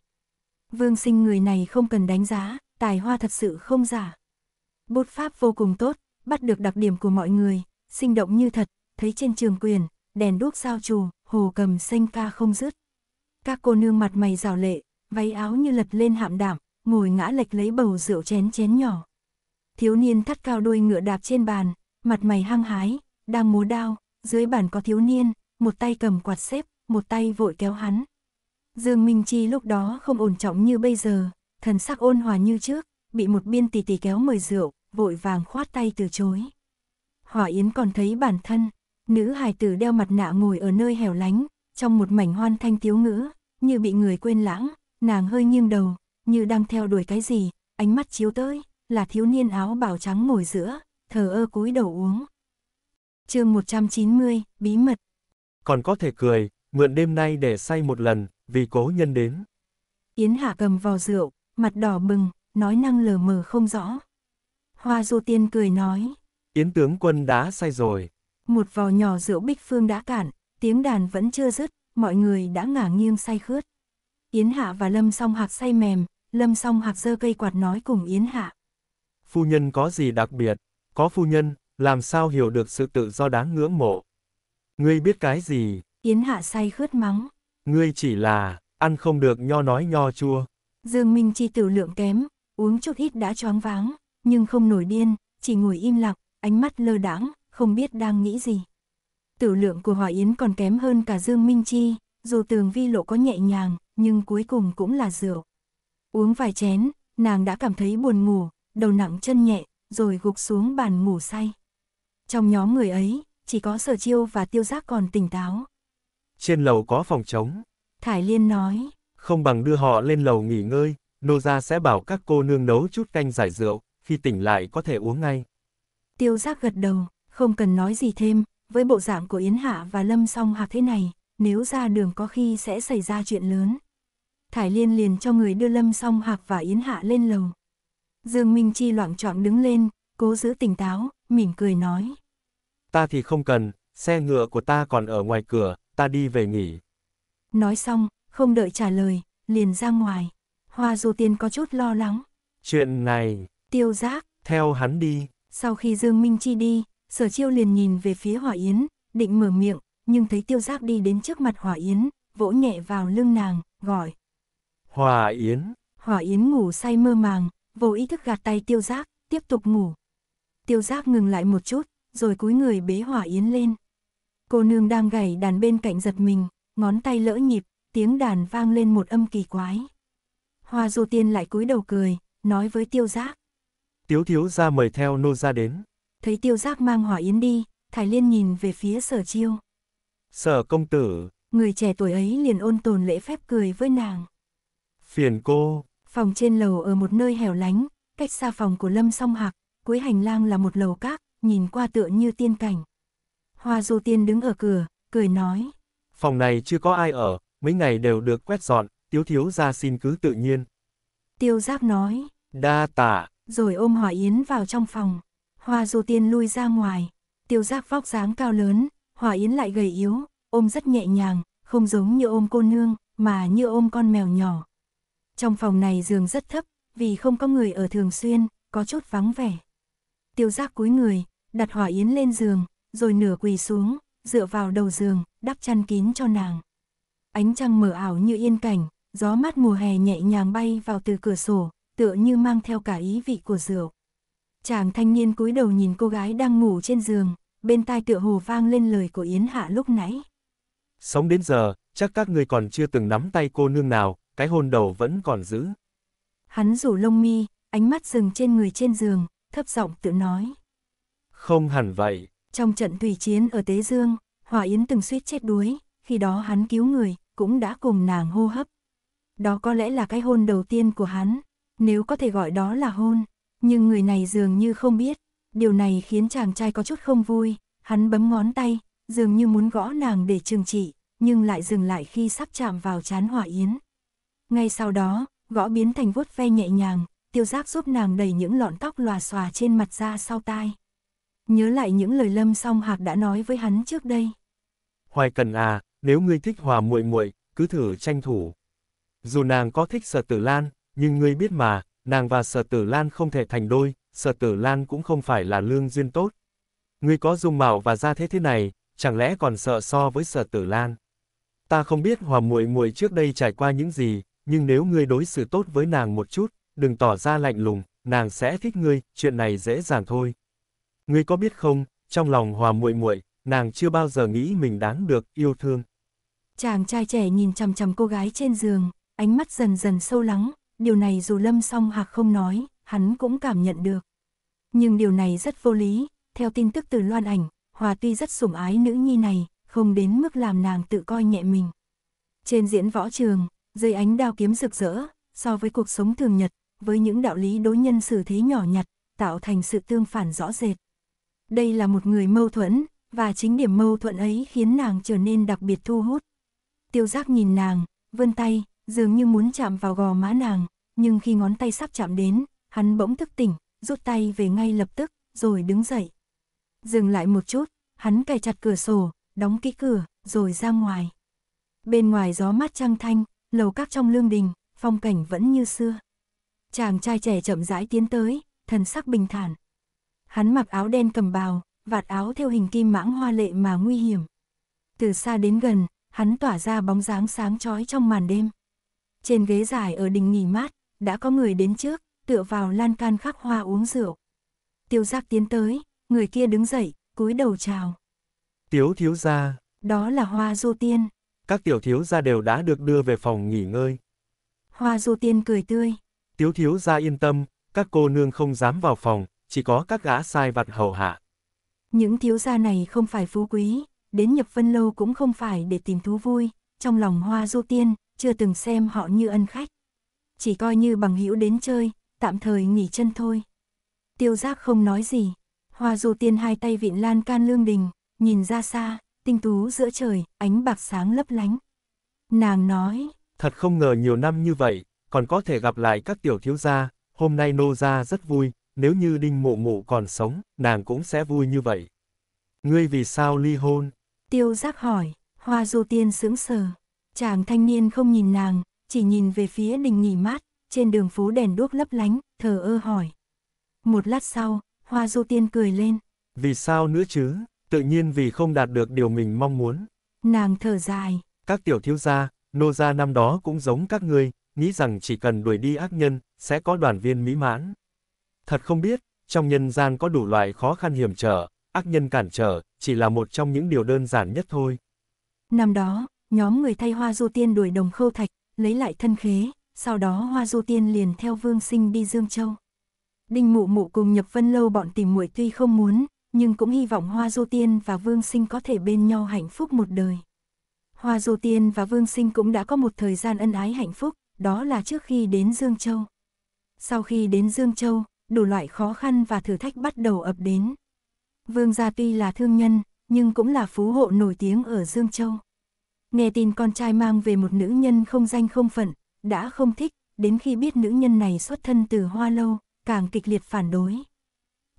Vương sinh người này không cần đánh giá, tài hoa thật sự không giả. Bút pháp vô cùng tốt, bắt được đặc điểm của mọi người, sinh động như thật, thấy trên trường quyền, đèn đuốc sao trù, hồ cầm xanh ca không dứt. Các cô nương mặt mày rào lệ, váy áo như lật lên hạm đảm, ngồi ngã lệch lấy bầu rượu chén chén nhỏ. Thiếu niên thắt cao đuôi ngựa đạp trên bàn, mặt mày hăng hái, đang múa đao, dưới bàn có thiếu niên, một tay cầm quạt xếp, một tay vội kéo hắn. Dương Minh Chi lúc đó không ổn trọng như bây giờ, thần sắc ôn hòa như trước, bị một biên tỷ tỷ kéo mời rượu, vội vàng khoát tay từ chối. Hòa Yến còn thấy bản thân, nữ hài tử đeo mặt nạ ngồi ở nơi hẻo lánh, trong một mảnh hoan thanh tiếu ngữ, như bị người quên lãng, nàng hơi nghiêng đầu, như đang theo đuổi cái gì, ánh mắt chiếu tới, là thiếu niên áo bảo trắng ngồi giữa, thờ ơ cúi đầu uống. chương 190, bí mật. Còn có thể cười, mượn đêm nay để say một lần, vì cố nhân đến. Yến Hạ cầm vò rượu, mặt đỏ bừng, nói năng lờ mờ không rõ. Hoa Du Tiên cười nói. Yến tướng quân đã say rồi. Một vò nhỏ rượu bích phương đã cạn, tiếng đàn vẫn chưa dứt, mọi người đã ngả nghiêng say khướt. Yến Hạ và Lâm Song Hạc say mềm, Lâm Song Hạc giơ cây quạt nói cùng Yến Hạ. Phu nhân có gì đặc biệt, có phu nhân, làm sao hiểu được sự tự do đáng ngưỡng mộ. Ngươi biết cái gì? Yến Hạ say khướt mắng. Ngươi chỉ là, ăn không được nho nói nho chua. Dương Minh Chi tử lượng kém, uống chút ít đã choáng váng, nhưng không nổi điên, chỉ ngồi im lặng, ánh mắt lơ đãng, không biết đang nghĩ gì. Tử lượng của Hòa Yến còn kém hơn cả Dương Minh Chi, dù tường vi lộ có nhẹ nhàng, nhưng cuối cùng cũng là rượu. Uống vài chén, nàng đã cảm thấy buồn ngủ, đầu nặng chân nhẹ, rồi gục xuống bàn ngủ say. Trong nhóm người ấy, chỉ có sở chiêu và tiêu giác còn tỉnh táo. Trên lầu có phòng trống. Thải Liên nói, không bằng đưa họ lên lầu nghỉ ngơi, nô gia sẽ bảo các cô nương nấu chút canh giải rượu, khi tỉnh lại có thể uống ngay. Tiêu giác gật đầu, không cần nói gì thêm, với bộ dạng của Yến Hạ và Lâm Song Hạc thế này, nếu ra đường có khi sẽ xảy ra chuyện lớn. Thải Liên liền cho người đưa Lâm Song Hạc và Yến Hạ lên lầu. Dương Minh Chi loạn trọng đứng lên, cố giữ tỉnh táo, mỉm cười nói. Ta thì không cần, xe ngựa của ta còn ở ngoài cửa, ta đi về nghỉ. Nói xong, không đợi trả lời, liền ra ngoài. Hoa Du Tiên có chút lo lắng. Chuyện này, tiêu giác, theo hắn đi. Sau khi Dương Minh Chi đi, Sở Chiêu liền nhìn về phía Hỏa Yến, định mở miệng, nhưng thấy tiêu giác đi đến trước mặt Hỏa Yến, vỗ nhẹ vào lưng nàng, gọi. Hỏa Yến. Hỏa Yến ngủ say mơ màng, vô ý thức gạt tay tiêu giác, tiếp tục ngủ. Tiêu giác ngừng lại một chút, rồi cúi người bế Hỏa Yến lên. Cô nương đang gảy đàn bên cạnh giật mình, ngón tay lỡ nhịp, tiếng đàn vang lên một âm kỳ quái. Hoa Du Tiên lại cúi đầu cười, nói với Tiêu Giác. Tiếu thiếu ra mời theo nô ra đến. Thấy Tiêu Giác mang hỏa yến đi, Thái Liên nhìn về phía sở chiêu. Sở công tử. Người trẻ tuổi ấy liền ôn tồn lễ phép cười với nàng. Phiền cô. Phòng trên lầu ở một nơi hẻo lánh, cách xa phòng của Lâm Song Hạc, cuối hành lang là một lầu cát nhìn qua tựa như tiên cảnh. Hoa Du Tiên đứng ở cửa, cười nói. Phòng này chưa có ai ở, mấy ngày đều được quét dọn, tiếu thiếu ra xin cứ tự nhiên. Tiêu giác nói. Đa tả. Rồi ôm Hòa Yến vào trong phòng. Hoa Du Tiên lui ra ngoài. Tiêu giác vóc dáng cao lớn, Hòa Yến lại gầy yếu, ôm rất nhẹ nhàng, không giống như ôm cô nương, mà như ôm con mèo nhỏ. Trong phòng này giường rất thấp, vì không có người ở thường xuyên, có chút vắng vẻ. Tiêu giác cúi người, đặt Hòa Yến lên giường, rồi nửa quỳ xuống, dựa vào đầu giường, đắp chăn kín cho nàng ánh trăng mờ ảo như yên cảnh, gió mát mùa hè nhẹ nhàng bay vào từ cửa sổ, tựa như mang theo cả ý vị của rượu. Chàng thanh niên cúi đầu nhìn cô gái đang ngủ trên giường, bên tai tựa hồ vang lên lời của Yến Hạ lúc nãy. Sống đến giờ, chắc các người còn chưa từng nắm tay cô nương nào, cái hôn đầu vẫn còn giữ. Hắn rủ lông mi, ánh mắt dừng trên người trên giường, thấp giọng tự nói. Không hẳn vậy. Trong trận tùy chiến ở Tế Dương, Hòa Yến từng suýt chết đuối, khi đó hắn cứu người, cũng đã cùng nàng hô hấp. Đó có lẽ là cái hôn đầu tiên của hắn, nếu có thể gọi đó là hôn, nhưng người này dường như không biết, điều này khiến chàng trai có chút không vui, hắn bấm ngón tay, dường như muốn gõ nàng để trừng trị, nhưng lại dừng lại khi sắp chạm vào chán hỏa yến. Ngay sau đó, gõ biến thành vuốt ve nhẹ nhàng, tiêu giác giúp nàng đẩy những lọn tóc lòa xòa trên mặt ra sau tai. Nhớ lại những lời lâm song hạc đã nói với hắn trước đây. Hoài cần à, nếu ngươi thích hòa muội muội, cứ thử tranh thủ. Dù nàng có thích Sở Tử Lan, nhưng ngươi biết mà, nàng và Sở Tử Lan không thể thành đôi, Sở Tử Lan cũng không phải là lương duyên tốt. Ngươi có dung mạo và gia thế thế này, chẳng lẽ còn sợ so với Sở Tử Lan? Ta không biết Hòa muội muội trước đây trải qua những gì, nhưng nếu ngươi đối xử tốt với nàng một chút, đừng tỏ ra lạnh lùng, nàng sẽ thích ngươi, chuyện này dễ dàng thôi. Ngươi có biết không, trong lòng Hòa muội muội, nàng chưa bao giờ nghĩ mình đáng được yêu thương. Chàng trai trẻ nhìn chằm chằm cô gái trên giường, ánh mắt dần dần sâu lắng, điều này dù Lâm Song Hạc không nói, hắn cũng cảm nhận được. Nhưng điều này rất vô lý, theo tin tức từ Loan Ảnh, Hòa tuy rất sủng ái nữ nhi này, không đến mức làm nàng tự coi nhẹ mình. Trên diễn võ trường, dưới ánh đao kiếm rực rỡ, so với cuộc sống thường nhật, với những đạo lý đối nhân xử thế nhỏ nhặt, tạo thành sự tương phản rõ rệt. Đây là một người mâu thuẫn, và chính điểm mâu thuẫn ấy khiến nàng trở nên đặc biệt thu hút. Tiêu giác nhìn nàng, vươn tay, dường như muốn chạm vào gò má nàng, nhưng khi ngón tay sắp chạm đến, hắn bỗng thức tỉnh, rút tay về ngay lập tức, rồi đứng dậy. Dừng lại một chút, hắn cài chặt cửa sổ, đóng kỹ cửa, rồi ra ngoài. Bên ngoài gió mát trăng thanh, lầu các trong lương đình, phong cảnh vẫn như xưa. Chàng trai trẻ chậm rãi tiến tới, thần sắc bình thản. Hắn mặc áo đen cầm bào, vạt áo theo hình kim mãng hoa lệ mà nguy hiểm. Từ xa đến gần, hắn tỏa ra bóng dáng sáng chói trong màn đêm. Trên ghế dài ở đình nghỉ mát, đã có người đến trước, tựa vào lan can khắc hoa uống rượu. Tiêu giác tiến tới, người kia đứng dậy, cúi đầu chào. Tiếu thiếu gia. Đó là hoa du tiên. Các tiểu thiếu gia đều đã được đưa về phòng nghỉ ngơi. Hoa du tiên cười tươi. Tiếu thiếu gia yên tâm, các cô nương không dám vào phòng, chỉ có các gã sai vặt hầu hạ. Những thiếu gia này không phải phú quý, đến nhập vân lâu cũng không phải để tìm thú vui, trong lòng hoa du tiên, chưa từng xem họ như ân khách. Chỉ coi như bằng hữu đến chơi, tạm thời nghỉ chân thôi. Tiêu giác không nói gì, hoa du tiên hai tay vịn lan can lương đình, nhìn ra xa, tinh tú giữa trời, ánh bạc sáng lấp lánh. Nàng nói, thật không ngờ nhiều năm như vậy, còn có thể gặp lại các tiểu thiếu gia, hôm nay nô gia rất vui, nếu như Đinh Mộ Mộ còn sống, nàng cũng sẽ vui như vậy. Ngươi vì sao ly hôn? Tiêu giác hỏi, hoa du tiên sững sờ. Chàng thanh niên không nhìn nàng, chỉ nhìn về phía đình nghỉ mát, trên đường phố đèn đuốc lấp lánh, thờ ơ hỏi. Một lát sau, hoa du tiên cười lên. Vì sao nữa chứ, tự nhiên vì không đạt được điều mình mong muốn. Nàng thở dài. Các tiểu thiếu gia, nô gia năm đó cũng giống các ngươi, nghĩ rằng chỉ cần đuổi đi ác nhân, sẽ có đoàn viên mỹ mãn. Thật không biết, trong nhân gian có đủ loại khó khăn hiểm trở, ác nhân cản trở, chỉ là một trong những điều đơn giản nhất thôi. Năm đó, nhóm người thay Hoa Du Tiên đuổi đồng khâu thạch, lấy lại thân khế, sau đó Hoa Du Tiên liền theo Vương Sinh đi Dương Châu. Đinh Mụ Mụ cùng Nhập Vân Lâu bọn tìm muội tuy không muốn, nhưng cũng hy vọng Hoa Du Tiên và Vương Sinh có thể bên nhau hạnh phúc một đời. Hoa Du Tiên và Vương Sinh cũng đã có một thời gian ân ái hạnh phúc, đó là trước khi đến Dương Châu. Sau khi đến Dương Châu, đủ loại khó khăn và thử thách bắt đầu ập đến. Vương gia tuy là thương nhân, nhưng cũng là phú hộ nổi tiếng ở Dương Châu. Nghe tin con trai mang về một nữ nhân không danh không phận, đã không thích, đến khi biết nữ nhân này xuất thân từ Hoa Lâu, càng kịch liệt phản đối.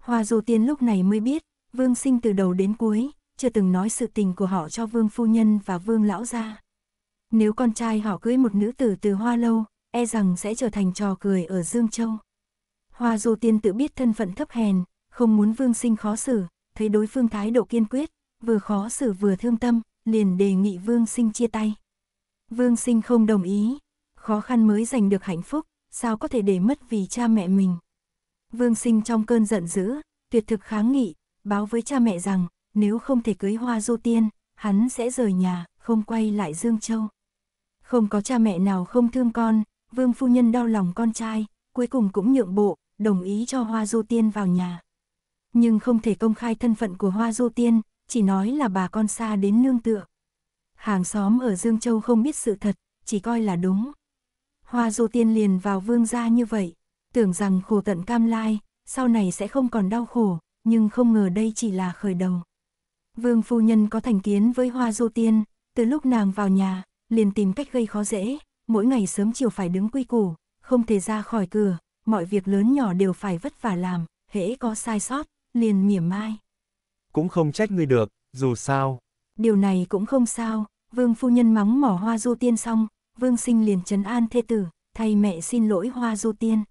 Hoa Du Tiên lúc này mới biết, Vương Sinh từ đầu đến cuối, chưa từng nói sự tình của họ cho Vương Phu Nhân và Vương Lão Gia. Nếu con trai họ cưới một nữ tử từ Hoa Lâu, e rằng sẽ trở thành trò cười ở Dương Châu. Hoa Du Tiên tự biết thân phận thấp hèn, không muốn Vương Sinh khó xử, thấy đối phương thái độ kiên quyết, vừa khó xử vừa thương tâm, liền đề nghị Vương Sinh chia tay. Vương Sinh không đồng ý, khó khăn mới giành được hạnh phúc, sao có thể để mất vì cha mẹ mình. Vương Sinh trong cơn giận dữ, tuyệt thực kháng nghị, báo với cha mẹ rằng, nếu không thể cưới Hoa Du Tiên, hắn sẽ rời nhà, không quay lại Dương Châu. Không có cha mẹ nào không thương con, Vương Phu Nhân đau lòng con trai, cuối cùng cũng nhượng bộ, đồng ý cho Hoa Du Tiên vào nhà. Nhưng không thể công khai thân phận của Hoa Du Tiên, chỉ nói là bà con xa đến nương tựa. Hàng xóm ở Dương Châu không biết sự thật, chỉ coi là đúng. Hoa Du Tiên liền vào vương gia như vậy, tưởng rằng khổ tận cam lai, sau này sẽ không còn đau khổ, nhưng không ngờ đây chỉ là khởi đầu. Vương phu nhân có thành kiến với Hoa Du Tiên, từ lúc nàng vào nhà, liền tìm cách gây khó dễ, mỗi ngày sớm chiều phải đứng quy củ, không thể ra khỏi cửa, mọi việc lớn nhỏ đều phải vất vả làm, hễ có sai sót, liền mỉa mai. Cũng không trách ngươi được, dù sao. Điều này cũng không sao, vương phu nhân mắng mỏ hoa du tiên xong, vương sinh liền trấn an thê tử, thay mẹ xin lỗi hoa du tiên.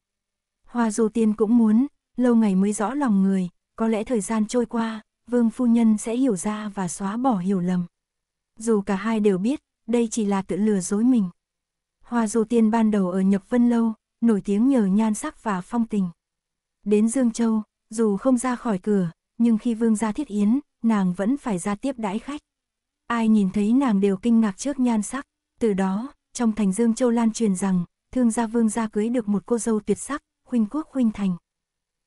Hoa du tiên cũng muốn, lâu ngày mới rõ lòng người, có lẽ thời gian trôi qua, vương phu nhân sẽ hiểu ra và xóa bỏ hiểu lầm. Dù cả hai đều biết, đây chỉ là tự lừa dối mình. Hoa du tiên ban đầu ở Nhập Vân Lâu, nổi tiếng nhờ nhan sắc và phong tình. Đến Dương Châu, dù không ra khỏi cửa, nhưng khi vương gia thiết yến, nàng vẫn phải ra tiếp đãi khách. Ai nhìn thấy nàng đều kinh ngạc trước nhan sắc, từ đó, trong thành Dương Châu lan truyền rằng, thương gia vương gia cưới được một cô dâu tuyệt sắc, huynh quốc huynh thành.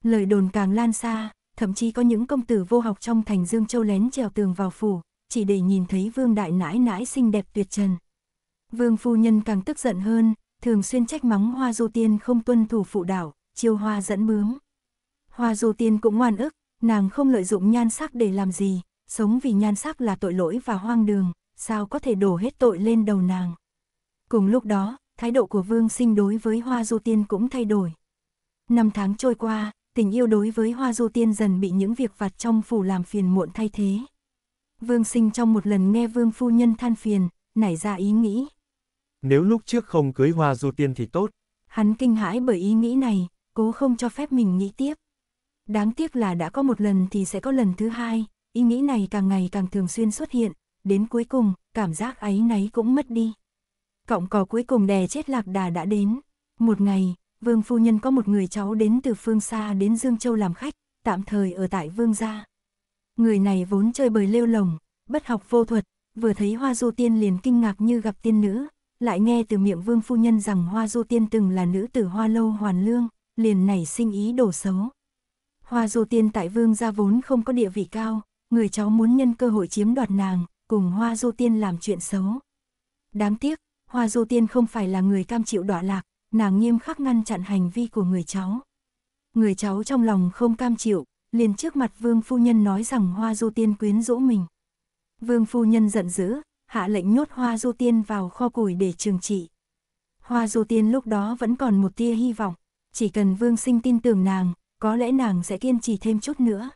Lời đồn càng lan xa, thậm chí có những công tử vô học trong thành Dương Châu lén trèo tường vào phủ, chỉ để nhìn thấy vương đại nãi nãi xinh đẹp tuyệt trần. Vương phu nhân càng tức giận hơn, thường xuyên trách mắng Hoa Du Tiên không tuân thủ phụ đạo, chiêu hoa dẫn bướm. Hoa Du Tiên cũng ngoan ức, nàng không lợi dụng nhan sắc để làm gì, sống vì nhan sắc là tội lỗi và hoang đường, sao có thể đổ hết tội lên đầu nàng. Cùng lúc đó, thái độ của Vương Sinh đối với Hoa Du Tiên cũng thay đổi. Năm tháng trôi qua, tình yêu đối với Hoa Du Tiên dần bị những việc vặt trong phủ làm phiền muộn thay thế. Vương Sinh trong một lần nghe Vương Phu Nhân than phiền, nảy ra ý nghĩ, nếu lúc trước không cưới Hoa Du Tiên thì tốt. Hắn kinh hãi bởi ý nghĩ này, cố không cho phép mình nghĩ tiếp. Đáng tiếc là đã có một lần thì sẽ có lần thứ hai, ý nghĩ này càng ngày càng thường xuyên xuất hiện, đến cuối cùng, cảm giác ấy náy cũng mất đi. Cọng cỏ cuối cùng đè chết lạc đà đã đến. Một ngày, Vương Phu Nhân có một người cháu đến từ phương xa đến Dương Châu làm khách, tạm thời ở tại Vương Gia. Người này vốn chơi bời lêu lồng, bất học vô thuật, vừa thấy hoa du tiên liền kinh ngạc như gặp tiên nữ, lại nghe từ miệng vương phu nhân rằng Hoa Du Tiên từng là nữ tử Hoa Lâu Hoàn Lương, liền nảy sinh ý đồ xấu. Hoa Du Tiên tại vương gia vốn không có địa vị cao, người cháu muốn nhân cơ hội chiếm đoạt nàng, cùng Hoa Du Tiên làm chuyện xấu. Đáng tiếc, Hoa Du Tiên không phải là người cam chịu đọa lạc, nàng nghiêm khắc ngăn chặn hành vi của người cháu. Người cháu trong lòng không cam chịu, liền trước mặt vương phu nhân nói rằng Hoa Du Tiên quyến rũ mình. Vương phu nhân giận dữ, hạ lệnh nhốt Hoa Du Tiên vào kho củi để trừng trị. Hoa Du Tiên lúc đó vẫn còn một tia hy vọng, chỉ cần Vương Sinh tin tưởng nàng, có lẽ nàng sẽ kiên trì thêm chút nữa.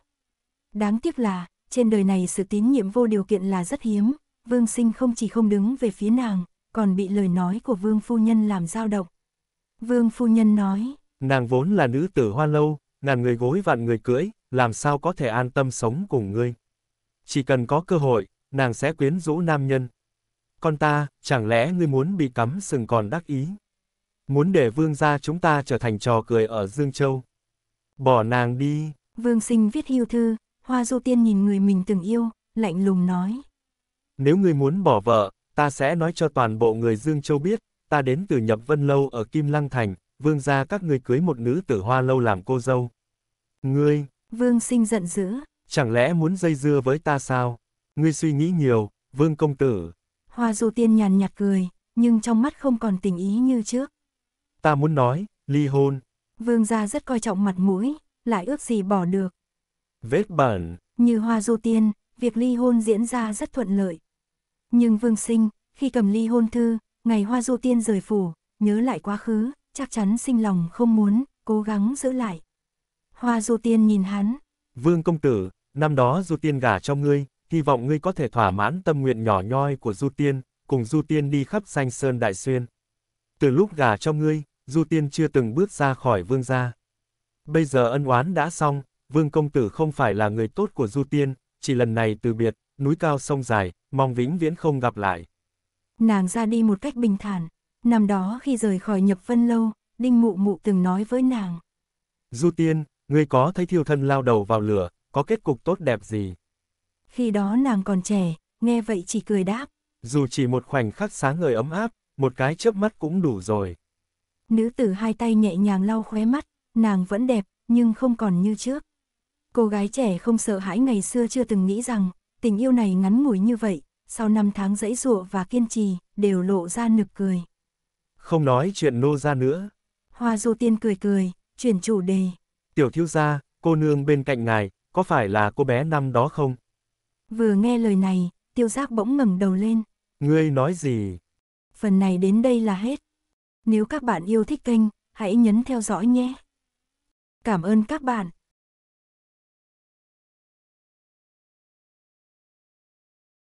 Đáng tiếc là, trên đời này sự tín nhiệm vô điều kiện là rất hiếm, Vương Sinh không chỉ không đứng về phía nàng, còn bị lời nói của Vương Phu Nhân làm dao động. Vương Phu Nhân nói, nàng vốn là nữ tử hoa lâu, ngàn người gối vạn người cưỡi, làm sao có thể an tâm sống cùng ngươi. Chỉ cần có cơ hội, nàng sẽ quyến rũ nam nhân. Con ta, chẳng lẽ ngươi muốn bị cắm sừng còn đắc ý? Muốn để vương gia chúng ta trở thành trò cười ở Dương Châu. Bỏ nàng đi. Vương sinh viết hưu thư, hoa du tiên nhìn người mình từng yêu, lạnh lùng nói. Nếu ngươi muốn bỏ vợ, ta sẽ nói cho toàn bộ người Dương Châu biết, ta đến từ Nhập Vân Lâu ở Kim Lăng Thành, vương gia các ngươi cưới một nữ tử hoa lâu làm cô dâu. Ngươi, vương sinh giận dữ, chẳng lẽ muốn dây dưa với ta sao? Ngươi suy nghĩ nhiều, vương công tử. Hoa du tiên nhàn nhạt cười, nhưng trong mắt không còn tình ý như trước. Ta muốn nói, ly hôn. Vương gia rất coi trọng mặt mũi, lại ước gì bỏ được. Vết bẩn. Như hoa du tiên, việc ly hôn diễn ra rất thuận lợi. Nhưng vương sinh, khi cầm ly hôn thư, ngày hoa du tiên rời phủ, nhớ lại quá khứ, chắc chắn sinh lòng không muốn, cố gắng giữ lại. Hoa du tiên nhìn hắn. Vương công tử, năm đó du tiên gả cho ngươi, hy vọng ngươi có thể thỏa mãn tâm nguyện nhỏ nhoi của Du Tiên, cùng Du Tiên đi khắp danh sơn đại xuyên. Từ lúc gả cho ngươi, Du Tiên chưa từng bước ra khỏi vương gia. Bây giờ ân oán đã xong, vương công tử không phải là người tốt của Du Tiên, chỉ lần này từ biệt, núi cao sông dài, mong vĩnh viễn không gặp lại. Nàng ra đi một cách bình thản, năm đó khi rời khỏi nhập vân lâu, Đinh Mụ Mụ từng nói với nàng. Du Tiên, ngươi có thấy thiêu thân lao đầu vào lửa, có kết cục tốt đẹp gì? khi đó nàng còn trẻ, nghe vậy chỉ cười đáp. Dù chỉ một khoảnh khắc sáng ngời ấm áp, một cái chớp mắt cũng đủ rồi. Nữ tử hai tay nhẹ nhàng lau khóe mắt, nàng vẫn đẹp, nhưng không còn như trước. Cô gái trẻ không sợ hãi ngày xưa chưa từng nghĩ rằng, tình yêu này ngắn ngủi như vậy, sau năm tháng dãy dụa và kiên trì, đều lộ ra nực cười. Không nói chuyện nô ra nữa. Hoa du tiên cười cười, chuyển chủ đề. Tiểu thiếu gia, cô nương bên cạnh ngài, có phải là cô bé năm đó không? Vừa nghe lời này, tiêu giác bỗng ngẩng đầu lên. Ngươi nói gì? Phần này đến đây là hết. Nếu các bạn yêu thích kênh, hãy nhấn theo dõi nhé. Cảm ơn các bạn.